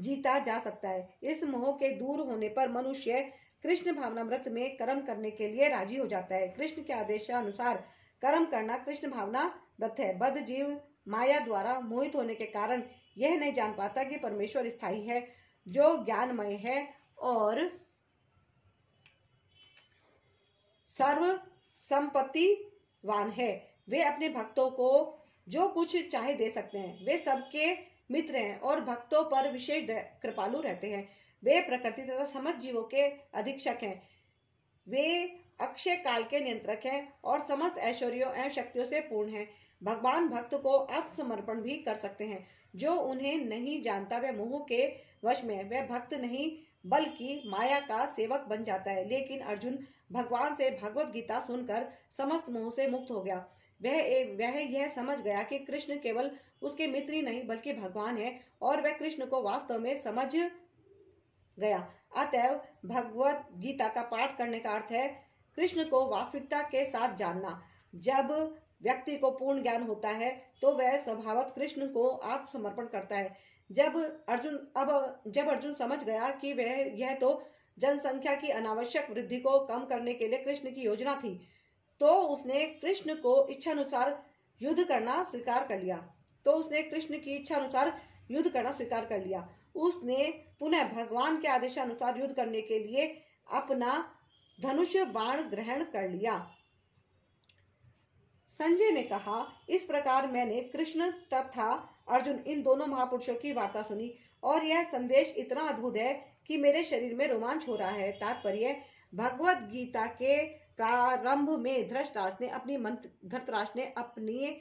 जीता जा सकता है इस मोह के दूर होने पर मनुष्य कृष्ण भावना व्रत में कर्म करने के लिए राजी हो जाता है कृष्ण के आदेश अनुसार कर्म करना कृष्ण भावना व्रत है बद जीव माया द्वारा मोहित होने के कारण यह नहीं जान पाता कि परमेश्वर स्थाई है जो ज्ञानमय है और सर्व संपत्ति वान है वे अपने भक्तों को जो कुछ चाहे दे सकते हैं वे सबके मित्र हैं और भक्तों पर विशेष कृपालु रहते हैं वे प्रकृति तथा समस्त जीवों के अधीक्षक हैं वे अक्षय काल के नियंत्रक हैं और समस्त ऐश्वर्यों एवं शक्तियों से पूर्ण हैं भगवान भक्त को आत्मसमर्पण भी कर सकते हैं जो उन्हें नहीं जानता वह मोह के वश में वह भक्त नहीं बल्कि माया का सेवक बन जाता है लेकिन अर्जुन भगवान से भगवत गीता सुनकर समस्त मोह से मुक्त हो गया वह वह यह समझ गया कि कृष्ण केवल उसके मित्र ही नहीं बल्कि भगवान है और वह कृष्ण को वास्तव में समझ गया अतएव भगवत गीता का पाठ करने का अर्थ है कृष्ण को वास्तविकता के साथ जानना जब व्यक्ति को पूर्ण ज्ञान होता है तो वह स्वभावत कृष्ण को आत्मसमर्पण करता है जब अर्जुन अब जब अर्जुन समझ गया कि वह यह तो जनसंख्या की अनावश्यक वृद्धि को कम करने के लिए कृष्ण की योजना थी तो उसने कृष्ण को इच्छानुसार युद्ध करना स्वीकार कर लिया तो उसने कृष्ण की अनुसार युद्ध करना स्वीकार कर लिया उसने पुनः भगवान के आदेशानुसार युद्ध करने के लिए अपना धनुष बाण ग्रहण कर लिया संजय ने कहा इस प्रकार मैंने कृष्ण तथा अर्जुन इन दोनों महापुरुषों की वार्ता सुनी और यह संदेश इतना अद्भुत है कि मेरे शरीर में रोमांच हो रहा है तात्पर्य भगवत गीता के प्रारंभ में धृष्टराज ने अपनी धृतराज ने अपनी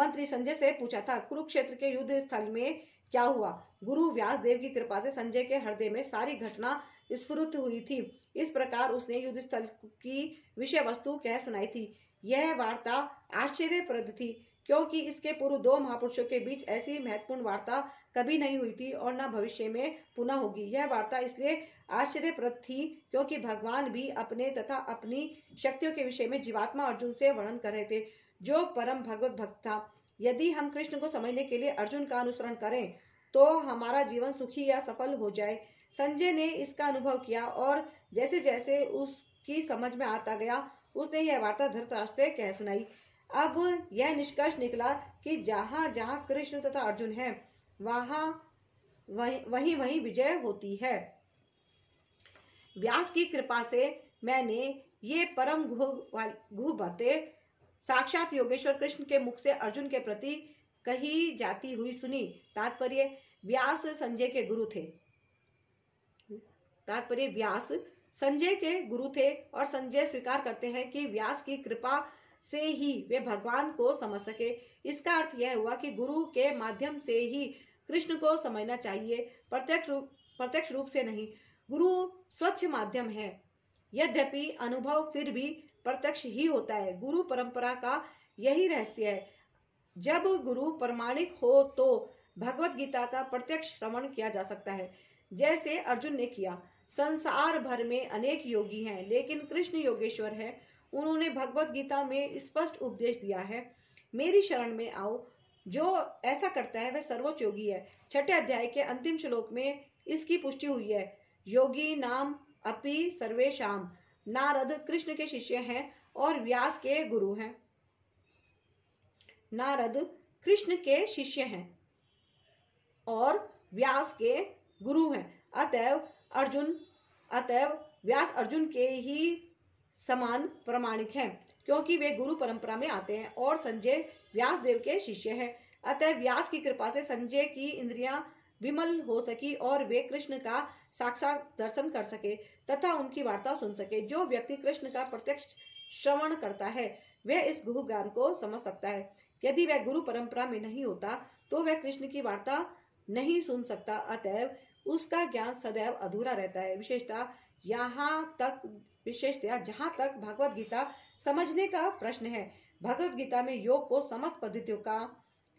मंत्री संजय से पूछा था कुरुक्षेत्र के युद्ध स्थल में क्या हुआ गुरु व्यास देव की कृपा से संजय के हृदय में सारी घटना स्फुरित हुई थी इस प्रकार उसने युद्ध स्थल की विषय वस्तु कह सुनाई थी यह वार्ता आश्चर्यप्रद थी क्योंकि इसके पूर्व दो महापुरुषों के बीच ऐसी महत्वपूर्ण वार्ता कभी नहीं हुई थी और न भविष्य में पुनः होगी यह वार्ता इसलिए आश्चर्यप्रद थी क्योंकि भगवान भी अपने तथा अपनी शक्तियों के विषय में जीवात्मा अर्जुन से वर्णन कर रहे थे जो परम भगवत भक्त था यदि हम कृष्ण को समझने के लिए अर्जुन का अनुसरण करें तो हमारा जीवन सुखी या सफल हो जाए संजय ने इसका अनुभव किया और जैसे जैसे उसकी समझ में आता गया उसने यह वार्ता धृतराष्ट्र से कह सुनाई अब यह निष्कर्ष निकला कि जहां जहां कृष्ण तथा अर्जुन है वहां वही वही वही विजय होती है व्यास की कृपा से मैंने ये परम घू बातें साक्षात योगेश्वर कृष्ण के मुख से अर्जुन के प्रति कही जाती हुई सुनी तात्पर्य व्यास संजय के गुरु थे तात्पर्य व्यास संजय के गुरु थे और संजय स्वीकार करते हैं कि व्यास की कृपा से ही वे भगवान को समझ सके इसका अर्थ यह हुआ कि गुरु के माध्यम से ही कृष्ण को समझना चाहिए प्रत्यक्ष रूप प्रत्यक्ष रूप से नहीं गुरु स्वच्छ माध्यम है यद्यपि अनुभव फिर भी प्रत्यक्ष ही होता है गुरु परंपरा का यही रहस्य है जब गुरु प्रमाणिक हो तो भगवत गीता का प्रत्यक्ष श्रवण किया जा सकता है जैसे अर्जुन ने किया संसार भर में अनेक योगी हैं लेकिन कृष्ण योगेश्वर है उन्होंने भगवत गीता में स्पष्ट उपदेश दिया है मेरी शरण में आओ जो ऐसा करता है वह सर्वोच्च योगी है छठे अध्याय के अंतिम श्लोक में इसकी पुष्टि हुई है योगी नाम अपि सर्वेशम नारद कृष्ण के शिष्य हैं और व्यास के गुरु हैं नारद कृष्ण के शिष्य हैं और व्यास के गुरु हैं अतएव अर्जुन अतएव व्यास अर्जुन के ही समान प्रमाणिक हैं क्योंकि वे गुरु परंपरा में आते हैं और संजय व्यास देव के शिष्य हैं अतः व्यास की कृपा से संजय की इंद्रियां विमल हो सकी और वे कृष्ण का साक्षात दर्शन कर सके तथा उनकी वार्ता सुन सके जो व्यक्ति कृष्ण का प्रत्यक्ष श्रवण करता है वह इस गुरु ज्ञान को समझ सकता है यदि वह गुरु परंपरा में नहीं होता तो वह कृष्ण की वार्ता नहीं सुन सकता अतएव उसका ज्ञान सदैव अधूरा रहता है विशेषता यहाँ तक विशेषतया जहाँ तक भगवत गीता समझने का प्रश्न है भगवत गीता में योग को समस्त पद्धतियों का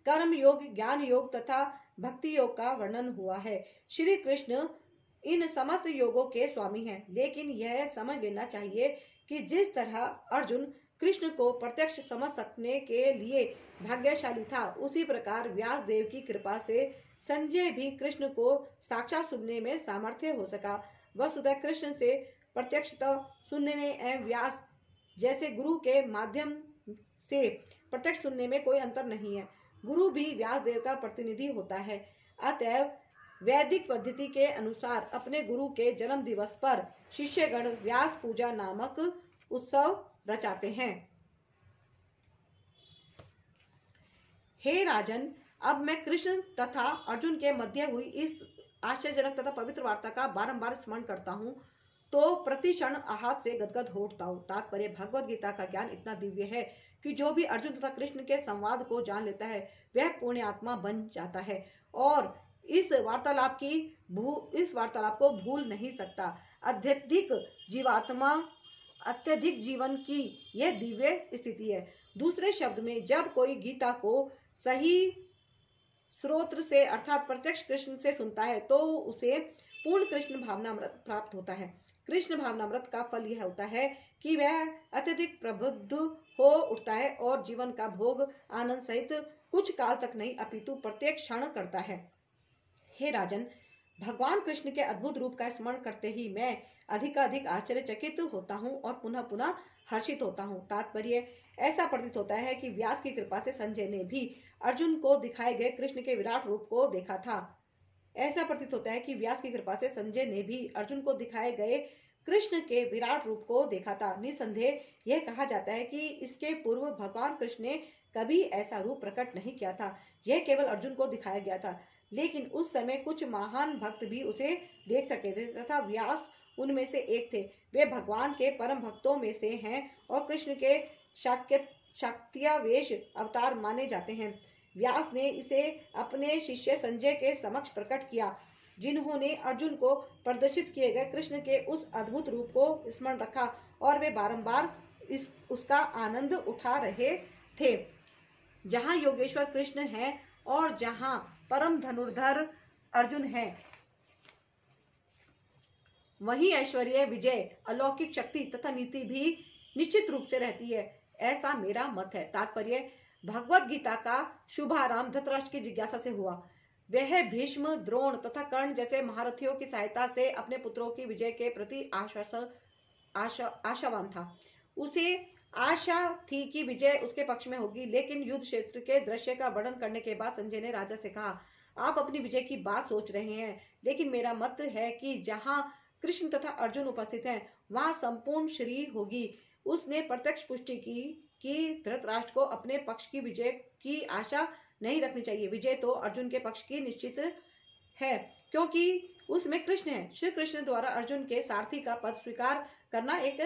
कर्म योग ज्ञान योग तथा भक्ति योग का वर्णन हुआ है श्री कृष्ण इन समस्त योगों के स्वामी हैं लेकिन यह समझ लेना चाहिए कि जिस तरह अर्जुन कृष्ण को प्रत्यक्ष समझ सकने के लिए भाग्यशाली था उसी प्रकार व्यास देव की कृपा से संजय भी कृष्ण को साक्षात सुनने में सामर्थ्य हो सका वसुधा कृष्ण से तो सुनने एवं व्यास जैसे गुरु के माध्यम से प्रत्यक्ष सुनने में कोई अंतर नहीं है गुरु भी व्यास देव का प्रतिनिधि होता है अतएव वैदिक पद्धति के अनुसार अपने गुरु के जन्म दिवस पर शिष्यगण व्यास पूजा नामक उत्सव रचाते हैं हे राजन अब मैं कृष्ण तथा अर्जुन के मध्य हुई इस आश्चर्यजनक तथा पवित्र वार्ता का बारंबार स्मरण करता हूँ तो प्रति क्षण आहात से गदगद हो उठता हूँ तात्पर्य भगवत गीता का ज्ञान इतना दिव्य है कि जो भी अर्जुन तथा कृष्ण के संवाद को जान लेता है वह पुण्य आत्मा बन जाता है और इस वार्तालाप की भू इस वार्तालाप को भूल नहीं सकता अत्यधिक जीवात्मा अत्यधिक जीवन की यह दिव्य स्थिति है दूसरे शब्द में जब कोई गीता को सही स्रोत्र से अर्थात प्रत्यक्ष कृष्ण से सुनता है तो उसे पूर्ण कृष्ण भावना प्राप्त होता है कृष्ण भावनामृत का फल यह होता है कि वह अत्यधिक प्रबुद्ध हो उठता है और जीवन का भोग आनंद सहित कुछ काल तक नहीं अपितु प्रत्येक क्षण करता है हे राजन भगवान कृष्ण के अद्भुत रूप का स्मरण करते ही मैं अधिकाधिक आश्चर्यचकित होता हूँ और पुनः पुनः हर्षित होता हूँ तात्पर्य ऐसा प्रतीत होता है कि व्यास की कृपा से संजय ने भी अर्जुन को दिखाए गए कृष्ण के विराट रूप को देखा था ऐसा प्रतीत होता है कि व्यास की कृपा से संजय ने भी अर्जुन को दिखाए गए कृष्ण के विराट रूप को देखा था निसंदेह यह कहा जाता है कि इसके पूर्व भगवान कृष्ण ने कभी ऐसा रूप प्रकट नहीं किया था यह केवल अर्जुन को दिखाया गया था लेकिन उस समय कुछ महान भक्त भी उसे देख सके थे तथा व्यास उनमें से एक थे वे भगवान के परम भक्तों में से हैं और कृष्ण के शाक्य शाक्तियावेश अवतार माने जाते हैं व्यास ने इसे अपने शिष्य संजय के समक्ष प्रकट किया जिन्होंने अर्जुन को प्रदर्शित किए गए कृष्ण के उस अद्भुत रूप को स्मरण रखा और वे बारंबार इस उसका आनंद उठा रहे थे जहाँ योगेश्वर कृष्ण है और जहाँ परम धनुर्धर अर्जुन है वही ऐश्वर्य विजय अलौकिक शक्ति तथा नीति भी निश्चित रूप से रहती है ऐसा मेरा मत है तात्पर्य भगवत गीता का शुभारंभ धतराष्ट्र की जिज्ञासा से हुआ वह भीष्म द्रोण तथा कर्ण जैसे महारथियों की सहायता से अपने पुत्रों की विजय के प्रति आश्वासन आशावान था उसे आशा थी कि विजय उसके पक्ष में होगी लेकिन युद्ध क्षेत्र के दृश्य का वर्णन करने के बाद संजय ने राजा से कहा आप अपनी विजय की बात सोच रहे हैं लेकिन मेरा मत है कि जहाँ कृष्ण तथा अर्जुन उपस्थित हैं वहां संपूर्ण श्री होगी उसने प्रत्यक्ष पुष्टि की कि धृतराष्ट्र को अपने पक्ष की विजय की आशा नहीं रखनी चाहिए विजय तो अर्जुन के पक्ष की निश्चित है क्योंकि उसमें कृष्ण है श्री कृष्ण द्वारा अर्जुन के सारथी का पद स्वीकार करना एक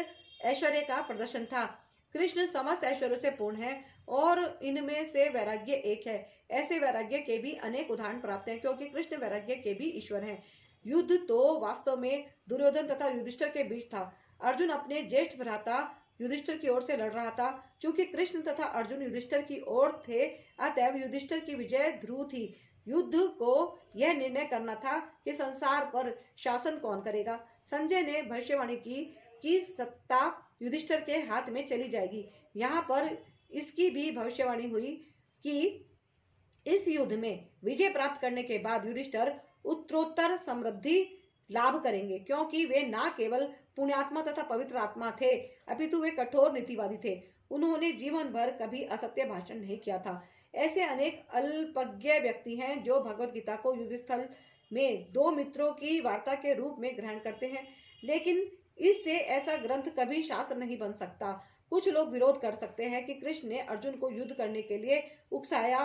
ऐश्वर्य का प्रदर्शन था कृष्ण समस्त ऐश्वर्य से पूर्ण है और इनमें से वैराग्य एक है ऐसे वैराग्य के भी अनेक उदाहरण प्राप्त हैं क्योंकि कृष्ण वैराग्य के भी ईश्वर हैं युद्ध तो वास्तव में दुर्योधन तथा युधिष्ठर के बीच था अर्जुन अपने ज्येष्ठ भ्राता युधिष्ठिर की ओर से लड़ रहा था क्योंकि कृष्ण तथा अर्जुन युधिष्ठिर की ओर थे अतएव युधिष्ठिर की विजय ध्रुव थी युद्ध को यह निर्णय करना था कि संसार पर शासन कौन करेगा संजय ने भविष्यवाणी की कि सत्ता युधिष्ठर के हाथ में चली जाएगी यहाँ पर इसकी भी भविष्यवाणी हुई कि इस युद्ध में विजय प्राप्त करने के बाद युधिष्ठर उत्तरोत्तर समृद्धि लाभ करेंगे क्योंकि वे ना केवल पुण्यात्मा तथा पवित्र आत्मा थे अपितु वे कठोर नीतिवादी थे उन्होंने जीवन भर कभी असत्य भाषण नहीं किया था ऐसे अनेक अल्पज्ञ व्यक्ति हैं जो भगवत गीता को युद्ध स्थल में दो मित्रों की वार्ता के रूप में ग्रहण करते हैं लेकिन इससे ऐसा ग्रंथ कभी शास्त्र नहीं बन सकता कुछ लोग विरोध कर सकते हैं कि कृष्ण ने अर्जुन को युद्ध करने के लिए उकसाया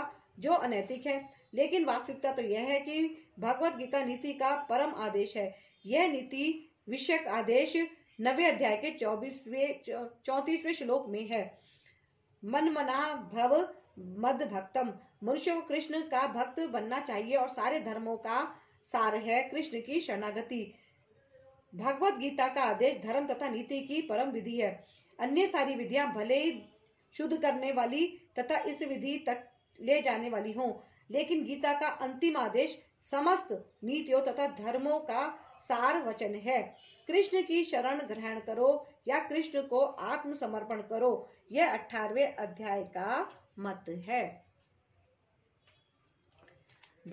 जो अनैतिक है लेकिन वास्तविकता तो यह है कि भगवत गीता नीति का परम आदेश है यह नीति विषयक आदेश नवे अध्याय के चौबीसवें चौतीसवें श्लोक में है मना भव मद भक्तम मनुष्य को कृष्ण का भक्त बनना चाहिए और सारे धर्मों का सार है कृष्ण की शरणागति भगवत गीता का आदेश धर्म तथा नीति की परम विधि है अन्य सारी विधियां भले ही शुद्ध करने वाली तथा इस विधि तक ले जाने वाली हों लेकिन गीता का अंतिम आदेश समस्त नीतियों तथा धर्मों का सार वचन है कृष्ण की शरण ग्रहण करो या कृष्ण को आत्मसमर्पण करो यह अठारवे अध्याय का मत है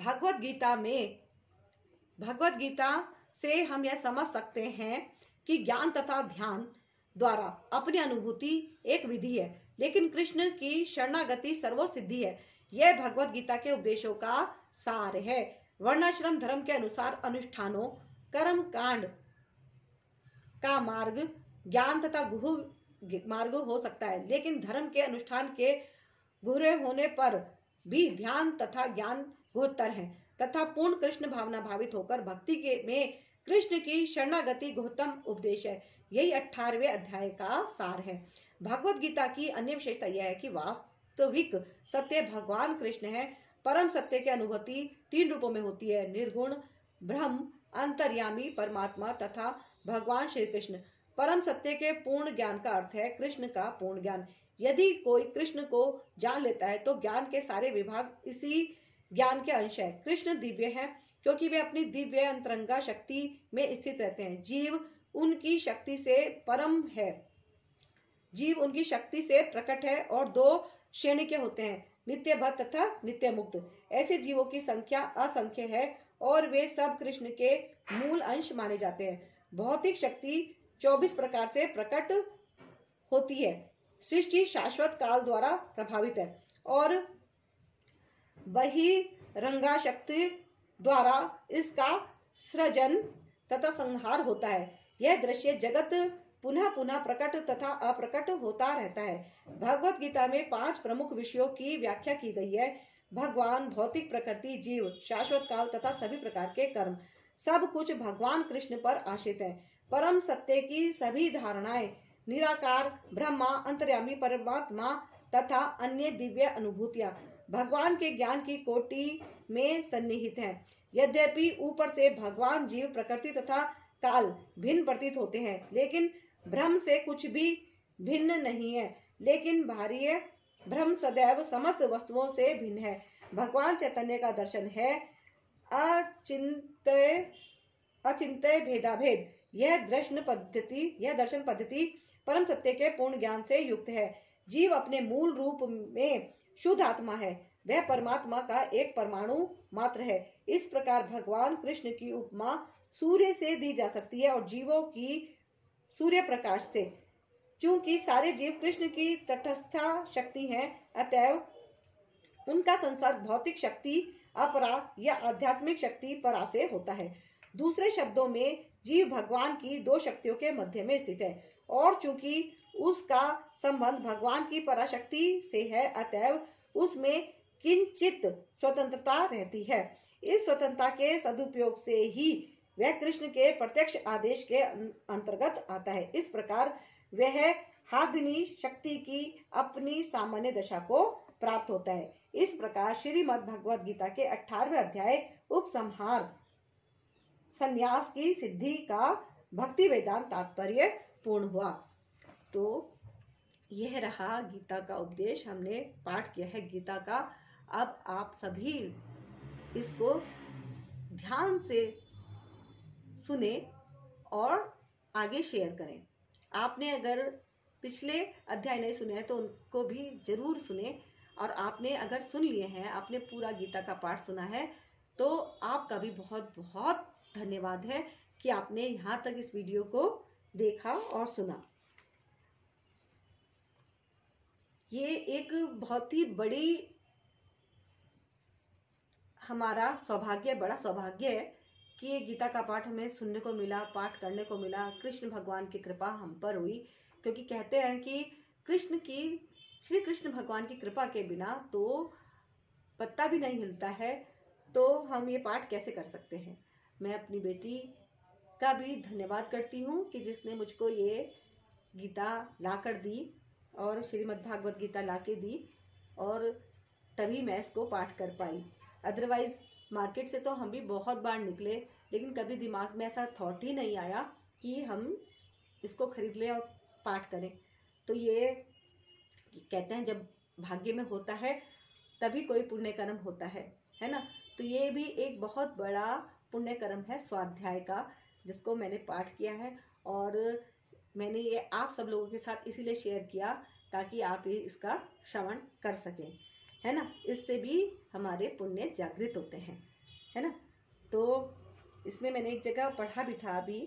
भगवत गीता में भगवत गीता से हम यह समझ सकते हैं कि ज्ञान तथा ध्यान द्वारा अपनी अनुभूति एक विधि है लेकिन कृष्ण की शरणागति सर्वोसिद्धि सिद्धि है यह भगवत गीता के उपदेशों का सार है वर्णाश्रम धर्म के अनुसार अनुष्ठानों कर्म कांड का मार्ग ज्ञान तथा गुह मार्ग हो सकता है लेकिन धर्म के अनुष्ठान के गुहरे होने पर भी ध्यान तथा ज्ञान गोहतर है तथा पूर्ण कृष्ण भावना भावित होकर भक्ति के में कृष्ण की शरणागति गौतम उपदेश है यही अठारवे अध्याय का सार है भगवत गीता की अन्य विशेषता यह है कि वास्तविक सत्य भगवान कृष्ण है परम सत्य की अनुभूति तीन रूपों में होती है निर्गुण ब्रह्म अंतर्यामी परमात्मा तथा भगवान श्री कृष्ण परम सत्य के पूर्ण ज्ञान का अर्थ है कृष्ण का पूर्ण ज्ञान यदि कोई कृष्ण को जान लेता है तो ज्ञान के सारे विभाग इसी ज्ञान के अंश है कृष्ण दिव्य है क्योंकि वे अपनी दिव्य अंतरंगा शक्ति में स्थित रहते हैं जीव उनकी शक्ति से परम है जीव उनकी शक्ति से प्रकट है और दो श्रेणी के होते हैं नित्य भक्त तथा नित्य मुक्त ऐसे जीवों की संख्या असंख्य है और वे सब कृष्ण के मूल अंश माने जाते हैं भौतिक शक्ति 24 प्रकार से प्रकट होती है सृष्टि शाश्वत काल द्वारा प्रभावित है और रंगा शक्ति द्वारा इसका सृजन तथा संहार होता है यह दृश्य जगत पुनः पुनः प्रकट तथा अप्रकट होता रहता है भगवत गीता में पांच प्रमुख विषयों की व्याख्या की गई है भगवान भौतिक प्रकृति जीव शाश्वत काल तथा सभी प्रकार के कर्म सब कुछ भगवान कृष्ण पर आश्रित है परम सत्य की सभी धारणाएं निराकार ब्रह्मा अंतर्यामी परमात्मा तथा अन्य दिव्य अनुभूतियां भगवान के ज्ञान की कोटि में सन्निहित है यद्यपि ऊपर से भगवान जीव प्रकृति तथा काल भिन्न प्रतीत होते हैं लेकिन भ्रम से कुछ भी भिन्न नहीं है लेकिन है ब्रह्म सदैव समस्त वस्तुओं से भिन्न है भगवान चैतन्य का दर्शन है अचिंत अचिंत्य भेदाभेद यह दर्शन पद्धति यह दर्शन पद्धति परम सत्य के पूर्ण ज्ञान से युक्त है जीव अपने मूल रूप में शुद्ध आत्मा है वह परमात्मा का एक परमाणु मात्र है इस प्रकार भगवान कृष्ण की उपमा सूर्य से दी जा सकती है और जीवों की सूर्य प्रकाश से चूंकि सारे जीव कृष्ण की तटस्था शक्ति हैं अतएव उनका संसार भौतिक शक्ति अपरा या आध्यात्मिक शक्ति परा से होता है दूसरे शब्दों में जीव भगवान की दो शक्तियों के मध्य में स्थित है और चूंकि उसका संबंध भगवान की पराशक्ति से है अतएव उसमें किंचित स्वतंत्रता रहती है इस स्वतंत्रता के सदुपयोग से ही वह कृष्ण के प्रत्यक्ष आदेश के अं-, अंतर्गत आता है इस प्रकार वह हादनी शक्ति की अपनी सामान्य दशा को प्राप्त होता है इस प्रकार श्रीमद भगवद गीता के अठारवे अध्याय उपसंहार संन्यास की सिद्धि का भक्ति वेदांत तात्पर्य पूर्ण हुआ तो यह रहा गीता का उपदेश हमने पाठ किया है गीता का अब आप सभी इसको ध्यान से सुने और आगे शेयर करें आपने अगर पिछले अध्याय नहीं सुने हैं तो उनको भी जरूर सुने और आपने अगर सुन लिए हैं आपने पूरा गीता का पाठ सुना है तो आपका भी बहुत बहुत धन्यवाद है कि आपने यहाँ तक इस वीडियो को देखा और सुना ये एक बहुत ही बड़ी हमारा सौभाग्य बड़ा सौभाग्य है कि ये गीता का पाठ हमें सुनने को मिला पाठ करने को मिला कृष्ण भगवान की कृपा हम पर हुई क्योंकि कहते हैं कि कृष्ण की श्री कृष्ण भगवान की कृपा के बिना तो पत्ता भी नहीं हिलता है तो हम ये पाठ कैसे कर सकते हैं मैं अपनी बेटी का भी धन्यवाद करती हूँ कि जिसने मुझको ये गीता ला कर दी और श्रीमद्भागवत गीता ला के दी और तभी मैं इसको पाठ कर पाई अदरवाइज़ मार्केट से तो हम भी बहुत बार निकले लेकिन कभी दिमाग में ऐसा थॉट ही नहीं आया कि हम इसको खरीद लें और पाठ करें तो ये कहते हैं जब भाग्य में होता है तभी कोई पुण्य कर्म होता है है ना तो ये भी एक बहुत बड़ा पुण्य कर्म है स्वाध्याय का जिसको मैंने पाठ किया है और मैंने ये आप सब लोगों के साथ इसीलिए शेयर किया ताकि आप ये इसका श्रवण कर सकें है ना इससे भी हमारे पुण्य जागृत होते हैं है ना तो इसमें मैंने एक जगह पढ़ा भी था अभी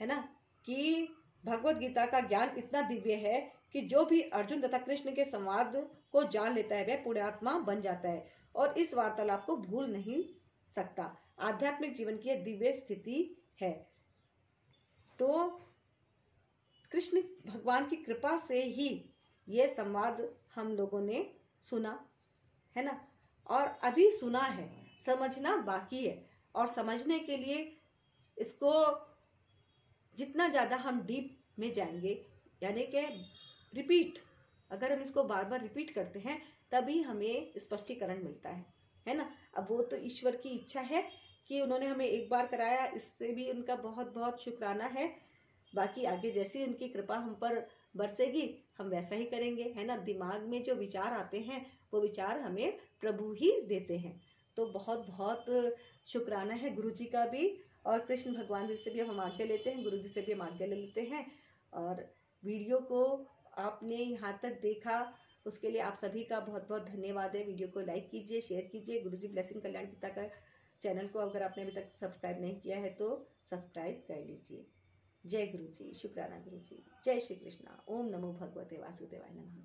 है ना कि भगवत गीता का ज्ञान इतना दिव्य है कि जो भी अर्जुन तथा कृष्ण के संवाद को जान लेता है वह पुण्यात्मा बन जाता है और इस वार्तालाप को भूल नहीं सकता आध्यात्मिक जीवन की दिव्य स्थिति है तो कृष्ण भगवान की कृपा से ही ये संवाद हम लोगों ने सुना है ना और अभी सुना है समझना बाकी है और समझने के लिए इसको जितना ज़्यादा हम डीप में जाएंगे यानी कि रिपीट अगर हम इसको बार बार रिपीट करते हैं तभी हमें स्पष्टीकरण मिलता है है ना अब वो तो ईश्वर की इच्छा है कि उन्होंने हमें एक बार कराया इससे भी उनका बहुत बहुत शुक्राना है बाकी आगे जैसी उनकी कृपा हम पर बरसेगी हम वैसा ही करेंगे है ना दिमाग में जो विचार आते हैं वो विचार हमें प्रभु ही देते हैं तो बहुत बहुत शुक्राना है गुरु जी का भी और कृष्ण भगवान जी से भी हम आज्ञा लेते हैं गुरु जी से भी हम आज्ञा ले लेते हैं और वीडियो को आपने यहाँ तक देखा उसके लिए आप सभी का बहुत बहुत धन्यवाद है वीडियो को लाइक कीजिए शेयर कीजिए गुरु जी ब्लेसिंग कल्याण गीता का चैनल को अगर आपने अभी तक सब्सक्राइब नहीं किया है तो सब्सक्राइब कर लीजिए જય ગુરુજી શુક્રાના ગુરુજી જય શ્રી કૃષ્ણ ઓમ નમો ભગવતે વાસુદેવાય નમઃ